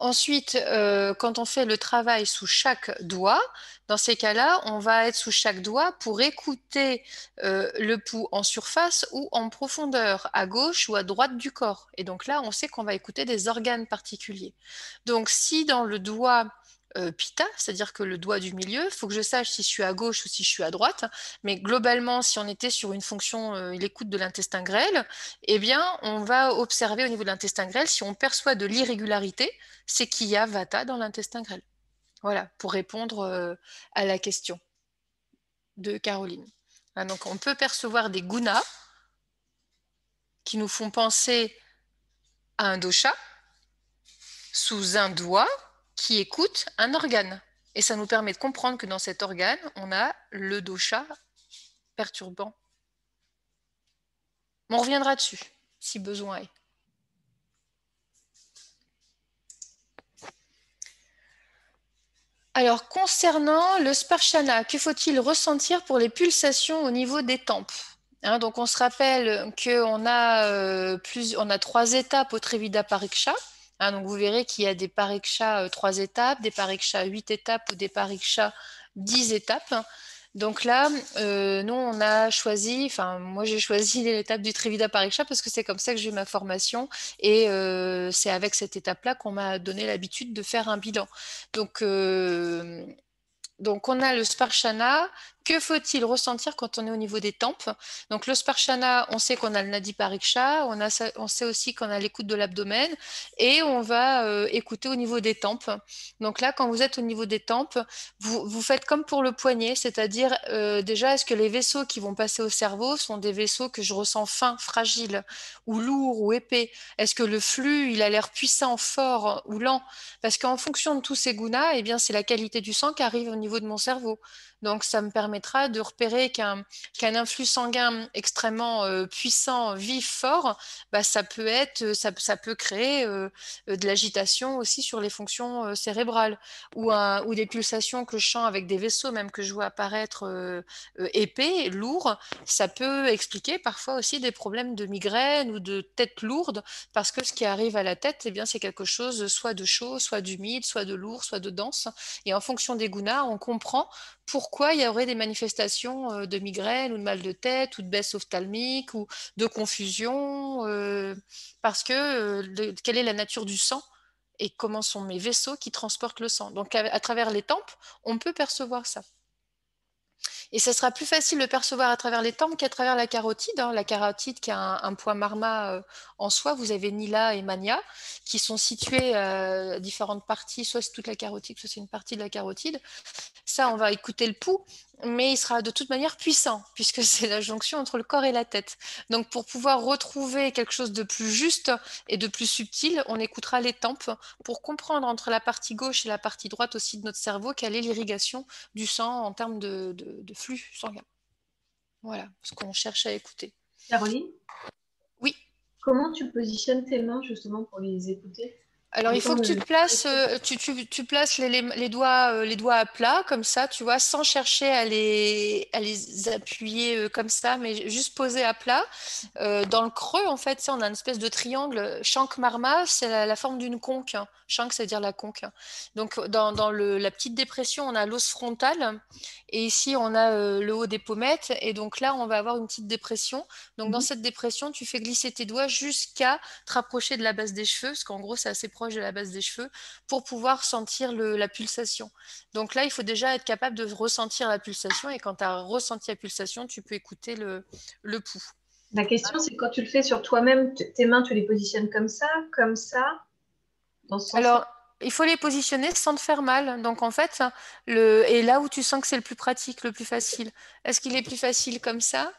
Ensuite, euh, quand on fait le travail sous chaque doigt, dans ces cas-là, on va être sous chaque doigt pour écouter euh, le pouls en surface ou en profondeur, à gauche ou à droite du corps. Et donc là, on sait qu'on va écouter des organes particuliers. Donc si dans le doigt euh, c'est-à-dire que le doigt du milieu, il faut que je sache si je suis à gauche ou si je suis à droite, mais globalement, si on était sur une fonction, il euh, l'écoute de l'intestin grêle, eh bien, on va observer au niveau de l'intestin grêle, si on perçoit de l'irrégularité, c'est qu'il y a vata dans l'intestin grêle. Voilà, pour répondre euh, à la question de Caroline. Hein, donc, on peut percevoir des gunas qui nous font penser à un dosha sous un doigt qui écoute un organe. Et ça nous permet de comprendre que dans cet organe, on a le dosha perturbant. On reviendra dessus, si besoin est. Alors, concernant le sparshana, que faut-il ressentir pour les pulsations au niveau des tempes hein, Donc, on se rappelle qu'on a, euh, on a trois étapes au Trivida Pariksha. Hein, donc vous verrez qu'il y a des pariksha 3 euh, étapes, des pariksha 8 étapes ou des pariksha 10 étapes. Donc là, euh, nous, on a choisi, enfin, moi j'ai choisi l'étape du Trivida Pariksha parce que c'est comme ça que j'ai eu ma formation et euh, c'est avec cette étape-là qu'on m'a donné l'habitude de faire un bilan. Donc, donc on a le Sparshana que faut-il ressentir quand on est au niveau des tempes Donc le sparshana, on sait qu'on a le nadi pariksha, on, sait aussi qu'on a l'écoute de l'abdomen et on va euh, écouter au niveau des tempes. Donc là, quand vous êtes au niveau des tempes, vous, faites comme pour le poignet, c'est-à-dire euh, déjà, est-ce que les vaisseaux qui vont passer au cerveau sont des vaisseaux que je ressens fins, fragiles ou lourds ou épais Est-ce que le flux, il a l'air puissant, fort ou lent Parce qu'en fonction de tous ces gunas, eh bien, c'est la qualité du sang qui arrive au niveau de mon cerveau. Donc, ça me permettra de repérer qu'un influx sanguin extrêmement euh, puissant, vif, fort, bah, ça peut être, euh, ça, peut créer euh, de l'agitation aussi sur les fonctions cérébrales ou, un, ou, des pulsations que je sens avec des vaisseaux, même que je vois apparaître épais, lourds. Ça peut expliquer parfois aussi des problèmes de migraine ou de tête lourde parce que ce qui arrive à la tête, eh bien, c'est quelque chose soit de chaud, soit d'humide, soit de lourd, soit de dense. Et en fonction des gunas on comprend pourquoi il y aurait des manifestations euh, de migraine ou de mal de tête ou de baisse ophtalmique ou de confusion euh, Parce que euh, quelle est la nature du sang et comment sont mes vaisseaux qui transportent le sang Donc à travers les tempes, on peut percevoir ça. Et ça sera plus facile de percevoir à travers les tempes qu'à travers la carotide. Hein. La carotide qui a un, point marma euh, en soi, vous avez Nila et Mania qui sont situés à euh, différentes parties, soit c'est toute la carotide, soit c'est une partie de la carotide. Ça, on va écouter le pouls mais il sera de toute manière puissant, <laughs> puisque c'est la jonction entre le corps et la tête. Donc pour pouvoir retrouver quelque chose de plus juste et de plus subtil, on écoutera les tempes pour comprendre entre la partie gauche et la partie droite aussi de notre cerveau quelle est l'irrigation du sang en termes de, flux sanguin. Voilà ce qu'on cherche à écouter. Caroline Oui. Comment tu positionnes tes mains justement pour les écouter alors il faut que tu places, euh, tu, places euh, les, doigts, à plat comme ça, tu vois, sans chercher à les, appuyer euh, comme ça, mais juste poser à plat. dans le creux, en fait, on a une espèce de triangle. Shank Marma, c'est la, forme d'une conque. Hein. Shank, c'est-à-dire la conque. Hein. Donc dans, la petite dépression, on a l'os frontal et ici, on a le haut des pommettes. Et donc là, on va avoir une petite dépression. Donc dans mmh cette dépression, tu fais glisser tes doigts jusqu'à te rapprocher de la base des cheveux, parce qu'en gros, c'est assez proche de la base des cheveux pour pouvoir sentir la pulsation. Donc là, il faut déjà être capable de ressentir la pulsation et quand tu as ressenti la pulsation, tu peux écouter le, pouls. La question, c'est quand tu le fais sur toi-même, tes mains, tu les positionnes comme ça, comme ça, Alors, il faut les positionner sans te faire mal. Donc en fait, le... et là où tu sens que c'est le plus pratique, le plus facile. Est-ce qu'il est plus facile comme ça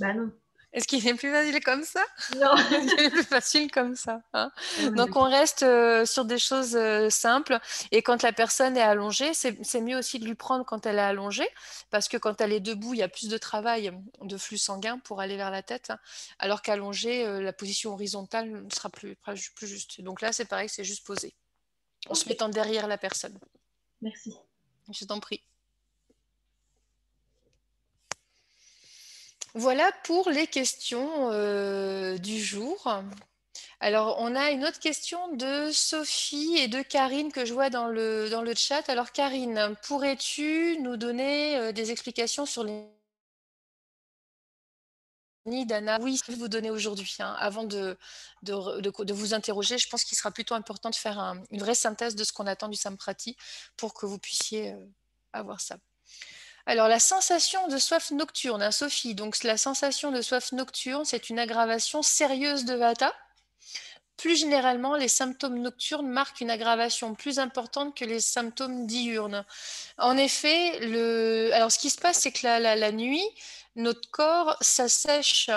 Ben non. Est-ce qu'il est plus facile comme ça Non. <laughs> Il est plus facile comme ça. Hein? Ah donc on reste euh, sur des choses euh, simples. Et quand la personne est allongée, c'est mieux aussi de lui prendre quand elle est allongée, parce que quand elle est debout, il y a plus de travail de flux sanguin pour aller vers la tête, hein. alors qu'allongée, euh, la position horizontale ne sera plus, plus juste. Donc là, c'est pareil, c'est juste poser. en se mettant derrière la personne. Merci. Je t'en prie. Voilà pour les questions euh, du jour. Alors, on a une autre question de Sophie et de Karine que je vois dans le, dans le chat. Alors, Karine, pourrais-tu nous donner euh, des explications sur les Dana, oui, je vais vous donner aujourd'hui. Hein, avant de vous interroger, je pense qu'il sera plutôt important de faire une vraie synthèse de ce qu'on attend du Samprati pour que vous puissiez euh, avoir ça. Alors, la sensation de soif nocturne, hein, Sophie. Donc, la sensation de soif nocturne, c'est une aggravation sérieuse de Vata. Plus généralement, les symptômes nocturnes marquent une aggravation plus importante que les symptômes diurnes. En effet, Alors, ce qui se passe, c'est que la nuit, notre corps s'assèche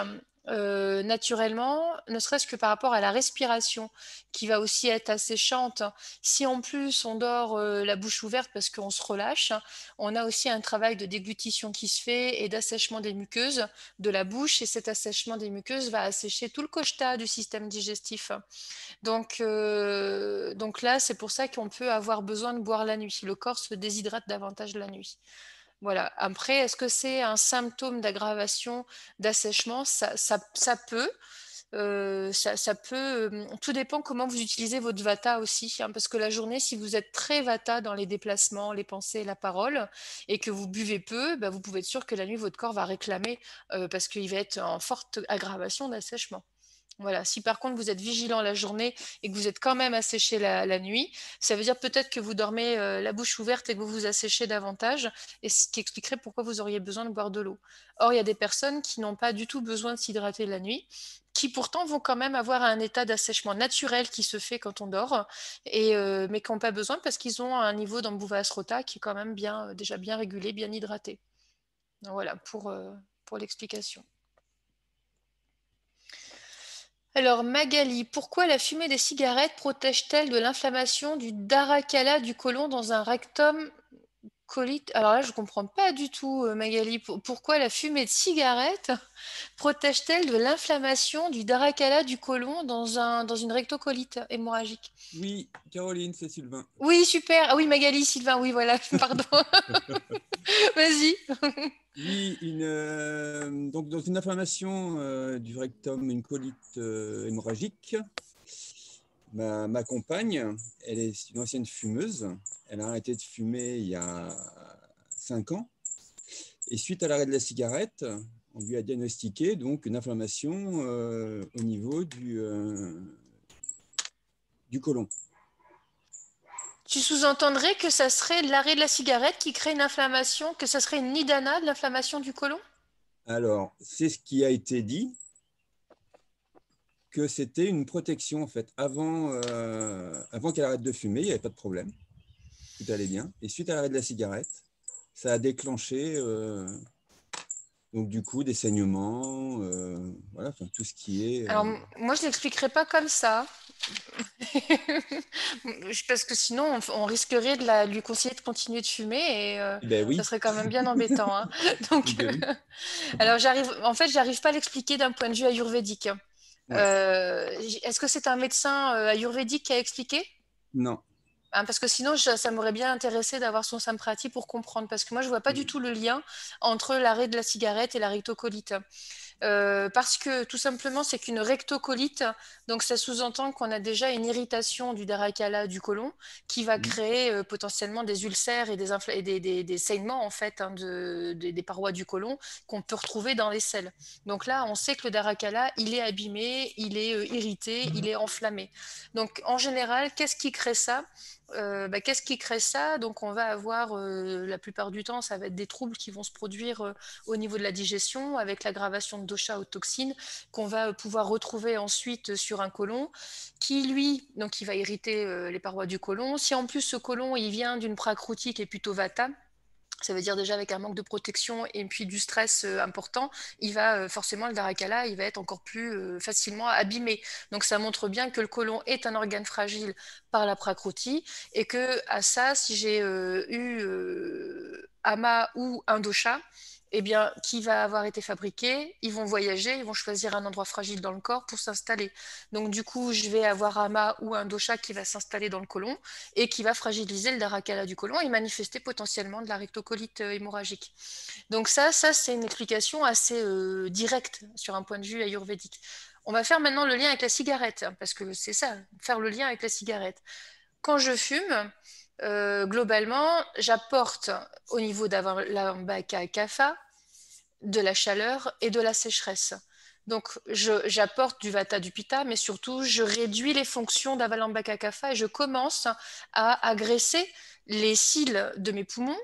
euh, naturellement, ne serait-ce que par rapport à la respiration, qui va aussi être asséchante. Si en plus on dort euh, la bouche ouverte parce qu'on se relâche, on a aussi un travail de déglutition qui se fait et d'assèchement des muqueuses de la bouche, et cet assèchement des muqueuses va assécher tout le cochetat du système digestif. Donc, euh, donc là, c'est pour ça qu'on peut avoir besoin de boire la nuit. Le corps se déshydrate davantage la nuit. Voilà. Après, est-ce que c'est un symptôme d'aggravation, d'assèchement ça, peut. ça, peut. Euh, hum, tout dépend comment vous utilisez votre vata aussi, hein, parce que la journée, si vous êtes très vata dans les déplacements, les pensées, la parole, et que vous buvez peu, bah, vous pouvez être sûr que la nuit, votre corps va réclamer, euh, parce qu'il va être en forte aggravation d'assèchement. Voilà. Si par contre vous êtes vigilant la journée et que vous êtes quand même asséché la, nuit, ça veut dire peut-être que vous dormez euh, la bouche ouverte et que vous vous asséchez davantage, et ce qui expliquerait pourquoi vous auriez besoin de boire de l'eau. Or, il y a des personnes qui n'ont pas du tout besoin de s'hydrater la nuit, qui pourtant vont quand même avoir un état d'assèchement naturel qui se fait quand on dort, et, euh, mais qui n'ont pas besoin parce qu'ils ont un niveau rota qui est quand même bien, euh, déjà bien régulé, bien hydraté. voilà pour l'explication. Alors Magali, pourquoi la fumée des cigarettes protège-t-elle de l'inflammation du daracala du côlon dans un rectum alors là, je ne comprends pas du tout, euh, Magali, pourquoi la fumée de cigarette <laughs> protège-t-elle de l'inflammation du daracala du côlon dans, un, dans une rectocolite hémorragique Oui, Caroline, c'est Sylvain. Oui, super. Ah oui, Magali, Sylvain, oui, voilà, <laughs> pardon. <laughs> Vas-y. oui, euh, donc dans une inflammation euh, du rectum, une colite hémorragique, Ma, compagne, elle est une ancienne fumeuse. Elle a arrêté de fumer il y a 5 ans. Et suite à l'arrêt de la cigarette, on lui a diagnostiqué donc une inflammation euh, au niveau du, euh, du côlon. Tu sous-entendrais que ça serait l'arrêt de la cigarette qui crée une inflammation, que ça serait une nidana de l'inflammation du côlon Alors, c'est ce qui a été dit, que c'était une protection en fait. Avant, euh, avant qu'elle arrête de fumer, il n'y avait pas de problème. Tout allait bien. Et suite à l'arrêt de la cigarette, ça a déclenché euh, donc du coup des saignements, euh, voilà, tout ce qui est. Alors moi je l'expliquerai pas comme ça. <laughs> Parce que sinon, on, risquerait de la, lui conseiller de continuer de fumer et ben ça serait quand même bien embêtant. Hein. <laughs> Donc, ben <laughs> alors j'arrive, en fait, j'arrive pas à l'expliquer d'un point de vue ayurvédique. Euh, est-ce que c'est un médecin euh, ayurvédique qui a expliqué Non. Hein, parce que sinon, ça m'aurait bien intéressé d'avoir son samprati pour comprendre. Parce que moi, je ne vois pas du mm. tout le lien entre l'arrêt de la cigarette et la rectocolite. Euh, parce que tout simplement, c'est qu'une rectocolite, donc ça sous-entend qu'on a déjà une irritation du daracala du côlon qui va mhm. créer euh, potentiellement des ulcères et des, saignements en fait hein, des parois du côlon qu'on peut retrouver dans les selles. Donc là, on sait que le daracala, il est abîmé, il est euh, irrité, mhm. il est enflammé. Donc en général, qu'est-ce qui crée ça euh, bah, qu'est-ce qui crée ça Donc on va avoir, euh, la plupart du temps, ça va être des troubles qui vont se produire euh, au niveau de la digestion avec l'aggravation de dosha aux toxines qu'on va pouvoir retrouver ensuite sur un côlon qui, lui, donc il va irriter les parois du côlon. Si en plus ce côlon, il vient d'une routique et plutôt vata, ça veut dire déjà avec un manque de protection et puis du stress euh, important, il va euh, forcément le darakala, il va être encore plus euh, facilement abîmé. Donc ça montre bien que le côlon est un organe fragile par la prakruti, et que à ça, si j'ai eu ama ou un eh bien, qui va avoir été fabriqué, ils vont voyager, ils vont choisir un endroit fragile dans le corps pour s'installer. Donc, du coup, je vais avoir un mât ou un dosha qui va s'installer dans le côlon et qui va fragiliser le darakala du côlon et manifester potentiellement de la rectocolite euh, hémorragique. Donc, ça, ça c'est une explication assez euh, directe sur un point de vue ayurvédique. On va faire maintenant le lien avec la cigarette, hein, parce que c'est ça, faire le lien avec la cigarette. Quand je fume, euh, globalement, j'apporte au niveau d'avalambaka Kafa de la chaleur et de la sécheresse. Donc, j'apporte du Vata du pita mais surtout, je réduis les fonctions d'Avalambaka kafa et je commence à agresser les cils de mes poumons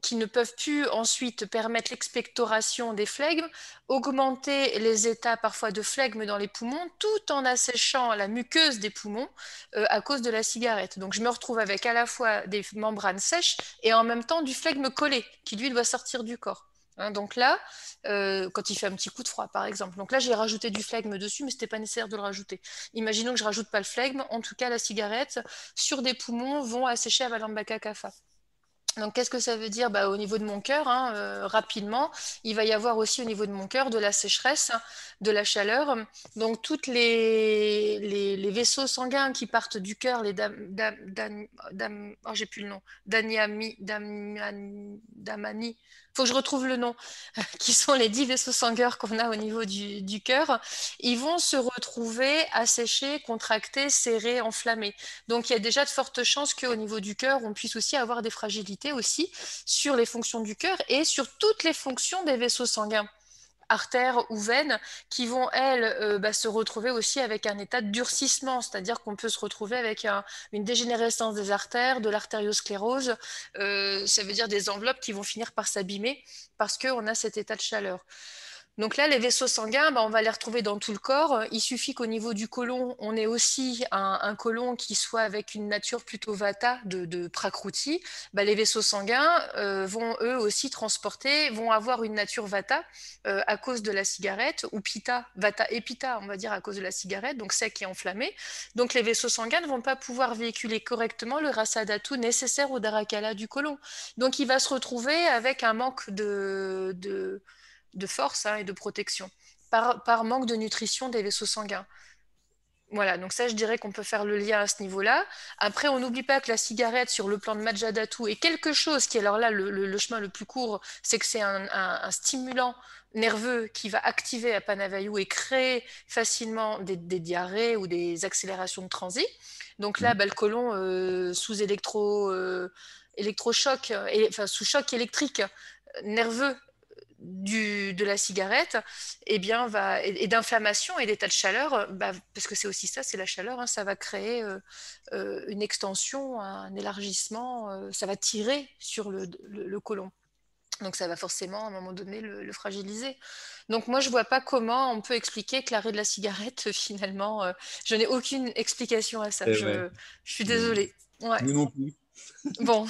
qui ne peuvent plus ensuite permettre l'expectoration des phlegmes, augmenter les états parfois de phlegmes dans les poumons, tout en asséchant la muqueuse des poumons euh, à cause de la cigarette. Donc je me retrouve avec à la fois des membranes sèches et en même temps du phlegme collé, qui lui doit sortir du corps. Hein, donc là, euh, quand il fait un petit coup de froid, par exemple. Donc là, j'ai rajouté du phlegme dessus, mais ce n'était pas nécessaire de le rajouter. Imaginons que je rajoute pas le flegme, En tout cas, la cigarette sur des poumons vont assécher à Valambaka donc, qu'est-ce que ça veut dire bah, Au niveau de mon cœur, hein, euh, rapidement, il va y avoir aussi au niveau de mon cœur de la sécheresse, de la chaleur. Donc, tous les, les, vaisseaux sanguins qui partent du cœur, les dam, oh, j'ai plus le nom, faut que je retrouve le nom, <laughs> qui sont les dix vaisseaux sanguins qu'on a au niveau du, du cœur, ils vont se retrouver asséchés, contractés, serrés, enflammés. Donc il y a déjà de fortes chances qu'au niveau du cœur, on puisse aussi avoir des fragilités aussi sur les fonctions du cœur et sur toutes les fonctions des vaisseaux sanguins artères ou veines qui vont, elles, euh, bah, se retrouver aussi avec un état de durcissement, c'est-à-dire qu'on peut se retrouver avec une dégénérescence des artères, de l'artériosclérose, euh, ça veut dire des enveloppes qui vont finir par s'abîmer parce qu'on a cet état de chaleur. Donc là, les vaisseaux sanguins, bah, on va les retrouver dans tout le corps. Il suffit qu'au niveau du côlon, on ait aussi un, un côlon qui soit avec une nature plutôt vata de, de prakruti. Bah, les vaisseaux sanguins euh, vont eux aussi transporter, vont avoir une nature vata euh, à cause de la cigarette, ou pita, vata et pita, on va dire, à cause de la cigarette, donc sec et enflammé. Donc les vaisseaux sanguins ne vont pas pouvoir véhiculer correctement le rasadatu nécessaire au darakala du côlon. Donc il va se retrouver avec un manque de de force hein, et de protection, par, manque de nutrition des vaisseaux sanguins. Voilà, donc ça, je dirais qu'on peut faire le lien à ce niveau-là. Après, on n'oublie pas que la cigarette, sur le plan de Majadatou, est quelque chose qui, alors là, le, chemin le plus court, c'est que c'est un, stimulant nerveux qui va activer à Panavayu et créer facilement des, diarrhées ou des accélérations de transit. Donc là, mm. le colon euh, sous électro, euh, électrochoc, enfin, sous choc électrique euh, nerveux du, de la cigarette eh bien, va, et, d'inflammation et d'état de chaleur, euh, bah, parce que c'est aussi ça, c'est la chaleur, hein, ça va créer euh, euh, une extension, un élargissement, ça va tirer sur le, le, Donc ça va forcément à un moment donné le, fragiliser. Donc moi je vois pas comment on peut expliquer que l'arrêt de la cigarette <laughs> finalement, je n'ai aucune explication à ça. Je, suis désolée. non plus. Bon,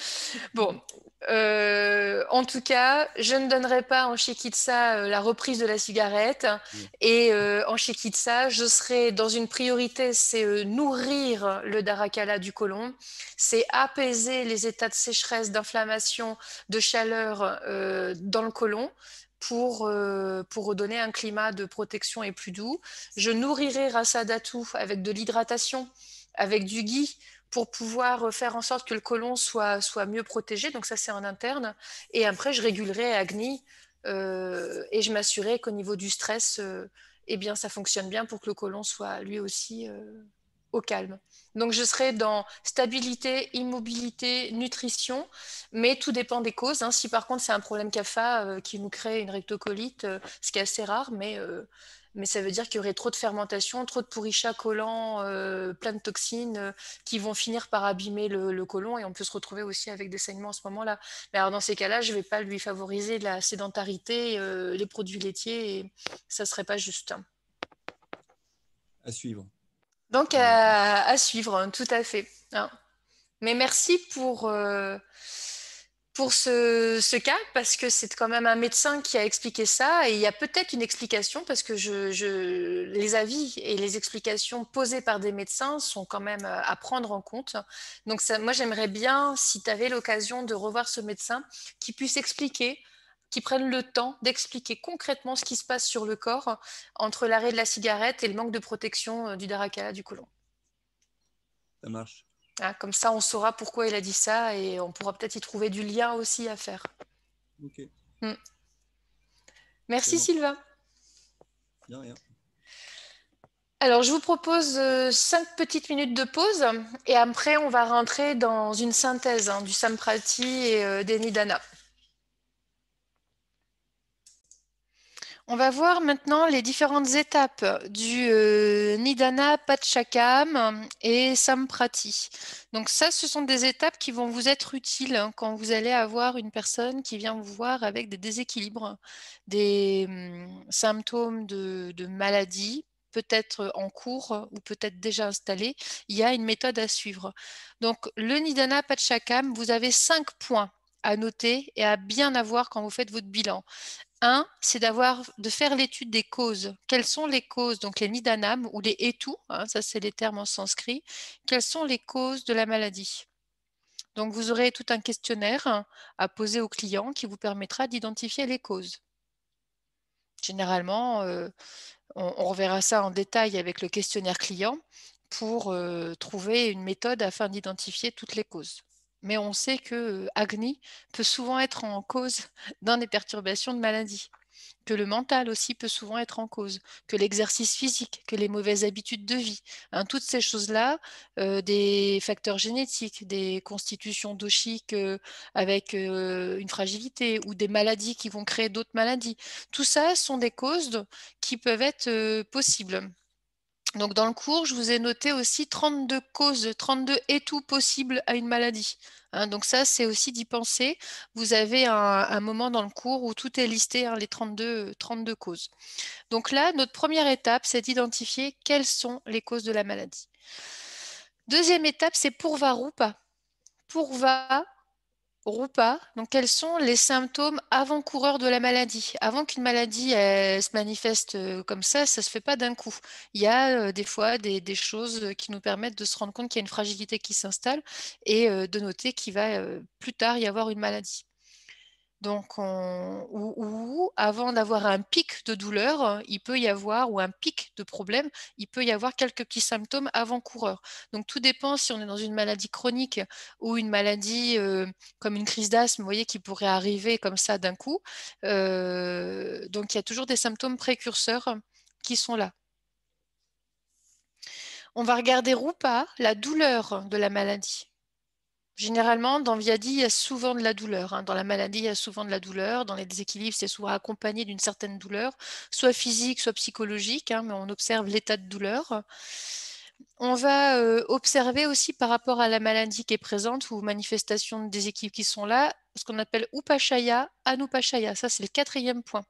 <laughs> bon. Euh, en tout cas, je ne donnerai pas en Chikitsa euh, la reprise de la cigarette. Mm. Et euh, en Chikitsa, je serai dans une priorité, c'est nourrir le darakala du côlon, c'est apaiser les états de sécheresse, d'inflammation, de chaleur dans le côlon. Pour, pour, redonner un climat de protection et plus doux. Je nourrirai Rassadatou avec de l'hydratation, avec du gui, pour pouvoir euh, faire en sorte que le côlon soit, soit mieux protégé. Donc ça, c'est en interne. Et après, je régulerai Agni euh, et je m'assurerai qu'au niveau du stress, euh, eh bien, ça fonctionne bien pour que le côlon soit lui aussi au calme. Donc je serai dans stabilité, immobilité, nutrition, mais tout dépend des causes. Hein. Si par contre c'est un problème CAFA qui nous crée une rectocolite, ce qui est assez rare, mais mais ça veut dire qu'il y aurait trop de fermentation, trop de pourrichats collants, euh, plein de toxines euh, qui vont finir par abîmer le, le, côlon et on peut se retrouver aussi avec des saignements en ce moment-là. Mais alors dans ces cas-là, je ne vais pas lui favoriser la sédentarité, euh, les produits laitiers, et ça ne serait pas juste. À suivre. Donc à, suivre, hein, tout à fait. Hein. Mais merci pour pour ce, cas parce que c'est quand même un médecin qui a expliqué ça et il y a peut-être une explication parce que je, les avis et les explications posées par des médecins sont quand même euh, à prendre en compte. Donc moi j'aimerais bien, si tu avais l'occasion de revoir ce médecin, qui puisse expliquer qu'il prenne le temps d'expliquer concrètement ce qui se passe sur le corps entre l'arrêt de la cigarette et le manque de protection euh, du Darakala du côlon. Ça marche. Ah, comme ça, on saura pourquoi il a dit ça et on pourra peut-être y trouver du lien aussi à faire. Hmm. Merci Sylvain. Alors, je vous propose euh, cinq petites minutes de pause et après, on va rentrer dans une synthèse hein, du Samprati et euh, des Nidana. On va voir maintenant les différentes étapes du euh, Nidana, Patchakam et Samprati. Donc ça, ce sont des étapes qui vont vous être utiles hein, quand vous allez avoir une personne qui vient vous voir avec des déséquilibres, des hum, symptômes de, maladie, peut-être en cours ou peut-être déjà installés. il y a une méthode à suivre. Donc le Nidana Patchakam, vous avez cinq points à noter et à bien avoir quand vous faites votre bilan. Un, c'est d'avoir, de faire l'étude des causes. Quelles sont les causes, donc les nidanam ou les etu, hein, ça c'est les termes en sanskrit, quelles sont les causes de la maladie Donc vous aurez tout un questionnaire hein, à poser au client qui vous permettra d'identifier les causes. Généralement, euh, on, reverra ça en détail avec le questionnaire client pour euh, trouver une méthode afin d'identifier toutes les causes mais on sait que Agni peut souvent être en cause <laughs> dans des perturbations de maladie, que le mental aussi peut souvent être en cause, que l'exercice physique, que les mauvaises habitudes de vie, hein, toutes ces choses-là, des facteurs génétiques, des constitutions doshiques avec une fragilité ou des maladies qui vont créer d'autres maladies, tout ça sont des causes qui peuvent être possibles. Donc dans le cours, je vous ai noté aussi 32 causes, 32 et tout possibles à une maladie. Hein. donc ça, c'est aussi d'y penser. Vous avez un, moment dans le cours où tout est listé, hein, les 32, 32 causes. Donc là, notre première étape, c'est d'identifier quelles sont les causes de la maladie. Deuxième étape, c'est pour ou pas. va, Roupa, donc quels sont les symptômes avant-coureurs de la maladie Avant qu'une maladie se manifeste euh, comme ça, ça ne se fait pas d'un coup. Il y a euh, des fois des, choses euh, qui nous permettent de se rendre compte qu'il y a une fragilité qui s'installe et de noter qu'il va plus tard y avoir une maladie. Donc, ou, avant d'avoir un pic de douleur, hein, il peut y avoir, ou un pic de problème, il peut y avoir quelques petits symptômes avant-coureurs. Donc, tout dépend si on est dans une maladie chronique ou une maladie euh, comme une crise d'asthme, vous voyez, qui pourrait arriver comme ça d'un coup. Euh, donc, il y a toujours des symptômes précurseurs qui sont là. On va regarder pas la douleur de la maladie. Généralement, dans Viadi, il y a souvent de la douleur. Hein. Dans la maladie, il y a souvent de la douleur. Dans les déséquilibres, c'est souvent accompagné d'une certaine douleur, soit physique, soit psychologique, hein, mais on observe l'état de douleur. On va euh, observer aussi par rapport à la maladie qui est présente ou aux manifestations de déséquilibres qui sont là, ce qu'on appelle upachaya, anupachaya. Ça, c'est le quatrième point.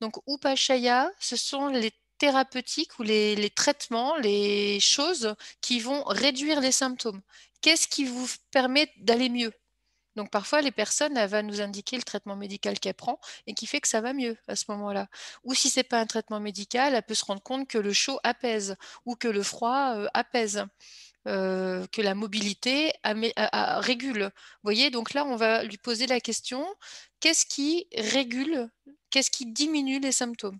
Donc, upachaya, ce sont les thérapeutiques ou les, traitements, les choses qui vont réduire les symptômes Qu'est-ce qui vous permet d'aller mieux donc parfois, les personnes, elles vont nous indiquer le traitement médical qu'elle prend et qui fait que ça va mieux à ce moment-là. Ou si ce n'est pas un traitement médical, elle peut se rendre compte que le chaud apaise ou que le froid euh, apaise. Euh, que la mobilité régule. Vous voyez, donc là, on va lui poser la question, qu'est-ce qui régule, qu'est-ce qui diminue les symptômes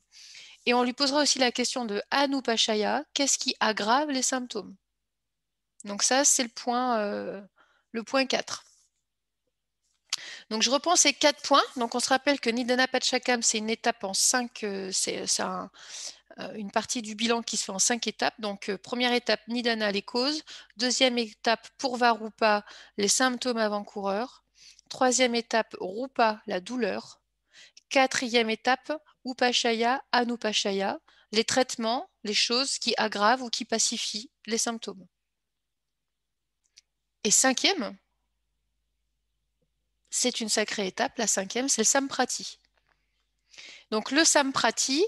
Et on lui posera aussi la question de Anupachaya, qu'est-ce qui aggrave les symptômes donc ça, c'est le point, euh, le point 4. Donc je reprends ces quatre points. Donc on se rappelle que Nidana Pachakam, c'est une étape en cinq, euh, c'est euh, une partie du bilan qui se fait en cinq étapes. Donc première étape, Nidana, les causes. Deuxième étape, pour les symptômes avant-coureurs. Troisième étape, Rupa, la douleur. Quatrième étape, Upachaya, Anupachaya, les traitements, les choses qui aggravent ou qui pacifient les symptômes. Et cinquième, c'est une sacrée étape, la cinquième, c'est le samprati. Donc le Samprati,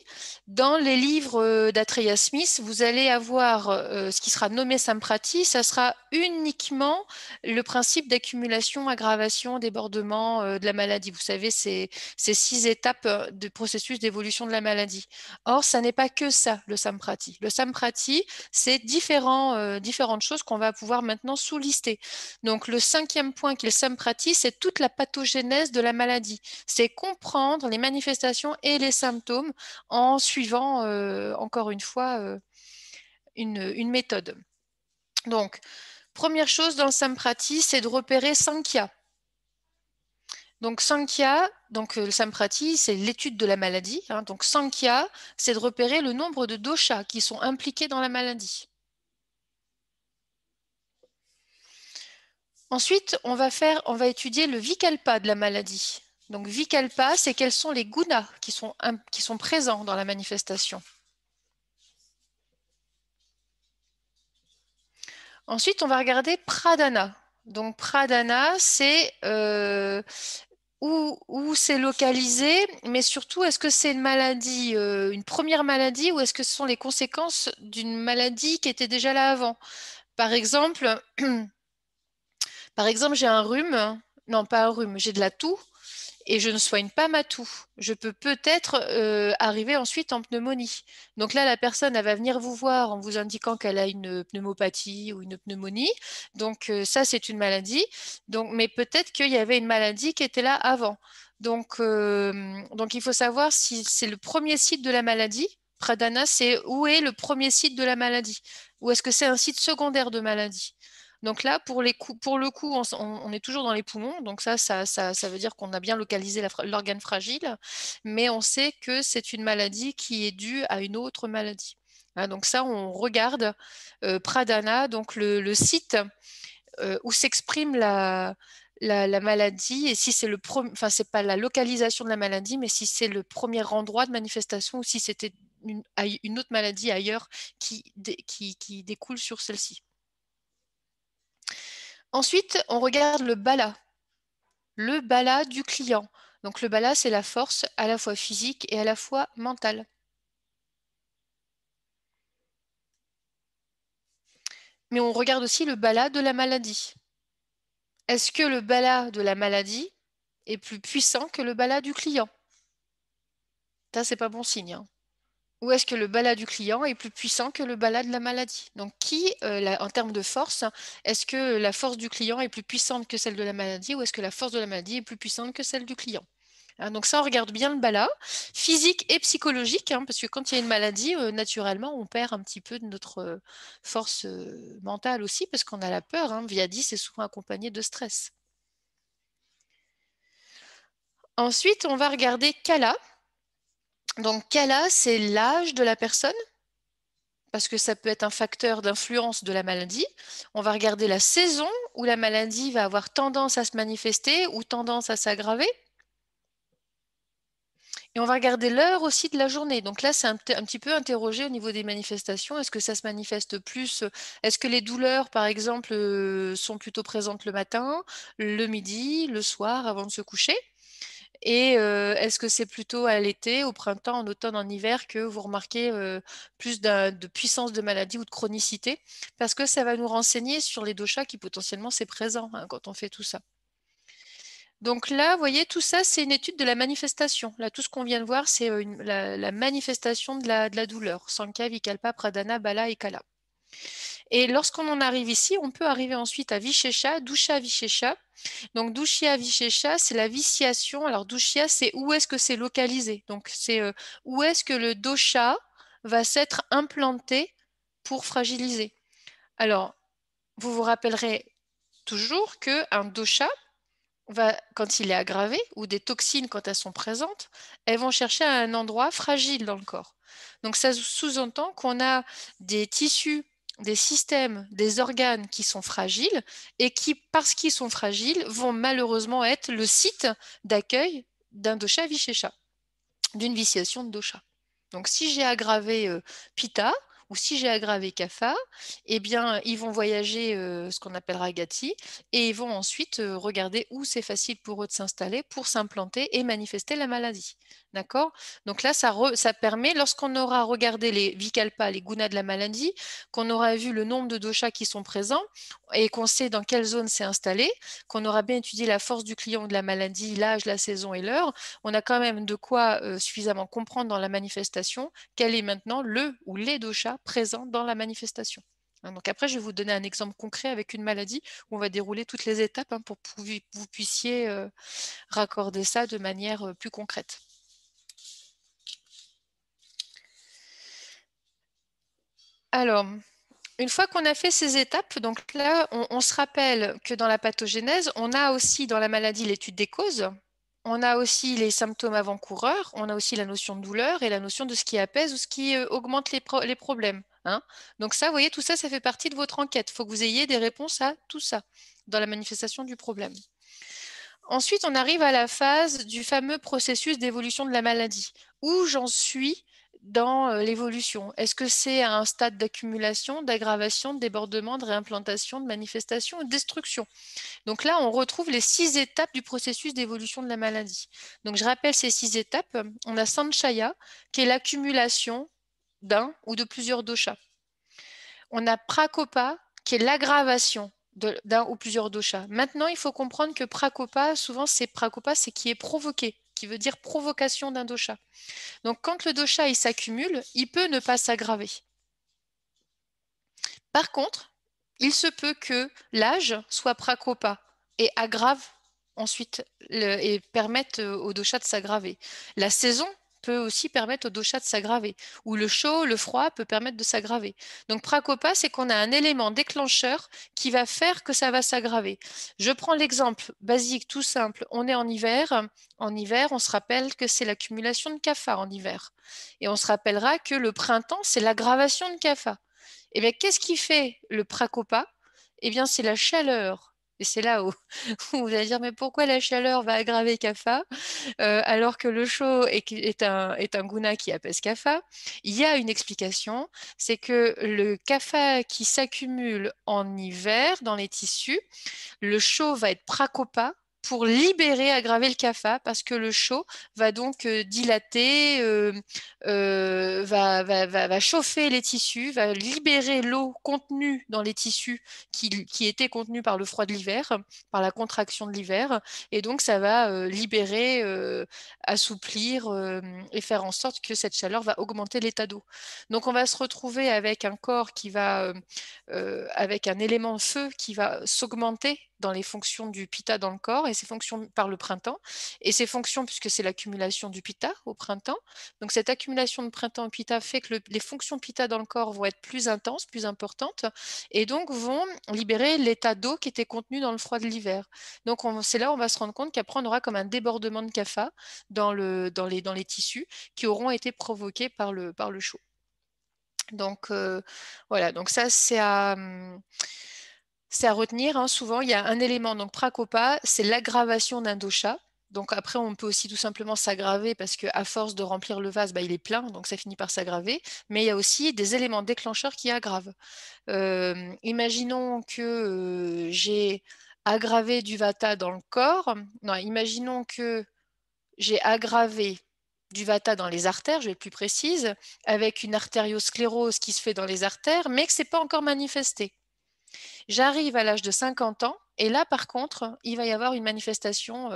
dans les livres euh, d'Atreya Smith, vous allez avoir euh, ce qui sera nommé Samprati, ça sera uniquement le principe d'accumulation, aggravation, débordement euh, de la maladie. Vous savez, c'est ces six étapes de processus d'évolution de la maladie. Or, ça n'est pas que ça, le Samprati. Le Samprati, c'est différents, différentes choses qu'on va pouvoir maintenant sous-lister. Donc le cinquième point le Samprati, c'est toute la pathogénèse de la maladie. C'est comprendre les manifestations et les symptômes en suivant, euh, encore une fois, euh, une, méthode. Donc, première chose dans le Samprati, c'est de repérer Sankhya. Donc, Sankhya, donc, euh, le Samprati, c'est l'étude de la maladie. Hein. donc, Sankhya, c'est de repérer le nombre de doshas qui sont impliqués dans la maladie. Ensuite, on va, faire, on va étudier le vikalpa de la maladie. Donc, vie qu'elle passe et quels sont les gunas qui sont, qui sont présents dans la manifestation. Ensuite, on va regarder pradana. Donc, pradana, c'est euh, où, c'est localisé, mais surtout, est-ce que c'est une maladie, euh, une première maladie, ou est-ce que ce sont les conséquences d'une maladie qui était déjà là avant Par exemple, <clears throat> par exemple j'ai un rhume, non pas un rhume, j'ai de la toux et je ne soigne pas ma toux, je peux peut-être euh, arriver ensuite en pneumonie. Donc là, la personne elle va venir vous voir en vous indiquant qu'elle a une pneumopathie ou une pneumonie. Donc euh, ça, c'est une maladie. Donc, mais peut-être qu'il y avait une maladie qui était là avant. Donc, euh, donc il faut savoir si c'est le premier site de la maladie. Pradana, c'est où est le premier site de la maladie Ou est-ce que c'est un site secondaire de maladie donc là, pour, le coup, on, est toujours dans les poumons. Donc ça, ça, veut dire qu'on a bien localisé l'organe fragile, mais on sait que c'est une maladie qui est due à une autre maladie. Hein, donc ça, on regarde euh, Pradana, donc le, site euh, où s'exprime la, maladie et si c'est le premier, c'est pas la localisation de la maladie, mais si c'est le premier endroit de manifestation ou si c'était une, autre maladie ailleurs qui découle sur celle-ci. Ensuite, on regarde le bala, le bala du client. Donc le bala, c'est la force à la fois physique et à la fois mentale. Mais on regarde aussi le bala de la maladie. Est-ce que le bala de la maladie est plus puissant que le bala du client Ça, c'est pas bon signe. Hein. Ou est-ce que le bala du client est plus puissant que le bala de la maladie Donc, qui, euh, en termes de force, est-ce que la force du client est plus puissante que celle de la maladie ou est-ce que la force de la maladie est plus puissante que celle du client hein, donc ça, on regarde bien le bala, physique et psychologique, hein, parce que quand il y a une maladie, euh, naturellement, on perd un petit peu de notre euh, force mentale aussi, parce qu'on a la peur. Hein, via 10, c'est souvent accompagné de stress. Ensuite, on va regarder Kala, donc, Kala, c'est l'âge de la personne, parce que ça peut être un facteur d'influence de la maladie. On va regarder la saison où la maladie va avoir tendance à se manifester ou tendance à s'aggraver. Et on va regarder l'heure aussi de la journée. Donc là, c'est un, petit peu interrogé au niveau des manifestations. Est-ce que ça se manifeste plus euh, Est-ce que les douleurs, par exemple, euh, sont plutôt présentes le matin, le midi, le soir, avant de se coucher et est-ce que c'est plutôt à l'été, au printemps, en automne, en hiver que vous remarquez plus de puissance de maladie ou de chronicité Parce que ça va nous renseigner sur les doshas qui potentiellement c'est présent hein, quand on fait tout ça. Donc là, vous voyez, tout ça, c'est une étude de la manifestation. Là, tout ce qu'on vient de voir, c'est la, manifestation de la, douleur. Sankhya, Vikalpa, Pradana, Bala et Kala. Et lorsqu'on en arrive ici, on peut arriver ensuite à Vichesha, Dusha Vichesha. Donc Dushya Vichesha, c'est la viciation. Alors Dushya, c'est où est-ce que c'est localisé Donc c'est euh, où est-ce que le dosha va s'être implanté pour fragiliser. Alors, vous vous rappellerez toujours qu'un dosha, va, quand il est aggravé, ou des toxines quand elles sont présentes, elles vont chercher à un endroit fragile dans le corps. Donc ça sous-entend qu'on a des tissus des systèmes, des organes qui sont fragiles et qui, parce qu'ils sont fragiles, vont malheureusement être le site d'accueil d'un dosha vichécha, d'une viciation de dosha. Donc si j'ai aggravé euh, Pita ou si j'ai aggravé CAFA, eh bien, euh, ils vont voyager euh, ce qu'on appellera GATI et ils vont ensuite euh, regarder où c'est facile pour eux de s'installer pour s'implanter et manifester la maladie. D'accord Donc là, ça, permet, lorsqu'on aura regardé les vicalpas, les gunas de la maladie, qu'on aura vu le nombre de doshas qui sont présents et qu'on sait dans quelle zone c'est installé, qu'on aura bien étudié la force du client de la maladie, l'âge, la saison et l'heure, on a quand même de quoi suffisamment comprendre dans la manifestation quel est maintenant le ou les doshas présent dans la manifestation. Hein, donc après, je vais vous donner un exemple concret avec une maladie où on va dérouler toutes les étapes hein, pour que vous puissiez euh, raccorder ça de manière euh, plus concrète. Alors, une fois qu'on a fait ces étapes, donc là, on, on, se rappelle que dans la pathogénèse, on a aussi dans la maladie l'étude des causes on a aussi les symptômes avant-coureurs, on a aussi la notion de douleur et la notion de ce qui apaise ou ce qui euh, augmente les, problèmes. Hein. Donc ça, vous voyez, tout ça, ça fait partie de votre enquête. Il faut que vous ayez des réponses à tout ça dans la manifestation du problème. Ensuite, on arrive à la phase du fameux processus d'évolution de la maladie, où j'en suis dans l'évolution Est-ce que c'est un stade d'accumulation, d'aggravation, de débordement, de réimplantation, de manifestation ou de destruction Donc là, on retrouve les six étapes du processus d'évolution de la maladie. Donc je rappelle ces six étapes. On a Sanchaya, qui est l'accumulation d'un ou de plusieurs doshas. On a Prakopa, qui est l'aggravation d'un ou plusieurs doshas. Maintenant, il faut comprendre que Prakopa, souvent, c'est Prakopa, c'est qui est provoqué qui veut dire provocation d'un dosha. Donc quand le dosha il s'accumule, il peut ne pas s'aggraver. Par contre, il se peut que l'âge soit prakopa et aggrave ensuite et permette au dosha de s'aggraver. La saison peut aussi permettre au dosha de s'aggraver, ou le chaud, le froid peut permettre de s'aggraver. Donc prakopa, c'est qu'on a un élément déclencheur qui va faire que ça va s'aggraver. Je prends l'exemple basique, tout simple. On est en hiver. En hiver, on se rappelle que c'est l'accumulation de kapha en hiver. Et on se rappellera que le printemps, c'est l'aggravation de kapha. Et eh bien, qu'est-ce qui fait le prakopa Eh bien, c'est la chaleur et c'est là où, vous <laughs> allez dire, mais pourquoi la chaleur va aggraver kafa euh, alors que le chaud est, un, est guna qui apaise kafa Il y a une explication, c'est que le kafa qui s'accumule en hiver dans les tissus, le chaud va être Prakopa, pour libérer, aggraver le cafa, parce que le chaud va donc euh, dilater, euh, euh, va, va, chauffer les tissus, va libérer l'eau contenue dans les tissus qui, qui, était contenue par le froid de l'hiver, par la contraction de l'hiver, et donc ça va libérer, assouplir et faire en sorte que cette chaleur va augmenter l'état d'eau. Donc on va se retrouver avec un corps qui va, avec un élément feu qui va s'augmenter dans les fonctions du pita dans le corps et ses fonctions par le printemps. Et ces fonctions, puisque c'est l'accumulation du pita au printemps, donc cette accumulation de printemps au pita fait que les fonctions pita dans le corps vont être plus intenses, plus importantes, et donc vont libérer l'état d'eau qui était contenu dans le froid de l'hiver. Donc c'est là où on va se rendre compte qu'après on aura comme un débordement de kapha dans, les, tissus qui auront été provoqués par le, chaud. Donc euh, voilà, donc ça c'est à... Hum, c'est à retenir. Hein. souvent, il y a un élément, donc Prakopa, c'est l'aggravation d'un dosha. Donc après, on peut aussi tout simplement s'aggraver parce qu'à force de remplir le vase, bah, il est plein, donc ça finit par s'aggraver. Mais il y a aussi des éléments déclencheurs qui aggravent. imaginons que j'ai aggravé du vata dans le corps. Non, imaginons que j'ai aggravé du vata dans les artères, je vais être plus précise, avec une artériosclérose qui se fait dans les artères, mais que ce n'est pas encore manifesté. J'arrive à l'âge de 50 ans et là, par contre, il va y avoir une manifestation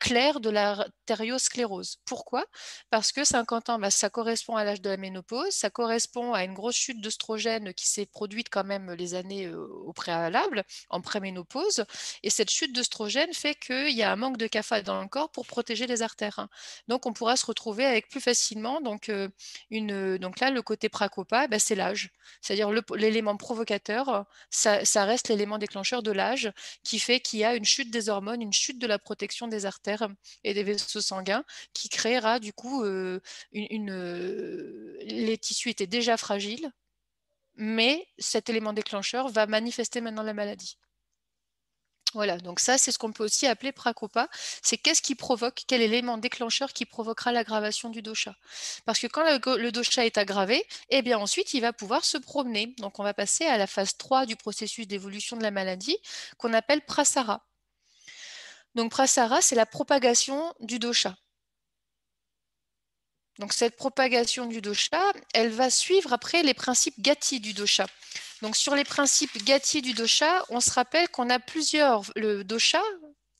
claire de l'artériosclérose. Pourquoi Parce que 50 ans, bah, ça correspond à l'âge de la ménopause, ça correspond à une grosse chute d'oestrogène qui s'est produite quand même les années au préalable, en préménopause. Et cette chute d'oestrogène fait qu'il y a un manque de CAFA dans le corps pour protéger les artères. Hein. Donc, on pourra se retrouver avec plus facilement. Donc, une, donc là, le côté pracopa, bah, c'est l'âge. C'est-à-dire l'élément provocateur, ça, ça reste l'élément des déclencheur de l'âge qui fait qu'il y a une chute des hormones, une chute de la protection des artères et des vaisseaux sanguins qui créera du coup euh, une, euh, les tissus étaient déjà fragiles, mais cet élément déclencheur va manifester maintenant la maladie. Voilà, donc ça, c'est ce qu'on peut aussi appeler Prakopa. C'est qu'est-ce qui provoque, quel élément déclencheur qui provoquera l'aggravation du dosha. Parce que quand le, dosha est aggravé, eh bien ensuite, il va pouvoir se promener. Donc on va passer à la phase 3 du processus d'évolution de la maladie qu'on appelle Prasara. Donc Prasara, c'est la propagation du dosha. Donc cette propagation du dosha, elle va suivre après les principes gati du dosha. Donc sur les principes gâtis du dosha, on se rappelle qu'on a plusieurs, le dosha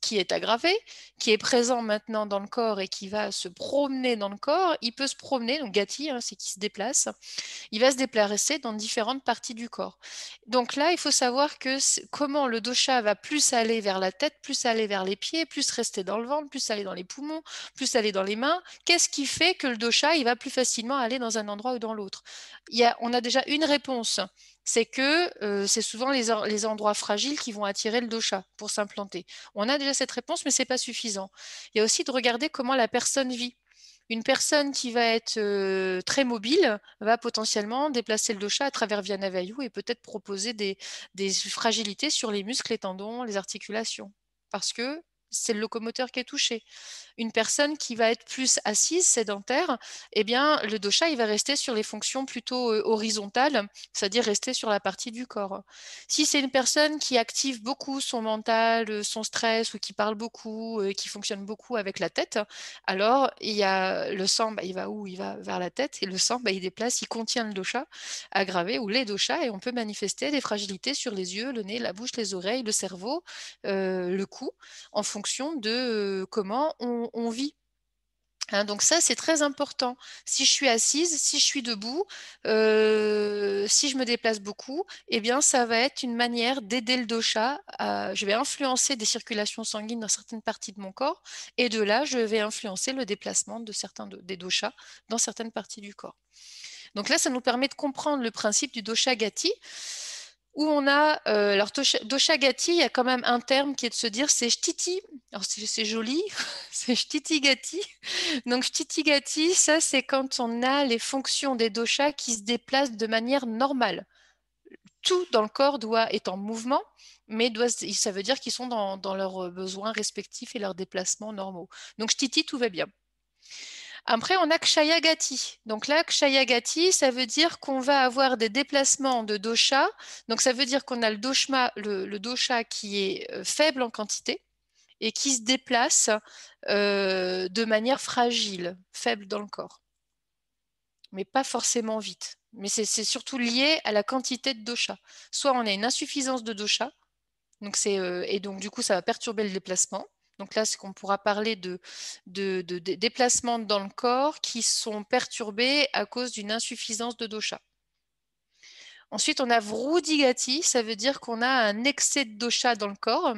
qui est aggravé, qui est présent maintenant dans le corps et qui va se promener dans le corps, il peut se promener, donc Gati, hein, c'est qui se déplace, il va se déplacer dans différentes parties du corps. Donc là, il faut savoir que comment le dosha va plus aller vers la tête, plus aller vers les pieds, plus rester dans le ventre, plus aller dans les poumons, plus aller dans les mains. Qu'est-ce qui fait que le dosha, il va plus facilement aller dans un endroit ou dans l'autre On a déjà une réponse c'est que euh, c'est souvent les, endroits fragiles qui vont attirer le dosha pour s'implanter. On a déjà cette réponse, mais ce n'est pas suffisant. Il y a aussi de regarder comment la personne vit. Une personne qui va être euh, très mobile va potentiellement déplacer le dosha à travers Viana et peut-être proposer des fragilités sur les muscles, les tendons, les articulations, parce que c'est le locomoteur qui est touché. Une personne qui va être plus assise, sédentaire, eh bien, le dosha, il va rester sur les fonctions plutôt horizontales, c'est-à-dire rester sur la partie du corps. Si c'est une personne qui active beaucoup son mental, son stress, ou qui parle beaucoup, et qui fonctionne beaucoup avec la tête, alors il y a le sang, bah, il va où Il va vers la tête, et le sang, bah, il déplace, il contient le dosha aggravé, ou les doshas, et on peut manifester des fragilités sur les yeux, le nez, la bouche, les oreilles, le cerveau, le cou, en fonction de euh, comment on, vit. Hein, donc ça, c'est très important. Si je suis assise, si je suis debout, euh, si je me déplace beaucoup, eh bien, ça va être une manière d'aider le dosha. je vais influencer des circulations sanguines dans certaines parties de mon corps, et de là, je vais influencer le déplacement de certains des doshas dans certaines parties du corps. Donc là, ça nous permet de comprendre le principe du dosha gati où on a, euh, alors Doshagati, il y a quand même un terme qui est de se dire c'est Shtiti, alors c'est joli, <laughs> c'est Shtiti Gati. Donc Shtiti Gati, ça c'est quand on a les fonctions des doshas qui se déplacent de manière normale. Tout dans le corps doit être en mouvement, mais ça veut dire qu'ils sont dans, leurs euh, besoins respectifs et leurs déplacements normaux. Donc Shtiti, tout va bien. Après, on a Kshayagati. Donc là, Kshayagati, ça veut dire qu'on va avoir des déplacements de dosha. Donc ça veut dire qu'on a le, le, dosha qui est euh, faible en quantité et qui se déplace euh, de manière fragile, faible dans le corps, mais pas forcément vite. Mais c'est surtout lié à la quantité de dosha. Soit on a une insuffisance de dosha, donc euh, et donc du coup ça va perturber le déplacement, donc là, c'est qu'on pourra parler de, de, déplacements dans le corps qui sont perturbés à cause d'une insuffisance de dosha. Ensuite, on a vrudigati, ça veut dire qu'on a un excès de dosha dans le corps.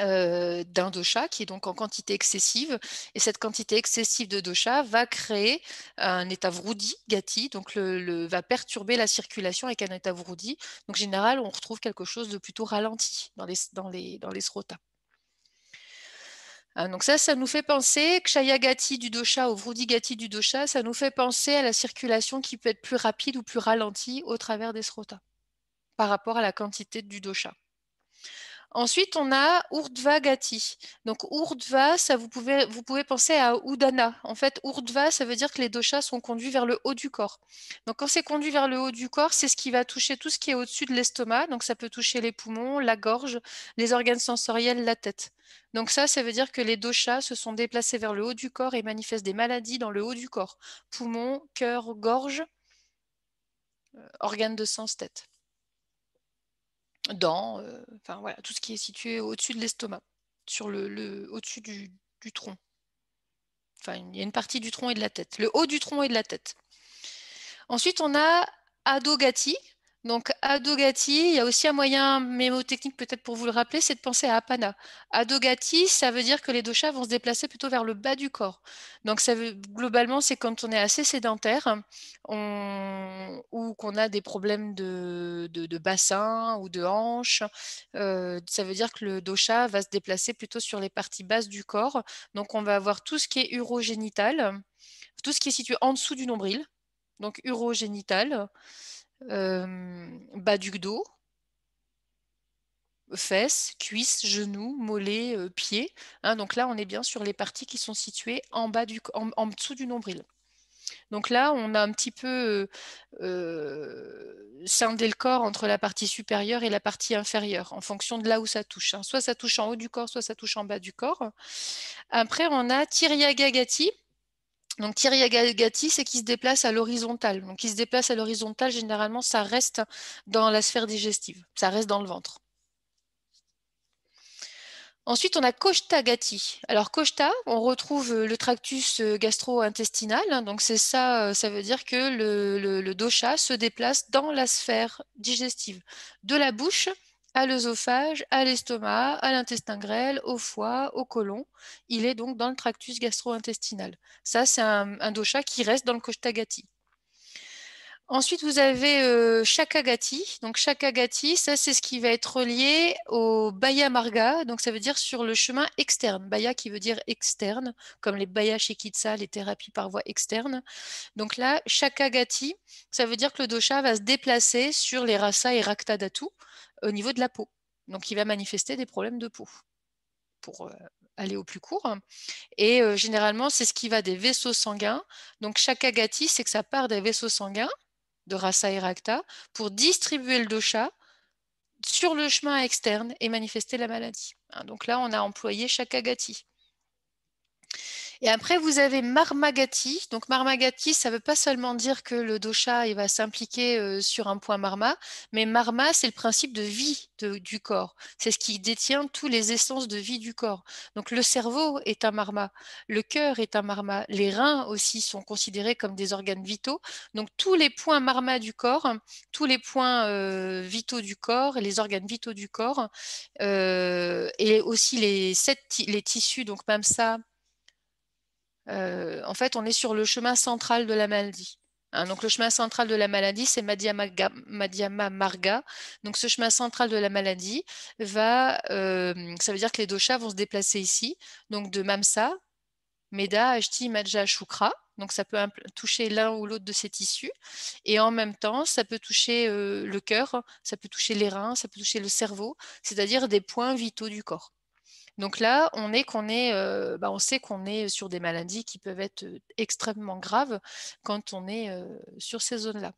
Euh, d'un dosha qui est donc en quantité excessive. Et cette quantité excessive de dosha va créer un état vroudi, donc le, va perturber la circulation avec un état vroudi. Donc, en général, on retrouve quelque chose de plutôt ralenti dans les, dans les, dans les srotas. Hein, donc ça, ça nous fait penser, Kshayagati du dosha ou Vrudigati du dosha, ça nous fait penser à la circulation qui peut être plus rapide ou plus ralentie au travers des srotas par rapport à la quantité du dosha. Ensuite, on a Urdhva Gati. Donc Urdhva, ça vous pouvez, vous pouvez penser à Udana. En fait, Urdhva, ça veut dire que les doshas sont conduits vers le haut du corps. Donc quand c'est conduit vers le haut du corps, c'est ce qui va toucher tout ce qui est au-dessus de l'estomac. Donc ça peut toucher les poumons, la gorge, les organes sensoriels, la tête. Donc ça, ça veut dire que les doshas se sont déplacés vers le haut du corps et manifestent des maladies dans le haut du corps. Poumons, cœur, gorge, euh, organes de sens, tête dents, euh, voilà, tout ce qui est situé au-dessus de l'estomac, sur le, au-dessus du, du tronc. Enfin, il y a une partie du tronc et de la tête, le haut du tronc et de la tête. Ensuite, on a Adogati, donc, Adogati, il y a aussi un moyen mémotechnique peut-être pour vous le rappeler, c'est de penser à Apana. Adogati, ça veut dire que les doshas vont se déplacer plutôt vers le bas du corps. Donc, ça veut, globalement, c'est quand on est assez sédentaire ou qu'on a des problèmes de, bassin ou de hanche. Euh, ça veut dire que le dosha va se déplacer plutôt sur les parties basses du corps. Donc, on va avoir tout ce qui est urogénital, tout ce qui est situé en dessous du nombril, donc urogénital bas du dos, fesses, cuisses, genoux, mollets, euh, pieds. Hein, donc là, on est bien sur les parties qui sont situées en, bas du, en, dessous du nombril. Donc là, on a un petit peu euh, euh, scindé le corps entre la partie supérieure et la partie inférieure, en fonction de là où ça touche. Hein. Soit ça touche en haut du corps, soit ça touche en bas du corps. Après, on a Gagati. Donc Thierry c'est qu'il se déplace à l'horizontale. Donc il se déplace à l'horizontale, généralement, ça reste dans la sphère digestive, ça reste dans le ventre. Ensuite, on a Koshta Alors Koshta, on retrouve euh, le tractus euh, gastro-intestinal. Donc c'est ça, euh, ça veut dire que le dosha se déplace dans la sphère digestive, de la bouche à l'œsophage, à l'estomac, à l'intestin grêle, au foie, au côlon. Il est donc dans le tractus gastro-intestinal. Ça, c'est un, dosha qui reste dans le Koshtagati. Ensuite, vous avez euh, Shakagati. Donc, Shakagati, ça, c'est ce qui va être relié au Baya Marga. Donc, ça veut dire sur le chemin externe. Baya qui veut dire externe, comme les Baya Shikitsa, les thérapies par voie externe. Donc là, Shakagati, ça veut dire que le dosha va se déplacer sur les Rasa et Rakta datu au niveau de la peau. Donc, il va manifester des problèmes de peau pour euh, aller au plus court. Et euh, généralement, c'est ce qui va des vaisseaux sanguins. Donc, chaque agati, c'est que ça part des vaisseaux sanguins de Rasa et pour distribuer le dosha sur le chemin externe et manifester la maladie. Hein, donc là, on a employé chaque agati. Et après, vous avez Marmagati. Donc, Marmagati, ça ne veut pas seulement dire que le dosha va s'impliquer euh, sur un point marma, mais marma, c'est le principe de vie du corps. C'est ce qui détient tous les essences de vie du corps. Donc, le cerveau est un marma, le cœur est un marma, les reins aussi sont considérés comme des organes vitaux. Donc, tous les points marma du corps, tous les points euh, vitaux du corps, les organes vitaux du corps, euh, et aussi les, sept, les tissus, donc même ça, euh, en fait, on est sur le chemin central de la maladie. Hein. le chemin central de la maladie, c'est Madhyama Marga. Donc, ce chemin central de la maladie va, euh, ça veut dire que les doshas vont se déplacer ici, donc de Mamsa, Meda, Ashti, Madja, Shukra. Donc, ça peut toucher l'un ou l'autre de ces tissus. Et en même temps, ça peut toucher euh, le cœur, ça peut toucher les reins, ça peut toucher le cerveau, c'est-à-dire des points vitaux du corps. Donc là, bah, on sait qu'on est sur des maladies qui peuvent être extrêmement graves quand on est sur ces zones-là.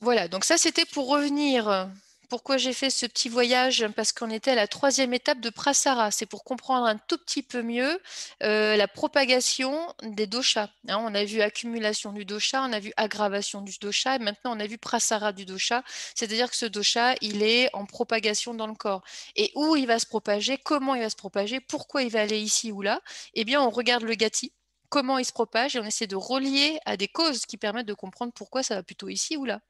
Voilà, donc ça c'était pour revenir pourquoi j'ai fait ce petit voyage Parce qu'on était à la troisième étape de Prasara. C'est pour comprendre un tout petit peu mieux euh, la propagation des doshas. Hein. on a vu accumulation du dosha, on a vu aggravation du dosha, et maintenant on a vu Prasara du dosha. C'est-à-dire que ce dosha, il est en propagation dans le corps. Et où il va se propager, comment il va se propager, pourquoi il va aller ici ou là Eh bien, on regarde le gâti comment il se propage et on essaie de relier à des causes qui permettent de comprendre pourquoi ça va plutôt ici ou là.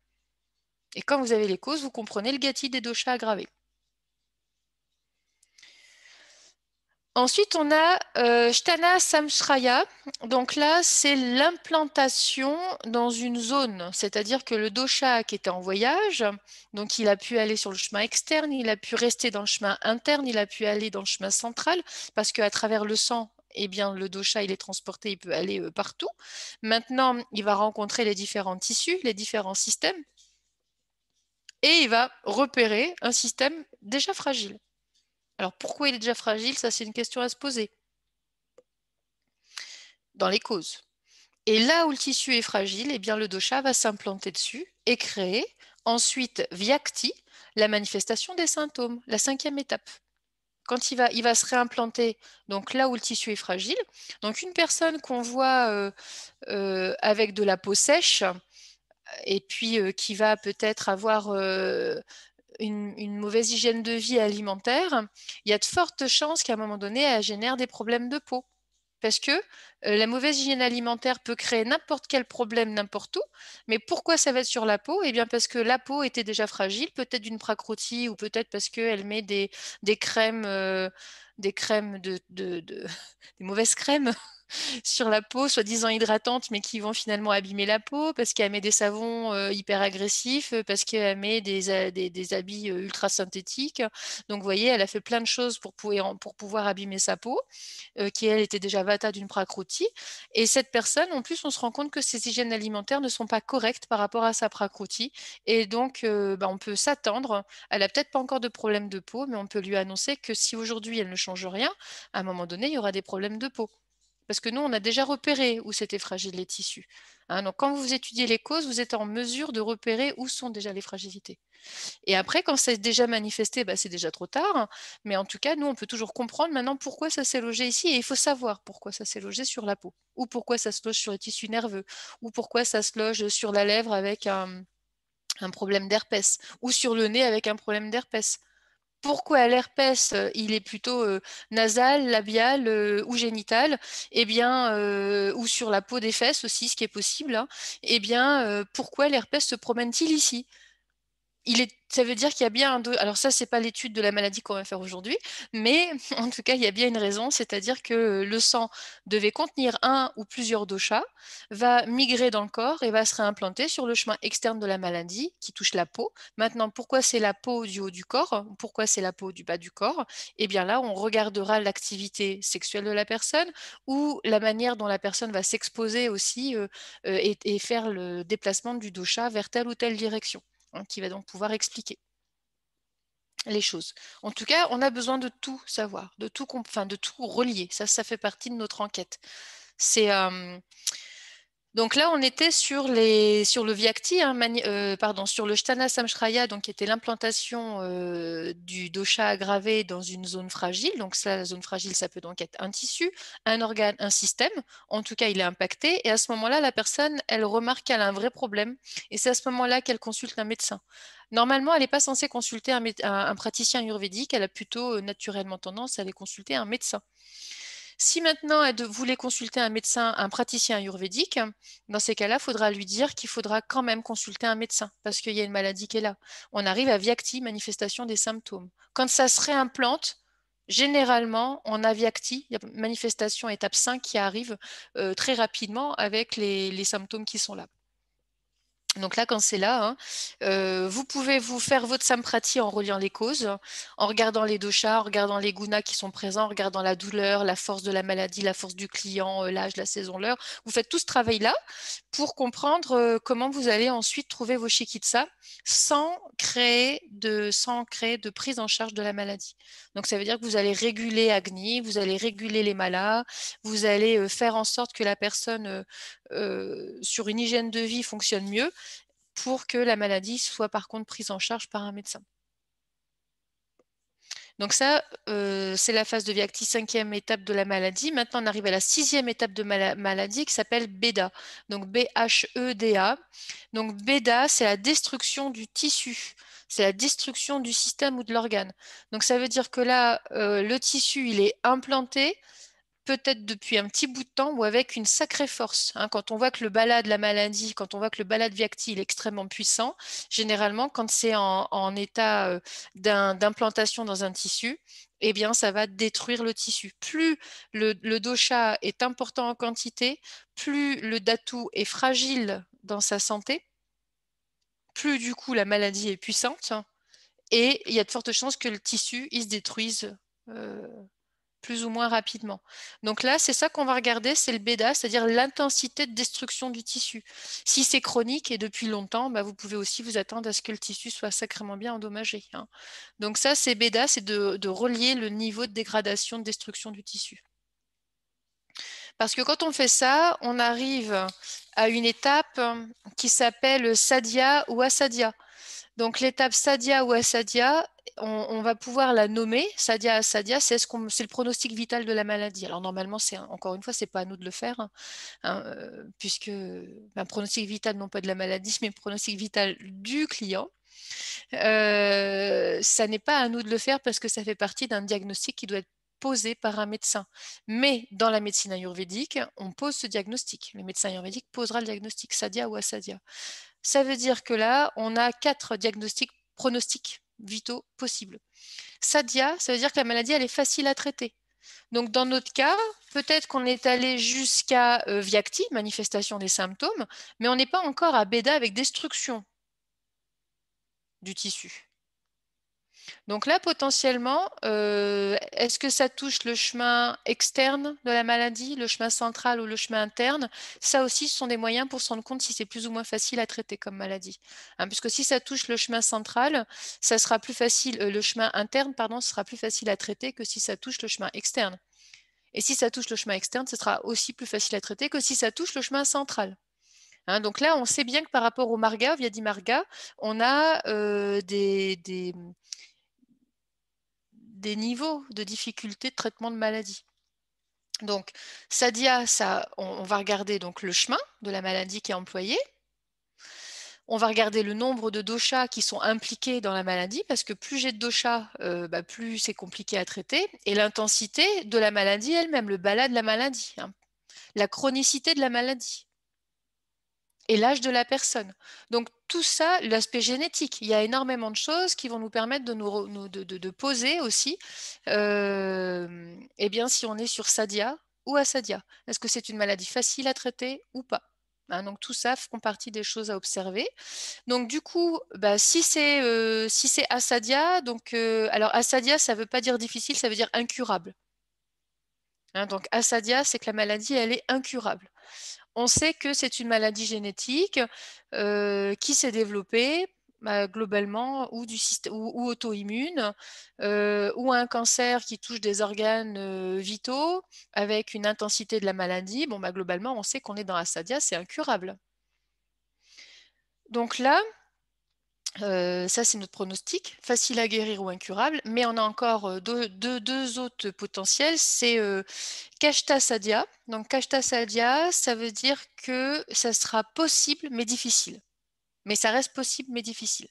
Et quand vous avez les causes, vous comprenez le gâti des doshas aggravés. Ensuite, on a euh, Shtana Samshraya. Donc là, c'est l'implantation dans une zone, c'est-à-dire que le dosha qui était en voyage, donc il a pu aller sur le chemin externe, il a pu rester dans le chemin interne, il a pu aller dans le chemin central, parce qu'à travers le sang, eh bien, le dosha, il est transporté, il peut aller euh, partout. Maintenant, il va rencontrer les différents tissus, les différents systèmes et il va repérer un système déjà fragile. Alors pourquoi il est déjà fragile Ça, c'est une question à se poser dans les causes. Et là où le tissu est fragile, eh bien, le dosha va s'implanter dessus et créer ensuite, via acti la manifestation des symptômes, la cinquième étape. Quand il va, il va se réimplanter, donc là où le tissu est fragile. Donc une personne qu'on voit euh, euh, avec de la peau sèche, et puis euh, qui va peut-être avoir euh, une, mauvaise hygiène de vie alimentaire, il y a de fortes chances qu'à un moment donné, elle génère des problèmes de peau. Parce que euh, la mauvaise hygiène alimentaire peut créer n'importe quel problème n'importe où, mais pourquoi ça va être sur la peau Eh bien parce que la peau était déjà fragile, peut-être d'une pracrotie ou peut-être parce qu'elle met des, crèmes, des crèmes <laughs> des mauvaises crèmes sur la peau, soi-disant hydratante mais qui vont finalement abîmer la peau, parce qu'elle met des savons euh, hyper agressifs, euh, parce qu'elle met des, euh, des, habits ultra synthétiques. Donc, vous voyez, elle a fait plein de choses pour, pouvoir, pour pouvoir abîmer sa peau, qui, elle, était déjà vata d'une prakruti. Et cette personne, en plus, on se rend compte que ses hygiènes alimentaires ne sont pas correctes par rapport à sa prakruti. Et donc, bah, on peut s'attendre. Elle a peut-être pas encore de problème de peau, mais on peut lui annoncer que si aujourd'hui, elle ne change rien, à un moment donné, il y aura des problèmes de peau. Parce que nous, on a déjà repéré où c'était fragile les tissus. Hein. donc, quand vous étudiez les causes, vous êtes en mesure de repérer où sont déjà les fragilités. Et après, quand ça s'est déjà manifesté, bah, c'est déjà trop tard. mais en tout cas, nous, on peut toujours comprendre maintenant pourquoi ça s'est logé ici. Et il faut savoir pourquoi ça s'est logé sur la peau, ou pourquoi ça se loge sur les tissus nerveux, ou pourquoi ça se loge sur la lèvre avec un, un problème d'herpès, ou sur le nez avec un problème d'herpès pourquoi l'herpès, euh, il est plutôt euh, nasal, labial euh, ou génital, eh bien, ou sur la peau des fesses aussi, ce qui est possible, hein, eh bien, pourquoi l'herpès se promène-t-il ici ça veut dire qu'il y a bien un. dos. Alors, ça, c'est pas l'étude de la maladie qu'on va faire aujourd'hui, mais <laughs> en tout cas, il y a bien une raison, c'est-à-dire que le sang devait contenir un ou plusieurs doshas, va migrer dans le corps et va se réimplanter sur le chemin externe de la maladie qui touche la peau. Maintenant, pourquoi c'est la peau du haut du corps Pourquoi c'est la peau du bas du corps Eh bien, là, on regardera l'activité sexuelle de la personne ou la manière dont la personne va s'exposer aussi euh, euh, et, et faire le déplacement du dosha vers telle ou telle direction. Hein, qui va donc pouvoir expliquer les choses. En tout cas, on a besoin de tout savoir, de tout, enfin, de tout relier. Ça, ça fait partie de notre enquête. C'est euh, donc là, on était sur, le Vyakti, hein, euh, pardon, sur le Shtana Samshraya, donc qui était l'implantation euh, du dosha aggravé dans une zone fragile. Donc ça, la zone fragile, ça peut donc être un tissu, un organe, un système. En tout cas, il est impacté. Et à ce moment-là, la personne, elle remarque qu'elle a un vrai problème. Et c'est à ce moment-là qu'elle consulte un médecin. Normalement, elle n'est pas censée consulter un, praticien ayurvédique. Elle a plutôt euh, naturellement tendance à aller consulter un médecin. Si maintenant elle voulait consulter un médecin, un praticien ayurvédique, dans ces cas-là, il faudra lui dire qu'il faudra quand même consulter un médecin parce qu'il y a une maladie qui est là. On arrive à viacti, manifestation des symptômes. Quand ça se réimplante, généralement, on a viacti, manifestation étape 5 qui arrive euh, très rapidement avec les symptômes qui sont là. Donc là, quand c'est là, hein, euh, vous pouvez vous faire votre samprati en reliant les causes, en regardant les doshas, en regardant les gunas qui sont présents, en regardant la douleur, la force de la maladie, la force du client, euh, l'âge, la saison, l'heure. Vous faites tout ce travail-là pour comprendre euh, comment vous allez ensuite trouver vos shikitsa sans créer, de, sans créer de prise en charge de la maladie. Donc ça veut dire que vous allez réguler Agni, vous allez réguler les malas, vous allez faire en sorte que la personne euh, sur une hygiène de vie fonctionne mieux pour que la maladie soit par contre prise en charge par un médecin. Donc ça, euh, c'est la phase de Viacti, cinquième étape de la maladie. Maintenant, on arrive à la sixième étape de la maladie qui s'appelle BEDA. Donc B-H-E-D-A. Donc BEDA, c'est la destruction du tissu. C'est la destruction du système ou de l'organe. Donc ça veut dire que là, euh, le tissu, il est implanté, peut-être depuis un petit bout de temps ou avec une sacrée force. Hein. quand on voit que le balade la maladie, quand on voit que le balade viacti est extrêmement puissant, généralement, quand c'est en, état euh, d'implantation dans un tissu, eh bien, ça va détruire le tissu. Plus le, dosha est important en quantité, plus le datu est fragile dans sa santé, plus du coup la maladie est puissante, et il y a de fortes chances que le tissu il se détruise euh, plus ou moins rapidement. Donc là, c'est ça qu'on va regarder, c'est le BEDA, c'est-à-dire l'intensité de destruction du tissu. Si c'est chronique et depuis longtemps, bah, vous pouvez aussi vous attendre à ce que le tissu soit sacrément bien endommagé. Hein. Donc ça, c'est BEDA, c'est de, de relier le niveau de dégradation, de destruction du tissu. Parce que quand on fait ça, on arrive à une étape qui s'appelle Sadia ou Asadia. Donc l'étape Sadia ou Asadia, on, va pouvoir la nommer. Sadia, Asadia, c'est ce le pronostic vital de la maladie. Alors normalement, c'est encore une fois, c'est pas à nous de le faire, hein, hein, euh, puisque un ben, pronostic vital non pas de la maladie, mais pronostic vital du client. Euh, ça n'est pas à nous de le faire parce que ça fait partie d'un diagnostic qui doit être posé par un médecin. Mais dans la médecine ayurvédique, on pose ce diagnostic. Le médecin ayurvédique posera le diagnostic Sadia ou Asadia. Ça veut dire que là, on a quatre diagnostics pronostiques vitaux possibles. Sadia, ça veut dire que la maladie, elle est facile à traiter. Donc, dans notre cas, peut-être qu'on est allé jusqu'à euh, viakti, manifestation des symptômes, mais on n'est pas encore à Beda avec destruction du tissu. Donc là, potentiellement, euh, est-ce que ça touche le chemin externe de la maladie, le chemin central ou le chemin interne Ça aussi, ce sont des moyens pour se rendre compte si c'est plus ou moins facile à traiter comme maladie. Hein, puisque si ça touche le chemin central, ça sera plus facile, euh, le chemin interne, pardon, sera plus facile à traiter que si ça touche le chemin externe. Et si ça touche le chemin externe, ce sera aussi plus facile à traiter que si ça touche le chemin central. Hein. donc là, on sait bien que par rapport au marga, via dit marga, on a euh, des niveaux de difficulté de traitement de maladie. Donc, SADIA, ça, on, va regarder donc le chemin de la maladie qui est employée. On va regarder le nombre de doshas qui sont impliqués dans la maladie, parce que plus j'ai de doshas, euh, bah, plus c'est compliqué à traiter, et l'intensité de la maladie elle-même, le balade de la maladie, hein. la chronicité de la maladie et l'âge de la personne. Donc tout ça, l'aspect génétique, il y a énormément de choses qui vont nous permettre de nous, de, poser aussi, euh, eh bien, si on est sur Sadia ou Asadia. Est-ce que c'est une maladie facile à traiter ou pas hein, donc tout ça font partie des choses à observer. Donc du coup, bah, si c'est euh, si c'est asadia, donc euh, alors asadia, ça ne veut pas dire difficile, ça veut dire incurable. Hein, donc asadia, c'est que la maladie, elle est incurable on sait que c'est une maladie génétique euh, qui s'est développée bah, globalement ou, du, ou auto-immune euh, ou un cancer qui touche des organes euh, vitaux avec une intensité de la maladie. Bon, bah, globalement, on sait qu'on est dans la sadia, c'est incurable. Donc là, ça, c'est notre pronostic, facile à guérir ou incurable, mais on a encore deux, autres potentiels. C'est Kashta Sadia. Donc, Kashta Sadia, ça veut dire que ça sera possible, mais difficile. Mais ça reste possible, mais difficile.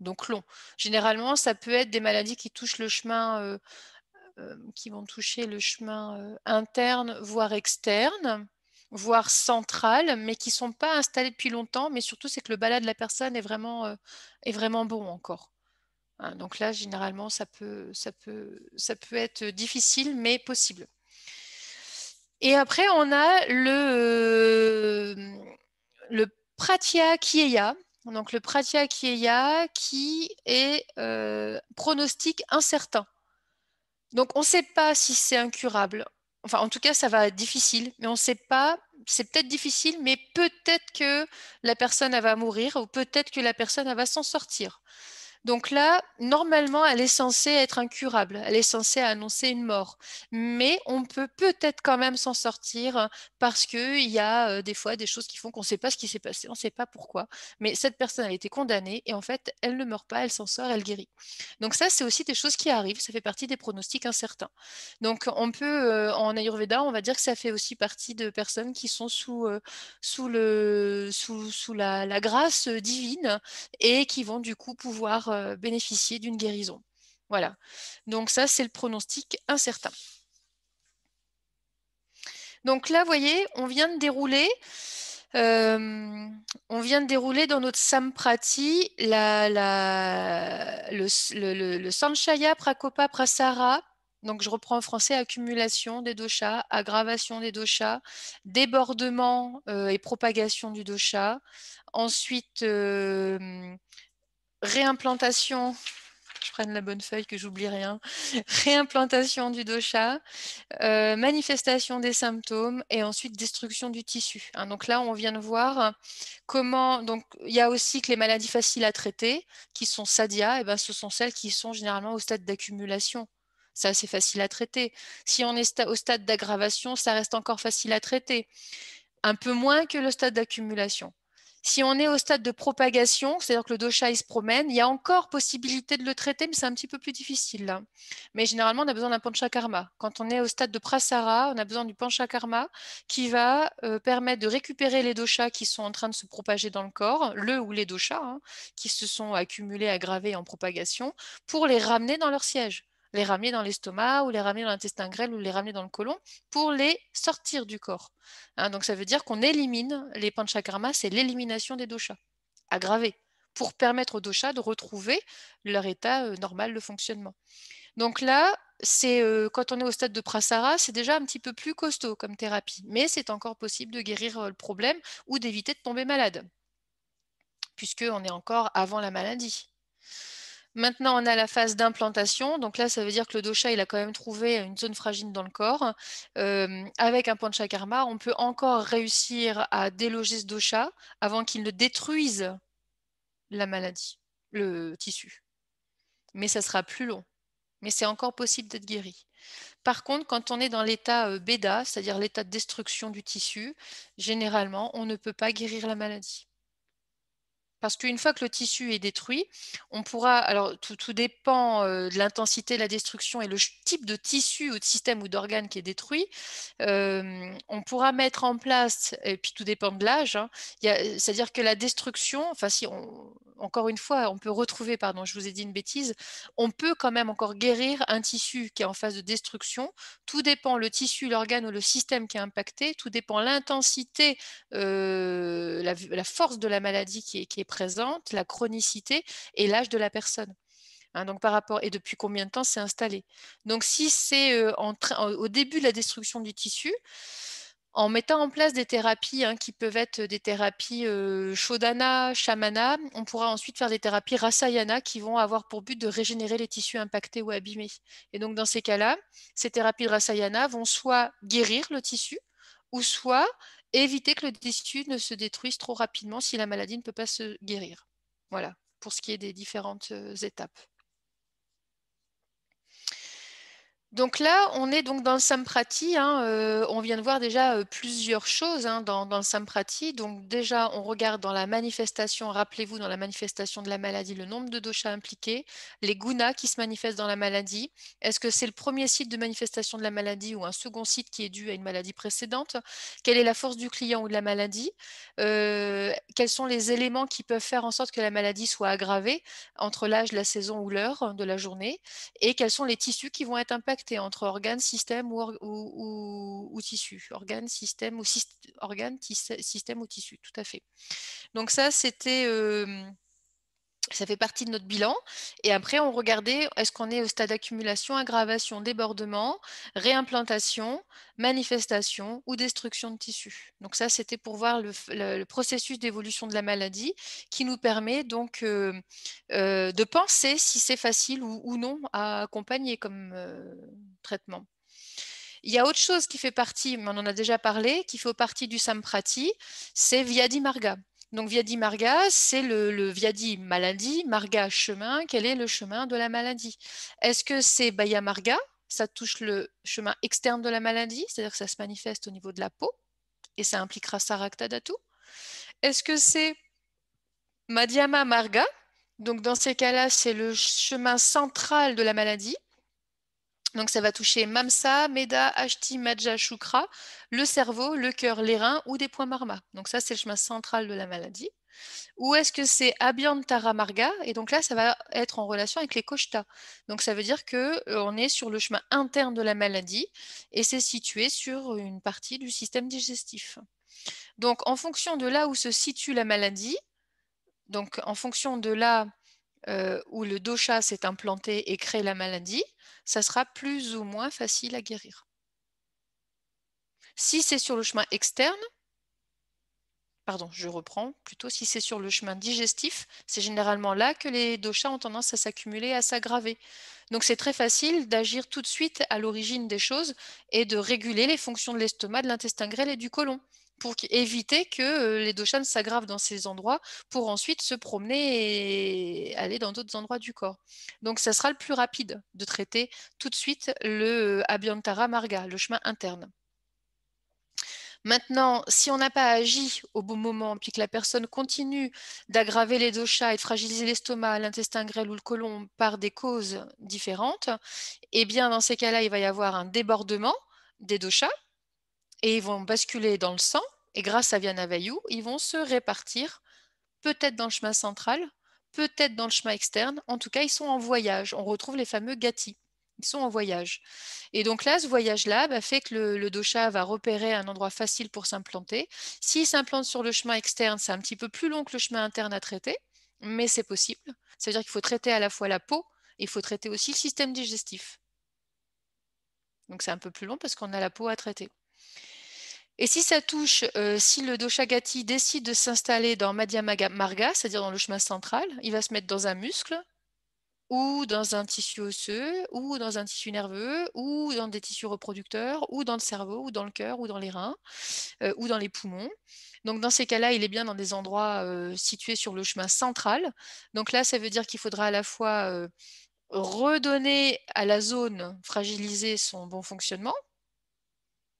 Donc, long. Généralement, ça peut être des maladies qui touchent le chemin, qui vont toucher le chemin interne, voire externe voire centrales, mais qui ne sont pas installées depuis longtemps. Mais surtout, c'est que le balade de la personne est vraiment, euh, est vraiment bon encore. Hein. donc là, généralement, ça peut, ça, peut, ça peut être difficile, mais possible. Et après, on a le, euh, le Pratya Donc le Pratya qui est euh, pronostic incertain. Donc on ne sait pas si c'est incurable, Enfin, en tout cas, ça va être difficile, mais on ne sait pas. C'est peut-être difficile, mais peut-être que la personne va mourir ou peut-être que la personne va s'en sortir. Donc là, normalement, elle est censée être incurable, elle est censée annoncer une mort. Mais on peut peut-être quand même s'en sortir hein, parce qu'il y a euh, des fois des choses qui font qu'on ne sait pas ce qui s'est passé, on ne sait pas pourquoi. Mais cette personne a été condamnée et en fait, elle ne meurt pas, elle s'en sort, elle guérit. Donc ça, c'est aussi des choses qui arrivent, ça fait partie des pronostics incertains. Donc on peut, euh, en Ayurveda, on va dire que ça fait aussi partie de personnes qui sont sous, euh, sous, le, sous, sous la grâce divine et qui vont du coup pouvoir euh, bénéficier d'une guérison. Voilà. Donc ça, c'est le pronostic incertain. Donc là, vous voyez, on vient de dérouler, euh, on vient de dérouler dans notre Samprati le, le, Prakopa, Prasara. Donc je reprends en français accumulation des doshas, aggravation des doshas, débordement euh, et propagation du dosha. Ensuite, réimplantation, je prenne la bonne feuille que j'oublie rien, <laughs> réimplantation du dosha, euh, manifestation des symptômes et ensuite destruction du tissu. Hein. donc là, on vient de voir comment. Donc il y a aussi que les maladies faciles à traiter, qui sont SADIA, et eh ben, ce sont celles qui sont généralement au stade d'accumulation ça c'est facile à traiter. Si on est au stade d'aggravation, ça reste encore facile à traiter. Un peu moins que le stade d'accumulation. Si on est au stade de propagation, c'est-à-dire que le dosha il se promène, il y a encore possibilité de le traiter, mais c'est un petit peu plus difficile. Mais généralement, on a besoin d'un panchakarma. Quand on est au stade de prasara, on a besoin du panchakarma qui va euh, permettre de récupérer les doshas qui sont en train de se propager dans le corps, le ou les doshas hein, qui se sont accumulés, aggravés en propagation, pour les ramener dans leur siège les ramener dans l'estomac ou les ramener dans l'intestin grêle ou les ramener dans le côlon pour les sortir du corps. Hein. donc ça veut dire qu'on élimine les panchakarmas, c'est l'élimination des doshas aggravés pour permettre aux doshas de retrouver leur état euh, normal de fonctionnement. Donc là, c'est euh, quand on est au stade de prasara, c'est déjà un petit peu plus costaud comme thérapie, mais c'est encore possible de guérir euh, le problème ou d'éviter de tomber malade, puisqu'on est encore avant la maladie. Maintenant, on a la phase d'implantation. Donc là, ça veut dire que le dosha, il a quand même trouvé une zone fragile dans le corps. Euh, avec un panchakarma, on peut encore réussir à déloger ce dosha avant qu'il ne détruise la maladie, le tissu. Mais ça sera plus long. Mais c'est encore possible d'être guéri. Par contre, quand on est dans l'état euh, bêta, c'est-à-dire l'état de destruction du tissu, généralement, on ne peut pas guérir la maladie. Parce qu'une fois que le tissu est détruit, on pourra, alors tout, tout dépend de l'intensité de la destruction et le type de tissu ou de système ou d'organe qui est détruit, on pourra mettre en place, et puis tout dépend de l'âge, hein, c'est-à-dire que la destruction, enfin si encore une fois, on peut retrouver, pardon, je vous ai dit une bêtise, on peut quand même encore guérir un tissu qui est en phase de destruction, tout dépend le tissu, l'organe ou le système qui est impacté, tout dépend l'intensité, la, force de la maladie qui qui est présente, la chronicité et l'âge de la personne. Hein, donc par rapport et depuis combien de temps c'est installé. Donc si c'est euh, au début de la destruction du tissu, en mettant en place des thérapies hein, qui peuvent être des thérapies euh, shodana, shamana, on pourra ensuite faire des thérapies rasayana qui vont avoir pour but de régénérer les tissus impactés ou abîmés. Et donc dans ces cas-là, ces thérapies rasayana vont soit guérir le tissu ou soit éviter que le tissu ne se détruise trop rapidement si la maladie ne peut pas se guérir. Voilà, pour ce qui est des différentes étapes. Donc là, on est donc dans le Samprati. Hein, euh, on vient de voir déjà euh, plusieurs choses hein, dans, le Samprati. Donc déjà, on regarde dans la manifestation, rappelez-vous, dans la manifestation de la maladie, le nombre de doshas impliqués, les gunas qui se manifestent dans la maladie. Est-ce que c'est le premier site de manifestation de la maladie ou un second site qui est dû à une maladie précédente Quelle est la force du client ou de la maladie euh, Quels sont les éléments qui peuvent faire en sorte que la maladie soit aggravée entre l'âge, la saison ou l'heure de la journée Et quels sont les tissus qui vont être impactés et entre organes, système ou, tissus. Organes, systèmes ou tissu. Organe, système ou, système ou tissu, tout à fait. Donc ça, c'était... Ça fait partie de notre bilan. Et après, on regardait est-ce qu'on est au stade d'accumulation, aggravation, débordement, réimplantation, manifestation ou destruction de tissus. Donc ça, c'était pour voir le, processus d'évolution de la maladie qui nous permet donc euh, euh, de penser si c'est facile ou, non à accompagner comme euh, traitement. Il y a autre chose qui fait partie, mais on en a déjà parlé, qui fait partie du Samprati, c'est Viadimarga. Marga. Donc Viadi Marga, c'est le, Viadi maladie, Marga chemin, quel est le chemin de la maladie Est-ce que c'est Baya Marga Ça touche le chemin externe de la maladie, c'est-à-dire que ça se manifeste au niveau de la peau, et ça impliquera Sarakta Datu. Est-ce que c'est Madhyama Marga Donc dans ces cas-là, c'est le chemin central de la maladie, donc ça va toucher Mamsa, Meda, Ashti, Madja, Shukra, le cerveau, le cœur, les reins ou des points marma. Donc ça c'est le chemin central de la maladie. Ou est-ce que c'est Abhyantara Marga Et donc là, ça va être en relation avec les Koshta. Donc ça veut dire que euh, on est sur le chemin interne de la maladie et c'est situé sur une partie du système digestif. Donc en fonction de là où se situe la maladie, donc en fonction de là euh, où le dosha s'est implanté et crée la maladie, ça sera plus ou moins facile à guérir. Si c'est sur le chemin externe, pardon, je reprends plutôt, si c'est sur le chemin digestif, c'est généralement là que les doshas ont tendance à s'accumuler, à s'aggraver. Donc c'est très facile d'agir tout de suite à l'origine des choses et de réguler les fonctions de l'estomac, de l'intestin grêle et du côlon pour éviter que les ne s'aggravent dans ces endroits pour ensuite se promener et aller dans d'autres endroits du corps. Donc ça sera le plus rapide de traiter tout de suite le Abhyantara Marga, le chemin interne. Maintenant, si on n'a pas agi au bon moment, puis que la personne continue d'aggraver les doshas et de fragiliser l'estomac, l'intestin grêle ou le côlon par des causes différentes, eh bien dans ces cas-là, il va y avoir un débordement des doshas et ils vont basculer dans le sang. Et grâce à Viana ils vont se répartir peut-être dans le chemin central, peut-être dans le chemin externe. En tout cas, ils sont en voyage. On retrouve les fameux gati. Ils sont en voyage. Et donc là, ce voyage-là bah, fait que le, dosha va repérer un endroit facile pour s'implanter. S'il s'implante sur le chemin externe, c'est un petit peu plus long que le chemin interne à traiter, mais c'est possible. Ça veut dire qu'il faut traiter à la fois la peau et il faut traiter aussi le système digestif. Donc c'est un peu plus long parce qu'on a la peau à traiter. Et si ça touche, euh, si le Doshagati décide de s'installer dans Madhya Marga, c'est-à-dire dans le chemin central, il va se mettre dans un muscle, ou dans un tissu osseux, ou dans un tissu nerveux, ou dans des tissus reproducteurs, ou dans le cerveau, ou dans le cœur, ou dans les reins, euh, ou dans les poumons. Donc dans ces cas-là, il est bien dans des endroits euh, situés sur le chemin central. Donc là, ça veut dire qu'il faudra à la fois redonner à la zone fragilisée son bon fonctionnement,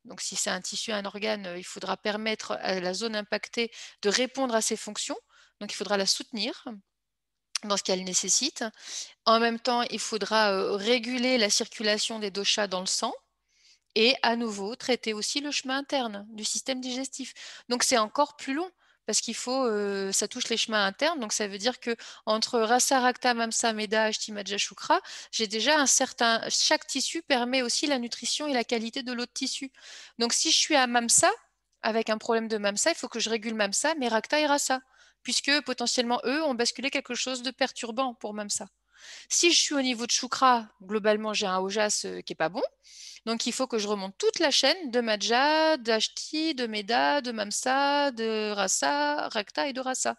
donc si c'est un tissu, un organe, il faudra permettre à la zone impactée de répondre à ses fonctions. Donc il faudra la soutenir dans ce qu'elle nécessite. En même temps, il faudra réguler la circulation des doshas dans le sang et à nouveau traiter aussi le chemin interne du système digestif. Donc c'est encore plus long parce qu'il faut, ça touche les chemins internes. Donc, ça veut dire que entre Rasa, Rakta, Mamsa, Meda, Madja, Shukra, j'ai déjà un certain. Chaque tissu permet aussi la nutrition et la qualité de l'autre tissu. Donc, si je suis à Mamsa, avec un problème de Mamsa, il faut que je régule Mamsa, mais Rakta et Rasa, puisque potentiellement eux ont basculé quelque chose de perturbant pour Mamsa. Si je suis au niveau de chukra, globalement, j'ai un Ojas qui n'est pas bon. Donc, il faut que je remonte toute la chaîne de Maja, d'Ashti, de Meda, de Mamsa, de Rasa, Rakta et de Rasa.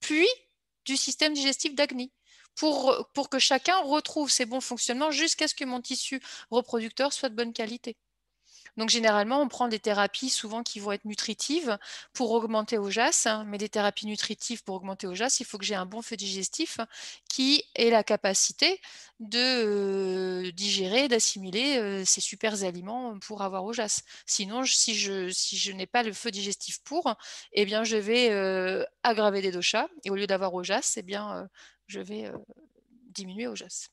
Puis, du système digestif d'Agni. Pour, pour que chacun retrouve ses bons fonctionnements jusqu'à ce que mon tissu reproducteur soit de bonne qualité. Donc généralement, on prend des thérapies souvent qui vont être nutritives pour augmenter au JAS, hein, mais des thérapies nutritives pour augmenter au JAS, il faut que j'ai un bon feu digestif qui ait la capacité de euh, digérer, d'assimiler euh, ces super aliments pour avoir au JAS. Sinon, si je, n'ai pas le feu digestif pour, eh bien, je vais euh, aggraver des doshas et au lieu d'avoir au JAS, eh bien, je vais diminuer au JAS.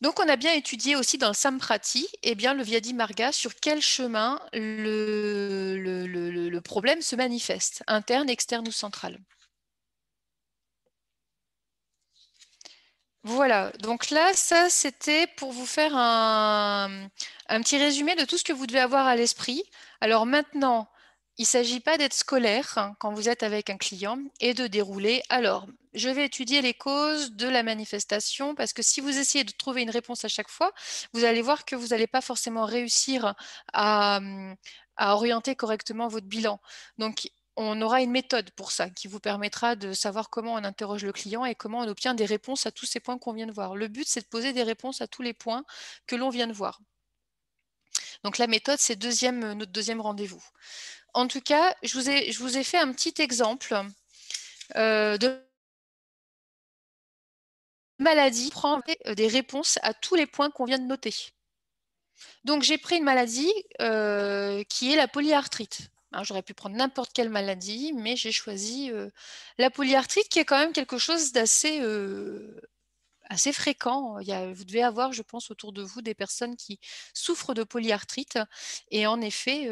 Donc, on a bien étudié aussi dans le Samprati, et eh bien, le viadi Marga, sur quel chemin le, problème se manifeste, interne, externe ou central. Voilà, donc là, ça, c'était pour vous faire un, petit résumé de tout ce que vous devez avoir à l'esprit. Alors maintenant, il ne s'agit pas d'être scolaire hein, quand vous êtes avec un client et de dérouler. Alors, je vais étudier les causes de la manifestation parce que si vous essayez de trouver une réponse à chaque fois, vous allez voir que vous n'allez pas forcément réussir à, orienter correctement votre bilan. Donc, on aura une méthode pour ça qui vous permettra de savoir comment on interroge le client et comment on obtient des réponses à tous ces points qu'on vient de voir. Le but, c'est de poser des réponses à tous les points que l'on vient de voir. Donc la méthode, c'est notre deuxième rendez-vous en tout cas, je vous ai, je vous ai fait un petit exemple euh, de maladie prend euh, des réponses à tous les points qu'on vient de noter. Donc j'ai pris une maladie euh, qui est la polyarthrite. J'aurais pu prendre n'importe quelle maladie, mais j'ai choisi la polyarthrite qui est quand même quelque chose d'assez assez fréquent. vous devez avoir, je pense, autour de vous des personnes qui souffrent de polyarthrite. Et en effet,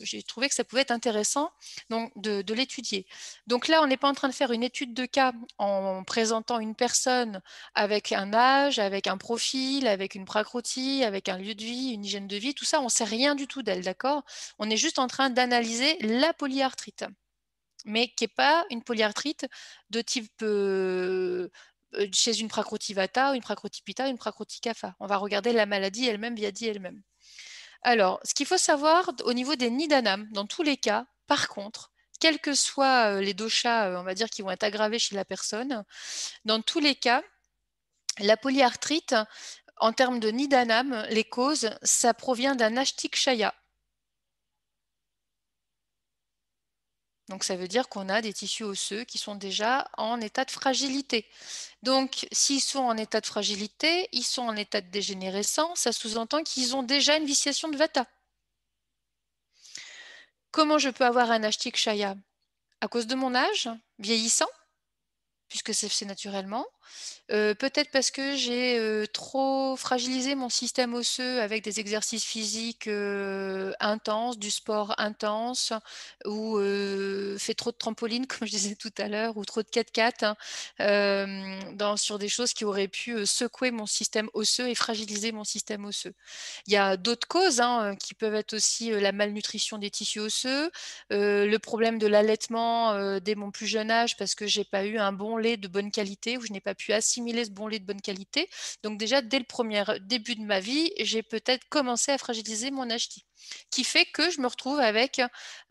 j'ai trouvé que ça pouvait être intéressant de, l'étudier. Donc là, on n'est pas en train de faire une étude de cas en présentant une personne avec un âge, avec un profil, avec une pracrotie, avec un lieu de vie, une hygiène de vie. Tout ça, on ne sait rien du tout d'elle, d'accord On est juste en train d'analyser la polyarthrite mais qui n'est pas une polyarthrite de type chez une pracrotivata, une pracrotipita, une pracroticafa. On va regarder la maladie elle-même via elle-même. Alors, ce qu'il faut savoir au niveau des nidanam, dans tous les cas, par contre, quels que soient les doshas, on va dire, qui vont être aggravés chez la personne, dans tous les cas, la polyarthrite, en termes de nidanam, les causes, ça provient d'un ashtikshaya. Donc ça veut dire qu'on a des tissus osseux qui sont déjà en état de fragilité. Donc s'ils sont en état de fragilité, ils sont en état de dégénérescence, ça sous-entend qu'ils ont déjà une viciation de vata. Comment je peux avoir un ashtikshaya À cause de mon âge, vieillissant, puisque c'est naturellement, peut-être parce que j'ai trop fragilisé mon système osseux avec des exercices physiques intenses, du sport intense, ou fait trop de trampoline, <laughs> comme je disais tout à l'heure, ou trop de 4x4 hein, dans, sur des choses qui auraient pu secouer mon système osseux et fragiliser mon système osseux. Il y a d'autres causes hein, qui peuvent être aussi la malnutrition des tissus osseux, le problème de l'allaitement dès mon plus jeune âge parce que j'ai pas eu un bon lait de bonne qualité ou je n'ai pas pu assimiler ce bon lait de bonne qualité. Donc déjà, dès le premier euh, début de ma vie, j'ai peut-être commencé à fragiliser mon HT, qui fait que je me retrouve avec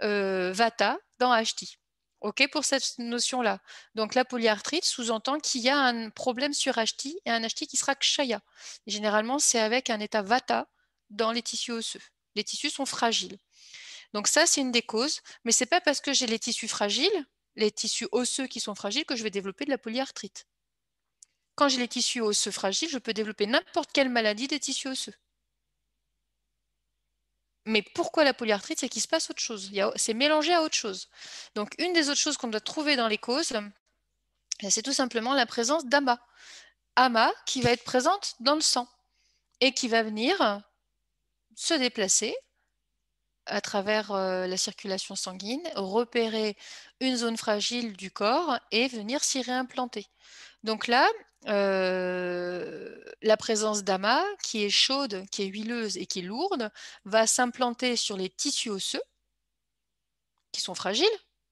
euh, Vata dans HT. OK pour cette notion-là. Donc la polyarthrite sous-entend qu'il y a un problème sur HT et un HT qui sera kshaya. Généralement, c'est avec un état vata dans les tissus osseux. Les tissus sont fragiles. Donc ça, c'est une des causes, mais ce n'est pas parce que j'ai les tissus fragiles, les tissus osseux qui sont fragiles, que je vais développer de la polyarthrite quand j'ai les tissus osseux fragiles, je peux développer n'importe quelle maladie des tissus osseux. Mais pourquoi la polyarthrite C'est qu'il se passe autre chose. C'est mélangé à autre chose. Donc, une des autres choses qu'on doit trouver dans les causes, ben, c'est tout simplement la présence d'AMA. AMA qui va être présente dans le sang et qui va venir se déplacer à travers euh, la circulation sanguine, repérer une zone fragile du corps et venir s'y réimplanter. Donc là, la présence d'amas, qui est chaude, qui est huileuse et qui est lourde, va s'implanter sur les tissus osseux, qui sont fragiles,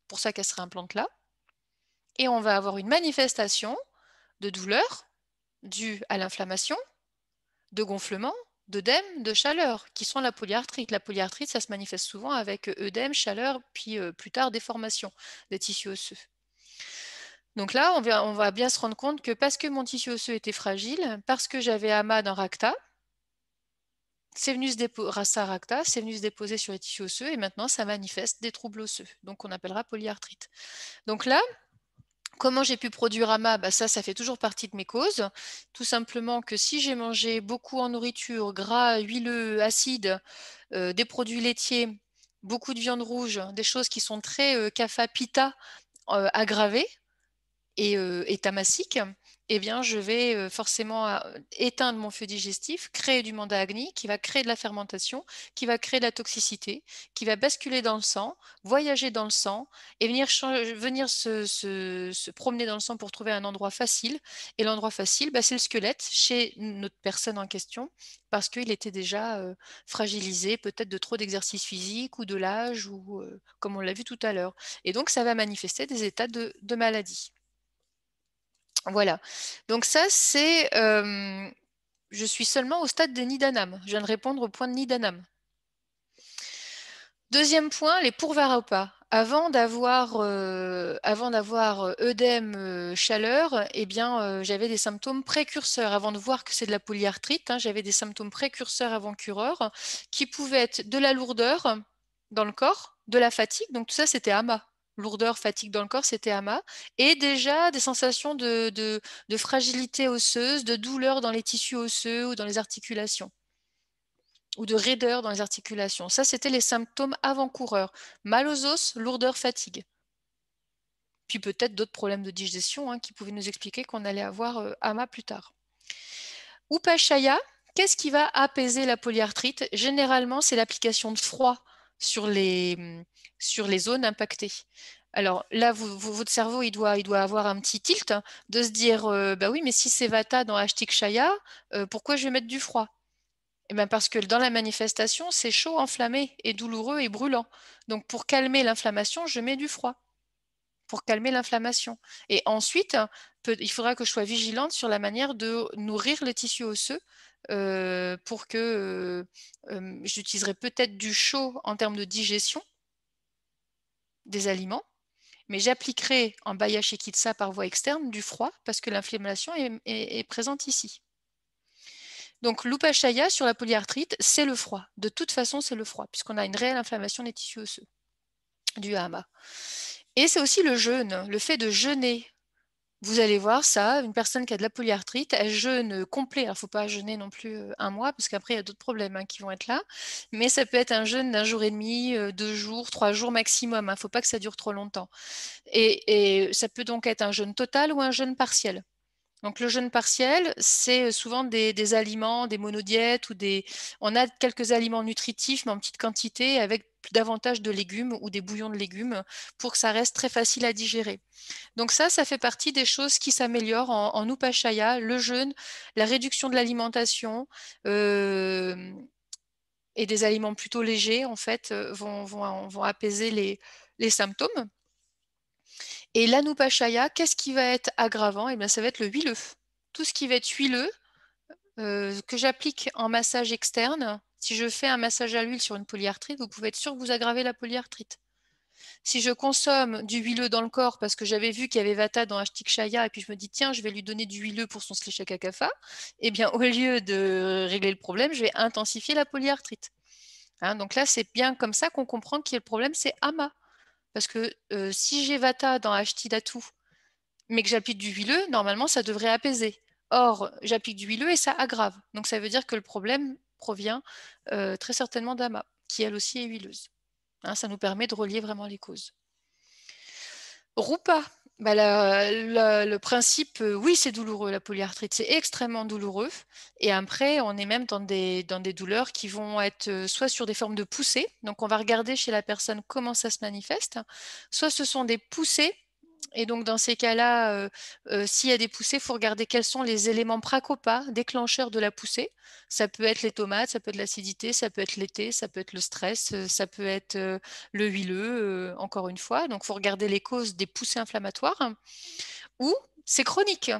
pour ça qu'elle se réimplante là. Et on va avoir une manifestation de douleur due à l'inflammation, de gonflement, d'œdème, de chaleur, qui sont la polyarthrite. La polyarthrite, ça se manifeste souvent avec œdème, chaleur, puis plus tard déformation des tissus osseux. Donc là, on va, bien se rendre compte que parce que mon tissu osseux était fragile, parce que j'avais amas dans racta, c'est venu, se venu se déposer sur les tissus osseux et maintenant ça manifeste des troubles osseux, donc on appellera polyarthrite. Donc là, Comment j'ai pu produire AMA bah, Ça, ça fait toujours partie de mes causes. Tout simplement que si j'ai mangé beaucoup en nourriture, gras, huileux, acide, euh, des produits laitiers, beaucoup de viande rouge, des choses qui sont très euh, pita euh, aggravées, et, euh, et eh bien, je vais euh, forcément euh, éteindre mon feu digestif, créer du mandat agni qui va créer de la fermentation, qui va créer de la toxicité, qui va basculer dans le sang, voyager dans le sang et venir, se, promener dans le sang pour trouver un endroit facile. Et l'endroit facile, bah, c'est le squelette chez notre personne en question parce qu'il était déjà fragilisé peut-être de trop d'exercice physique ou de l'âge ou comme on l'a vu tout à l'heure. Et donc, ça va manifester des états de maladie. Voilà. Donc ça, c'est... Euh, je suis seulement au stade des Nidanam. Je viens de répondre au point de Nidanam. Deuxième point, les pourvaropas. Euh, avant d'avoir euh, œdème euh, chaleur, eh bien, j'avais des symptômes précurseurs. Avant de voir que c'est de la polyarthrite, hein, j'avais des symptômes précurseurs avant cureur, qui pouvaient être de la lourdeur dans le corps, de la fatigue. Donc tout ça, c'était AMA lourdeur, fatigue dans le corps, c'était AMA, et déjà des sensations de, fragilité osseuse, de douleur dans les tissus osseux ou dans les articulations, ou de raideur dans les articulations. Ça, c'était les symptômes avant-coureurs. Mal aux os, lourdeur, fatigue. Puis peut-être d'autres problèmes de digestion hein, qui pouvaient nous expliquer qu'on allait avoir euh, AMA plus tard. Upashaya, qu'est-ce qui va apaiser la polyarthrite Généralement, c'est l'application de froid sur les, mmh, sur les zones impactées. Alors là, votre cerveau, il doit, il doit avoir un petit tilt hein, de se dire, bah oui, mais si c'est Vata dans Ashtikshaya, pourquoi je vais mettre du froid eh ben parce que dans la manifestation, c'est chaud, enflammé et douloureux et brûlant. Donc pour calmer l'inflammation, je mets du froid. Pour calmer l'inflammation. Et ensuite, il faudra que je sois vigilante sur la manière de nourrir le tissu osseux euh, pour que euh, euh, j'utiliserai peut-être du chaud en termes de digestion des aliments, mais j'appliquerai en baya shikitsa par voie externe du froid parce que l'inflammation est, présente ici. Donc l'upachaya sur la polyarthrite, c'est le froid. De toute façon, c'est le froid puisqu'on a une réelle inflammation des tissus osseux du hama. Et c'est aussi le jeûne, le fait de jeûner vous allez voir ça, une personne qui a de la polyarthrite, elle jeûne complet. il ne faut pas jeûner non plus un mois, parce qu'après, il y a d'autres problèmes hein, qui vont être là. Mais ça peut être un jeûne d'un jour et demi, deux jours, trois jours maximum. Il hein. ne faut pas que ça dure trop longtemps. Et, ça peut donc être un jeûne total ou un jeûne partiel. Donc le jeûne partiel, c'est souvent des, des, aliments, des monodiètes ou des. On a quelques aliments nutritifs, mais en petite quantité, avec davantage de légumes ou des bouillons de légumes pour que ça reste très facile à digérer. Donc ça, ça fait partie des choses qui s'améliorent en, en le jeûne, la réduction de l'alimentation euh, et des aliments plutôt légers, en fait, euh, vont, apaiser les, symptômes. Et nupashaya, qu'est-ce qui va être aggravant Eh bien, ça va être le huileux. Tout ce qui va être huileux, euh, que j'applique en massage externe, si je fais un massage à l'huile sur une polyarthrite, vous pouvez être sûr que vous aggravez la polyarthrite. Si je consomme du huileux dans le corps parce que j'avais vu qu'il y avait Vata dans Ashtikshaya et puis je me dis tiens, je vais lui donner du huileux pour son slishakakafa, eh bien au lieu de régler le problème, je vais intensifier la polyarthrite. Hein, donc là, c'est bien comme ça qu'on comprend qu'il y a le problème, c'est Ama. Parce que euh, si j'ai Vata dans Ashtidatu, mais que j'applique du huileux, normalement, ça devrait apaiser. Or, j'applique du huileux et ça aggrave. Donc ça veut dire que le problème, provient euh, très certainement d'Ama, qui elle aussi est huileuse. Hein. ça nous permet de relier vraiment les causes. Rupa, bah, le principe, euh, oui, c'est douloureux, la polyarthrite, c'est extrêmement douloureux. Et après, on est même dans des douleurs qui vont être euh, soit sur des formes de poussées, donc on va regarder chez la personne comment ça se manifeste, soit ce sont des poussées et donc, dans ces cas-là, s'il y a des poussées, il faut regarder quels sont les éléments pracopa, déclencheurs de la poussée. Ça peut être les tomates, ça peut être l'acidité, ça peut être l'été, ça peut être le stress, ça peut être le huileux, encore une fois. Donc, il faut regarder les causes des poussées inflammatoires. ou c'est chronique.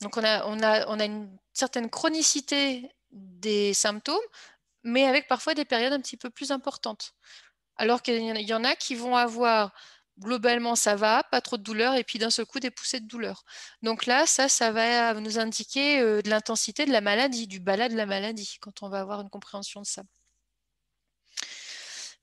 Donc, on a, on, a, on a une certaine chronicité des symptômes, mais avec parfois des périodes un petit peu plus importantes. Alors qu'il y en a qui vont avoir globalement ça va, pas trop de douleur, et puis d'un seul coup des poussées de douleur. Donc là, ça, ça va nous indiquer euh, de l'intensité de la maladie, du balade de la maladie, quand on va avoir une compréhension de ça.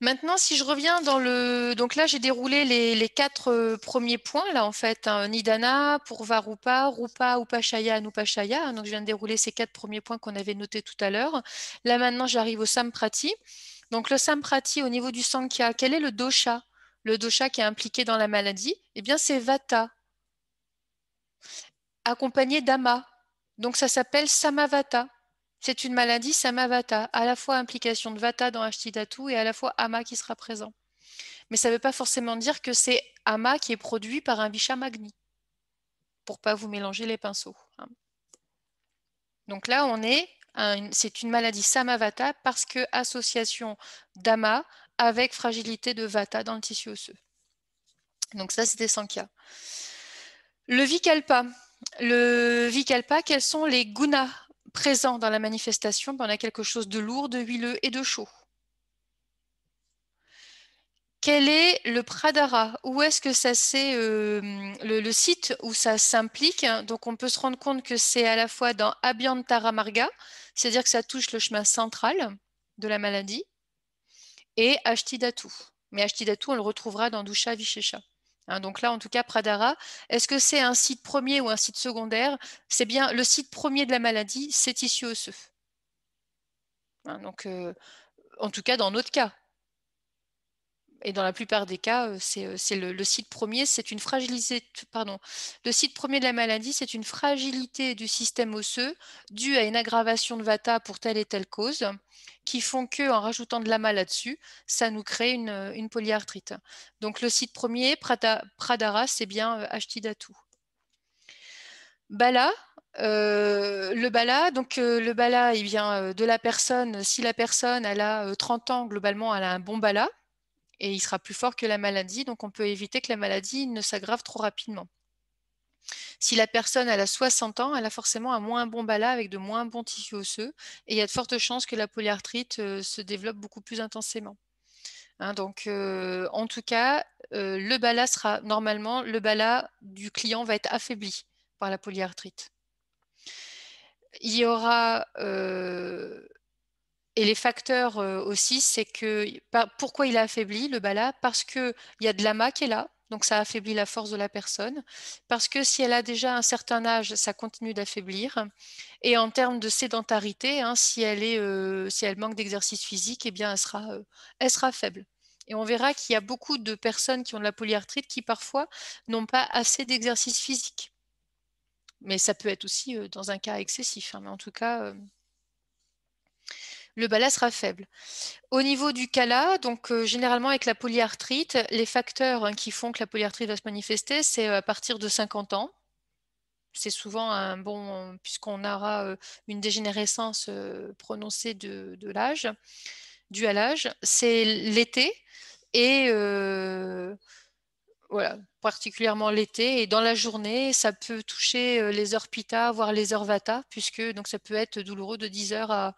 Maintenant, si je reviens dans le... Donc là, j'ai déroulé les, quatre euh, premiers points, là, en fait. Hein, nidana, Purva Rupa, Rupa, Upashaya, Anupashaya. donc, je viens de dérouler ces quatre premiers points qu'on avait notés tout à l'heure. Là, maintenant, j'arrive au Samprati. Donc, le Samprati, au niveau du Sankhya, quel est le dosha le dosha qui est impliqué dans la maladie, eh bien c'est Vata, accompagné d'Ama. Donc ça s'appelle Samavata. C'est une maladie Samavata, à la fois implication de Vata dans Ashtidatu et à la fois Ama qui sera présent. Mais ça ne veut pas forcément dire que c'est Ama qui est produit par un Vishamagni, pour pas vous mélanger les pinceaux. Hein. Donc là, on est c'est une maladie Samavata parce que association d'ama avec fragilité de vata dans le tissu osseux. Donc ça, c'était Sankhya. Le Vikalpa. Le Vikalpa, quels sont les gunas présents dans la manifestation On a quelque chose de lourd, de huileux et de chaud. Quel est le Pradhara Où est-ce que ça c'est euh, le, le, site où ça s'implique Donc on peut se rendre compte que c'est à la fois dans Abhyantara Marga, c'est-à-dire que ça touche le chemin central de la maladie, et Ashtidatu. Mais Datu, on le retrouvera dans Dusha Vishesha. Hein, donc là, en tout cas, Pradhara, est-ce que c'est un site premier ou un site secondaire C'est bien le site premier de la maladie, c'est tissu osseux. Hein, donc, euh, en tout cas, dans notre cas. Et dans la plupart des cas, euh, c'est euh, le, site premier, c'est une fragilité, pardon, le site premier de la maladie, c'est une fragilité du système osseux due à une aggravation de Vata pour telle et telle cause qui font que en rajoutant de l'ama là-dessus, ça nous crée euh, une, polyarthrite. Donc le site premier, Prada, Pradara, c'est bien euh, Ashtidatu. Bala, euh, le bala, donc le bala, il vient de la personne. Si la personne elle a 30 ans, globalement, elle a un bon bala et il sera plus fort que la maladie, donc on peut éviter que la maladie ne s'aggrave trop rapidement. Si la personne a 60 ans, elle a forcément un moins bon bala avec de moins bons tissus osseux et il y a de fortes chances que la polyarthrite euh, se développe beaucoup plus intensément. Hein. donc, euh, en tout cas, euh, le bala sera normalement le bala du client va être affaibli par la polyarthrite. Il y aura et les facteurs aussi, c'est que pourquoi il a affaibli le bala Parce qu'il y a de l'ama qui est là, donc ça affaiblit la force de la personne, parce que si elle a déjà un certain âge, ça continue d'affaiblir. Et en termes de sédentarité, hein, si, elle est, euh, si elle manque d'exercice physique, eh bien elle sera, euh, elle sera faible. Et on verra qu'il y a beaucoup de personnes qui ont de la polyarthrite qui parfois n'ont pas assez d'exercice physique. Mais ça peut être aussi euh, dans un cas excessif. Hein. mais en tout cas, le bala sera faible. Au niveau du cala, donc euh, généralement avec la polyarthrite, les facteurs hein, qui font que la polyarthrite va se manifester, c'est euh, à partir de 50 ans. C'est souvent un bon, puisqu'on aura euh, une dégénérescence prononcée de, l'âge, due à l'âge. C'est l'été et voilà, particulièrement l'été. Et dans la journée, ça peut toucher euh, les heures pita, voire les heures vata, puisque donc, ça peut être douloureux de 10h à,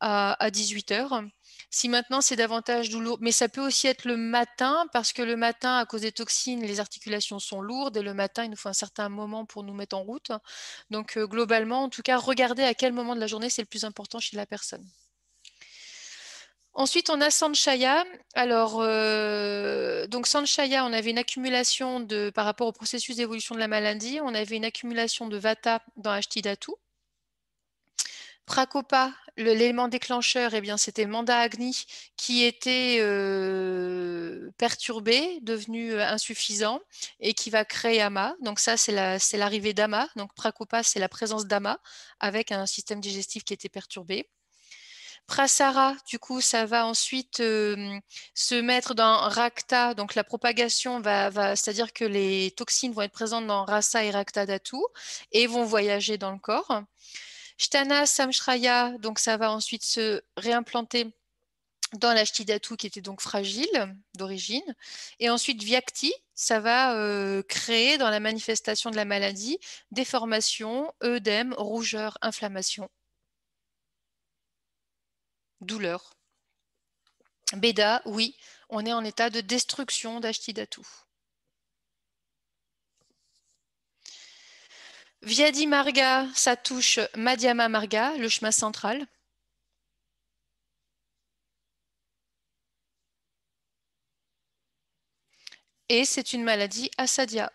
à 18h. Si maintenant c'est davantage douloureux, mais ça peut aussi être le matin, parce que le matin, à cause des toxines, les articulations sont lourdes et le matin, il nous faut un certain moment pour nous mettre en route. Donc euh, globalement, en tout cas, regardez à quel moment de la journée c'est le plus important chez la personne. Ensuite, on a Sanchaya. Alors, euh, donc Sanchaya, on avait une accumulation de, par rapport au processus d'évolution de la maladie, on avait une accumulation de Vata dans Ashtidhatu. Prakopa, l'élément déclencheur, eh bien, c'était Manda Agni qui était euh, perturbé, devenu euh, insuffisant et qui va créer Ama. Donc ça, c'est l'arrivée d'Ama. Donc Prakopa, c'est la présence d'Ama avec un système digestif qui était perturbé. Prasara, du coup, ça va ensuite se mettre dans Rakta, donc la propagation va, c'est-à-dire que les toxines vont être présentes dans Rasa et Rakta Datu et vont voyager dans le corps. Shtana Samshraya, donc ça va ensuite se réimplanter dans Datu qui était donc fragile d'origine. Et ensuite, Vyakti, ça va créer dans la manifestation de la maladie déformation, œdème, rougeur, inflammation douleur. Beda, oui, on est en état de destruction d'Ashtidatu. Vyadi Marga, ça touche Madhyama Marga, le chemin central. Et c'est une maladie asadia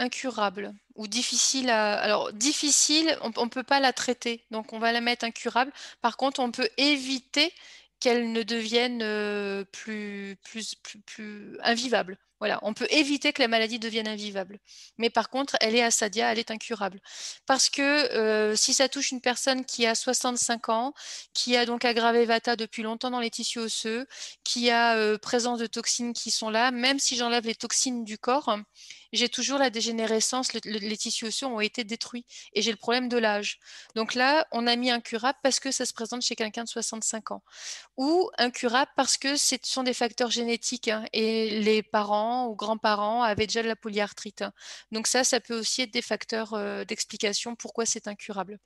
incurable ou difficile à. Alors, difficile, on ne peut pas la traiter, donc on va la mettre incurable. Par contre, on peut éviter qu'elle ne devienne euh, plus, plus, plus, invivable. Voilà, on peut éviter que la maladie devienne invivable. Mais par contre, elle est à elle est incurable. Parce que euh, si ça touche une personne qui a 65 ans, qui a donc aggravé Vata depuis longtemps dans les tissus osseux, qui a euh, présence de toxines qui sont là, même si j'enlève les toxines du corps, j'ai toujours la dégénérescence, les tissus osseux ont été détruits et j'ai le problème de l'âge. Donc là, on a mis incurable parce que ça se présente chez quelqu'un de 65 ans ou incurable parce que ce sont des facteurs génétiques hein, et les parents ou grands-parents avaient déjà de la polyarthrite. Hein. Donc ça, ça peut aussi être des facteurs euh, d'explication pourquoi c'est incurable.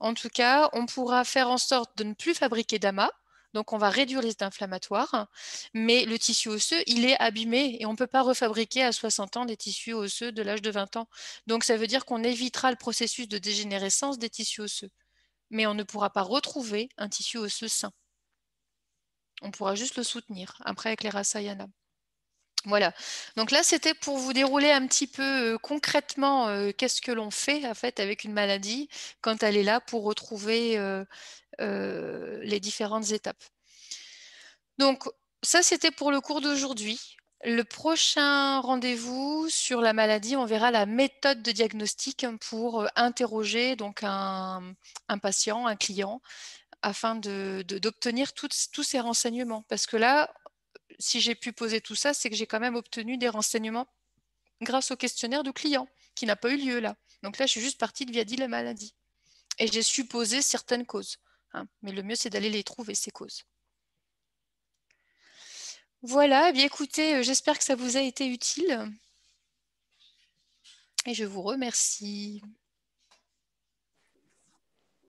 En tout cas, on pourra faire en sorte de ne plus fabriquer d'amas donc, on va réduire les inflammatoires, mais le tissu osseux, il est abîmé et on ne peut pas refabriquer à 60 ans des tissus osseux de l'âge de 20 ans. Donc, ça veut dire qu'on évitera le processus de dégénérescence des tissus osseux, mais on ne pourra pas retrouver un tissu osseux sain. On pourra juste le soutenir, après avec les rasayana. Voilà. Donc là, c'était pour vous dérouler un petit peu euh, concrètement euh, qu'est-ce que l'on fait en fait avec une maladie quand elle est là pour retrouver euh, les différentes étapes. Donc ça, c'était pour le cours d'aujourd'hui. Le prochain rendez-vous sur la maladie, on verra la méthode de diagnostic pour interroger donc un, patient, un client, afin d'obtenir tous ces renseignements. Parce que là, si j'ai pu poser tout ça, c'est que j'ai quand même obtenu des renseignements grâce au questionnaire du client, qui n'a pas eu lieu là. Donc là, je suis juste partie de via dit la maladie. Et j'ai supposé certaines causes. Hein. Mais le mieux, c'est d'aller les trouver, ces causes. Voilà, eh bien écoutez, euh, j'espère que ça vous a été utile. Et je vous remercie.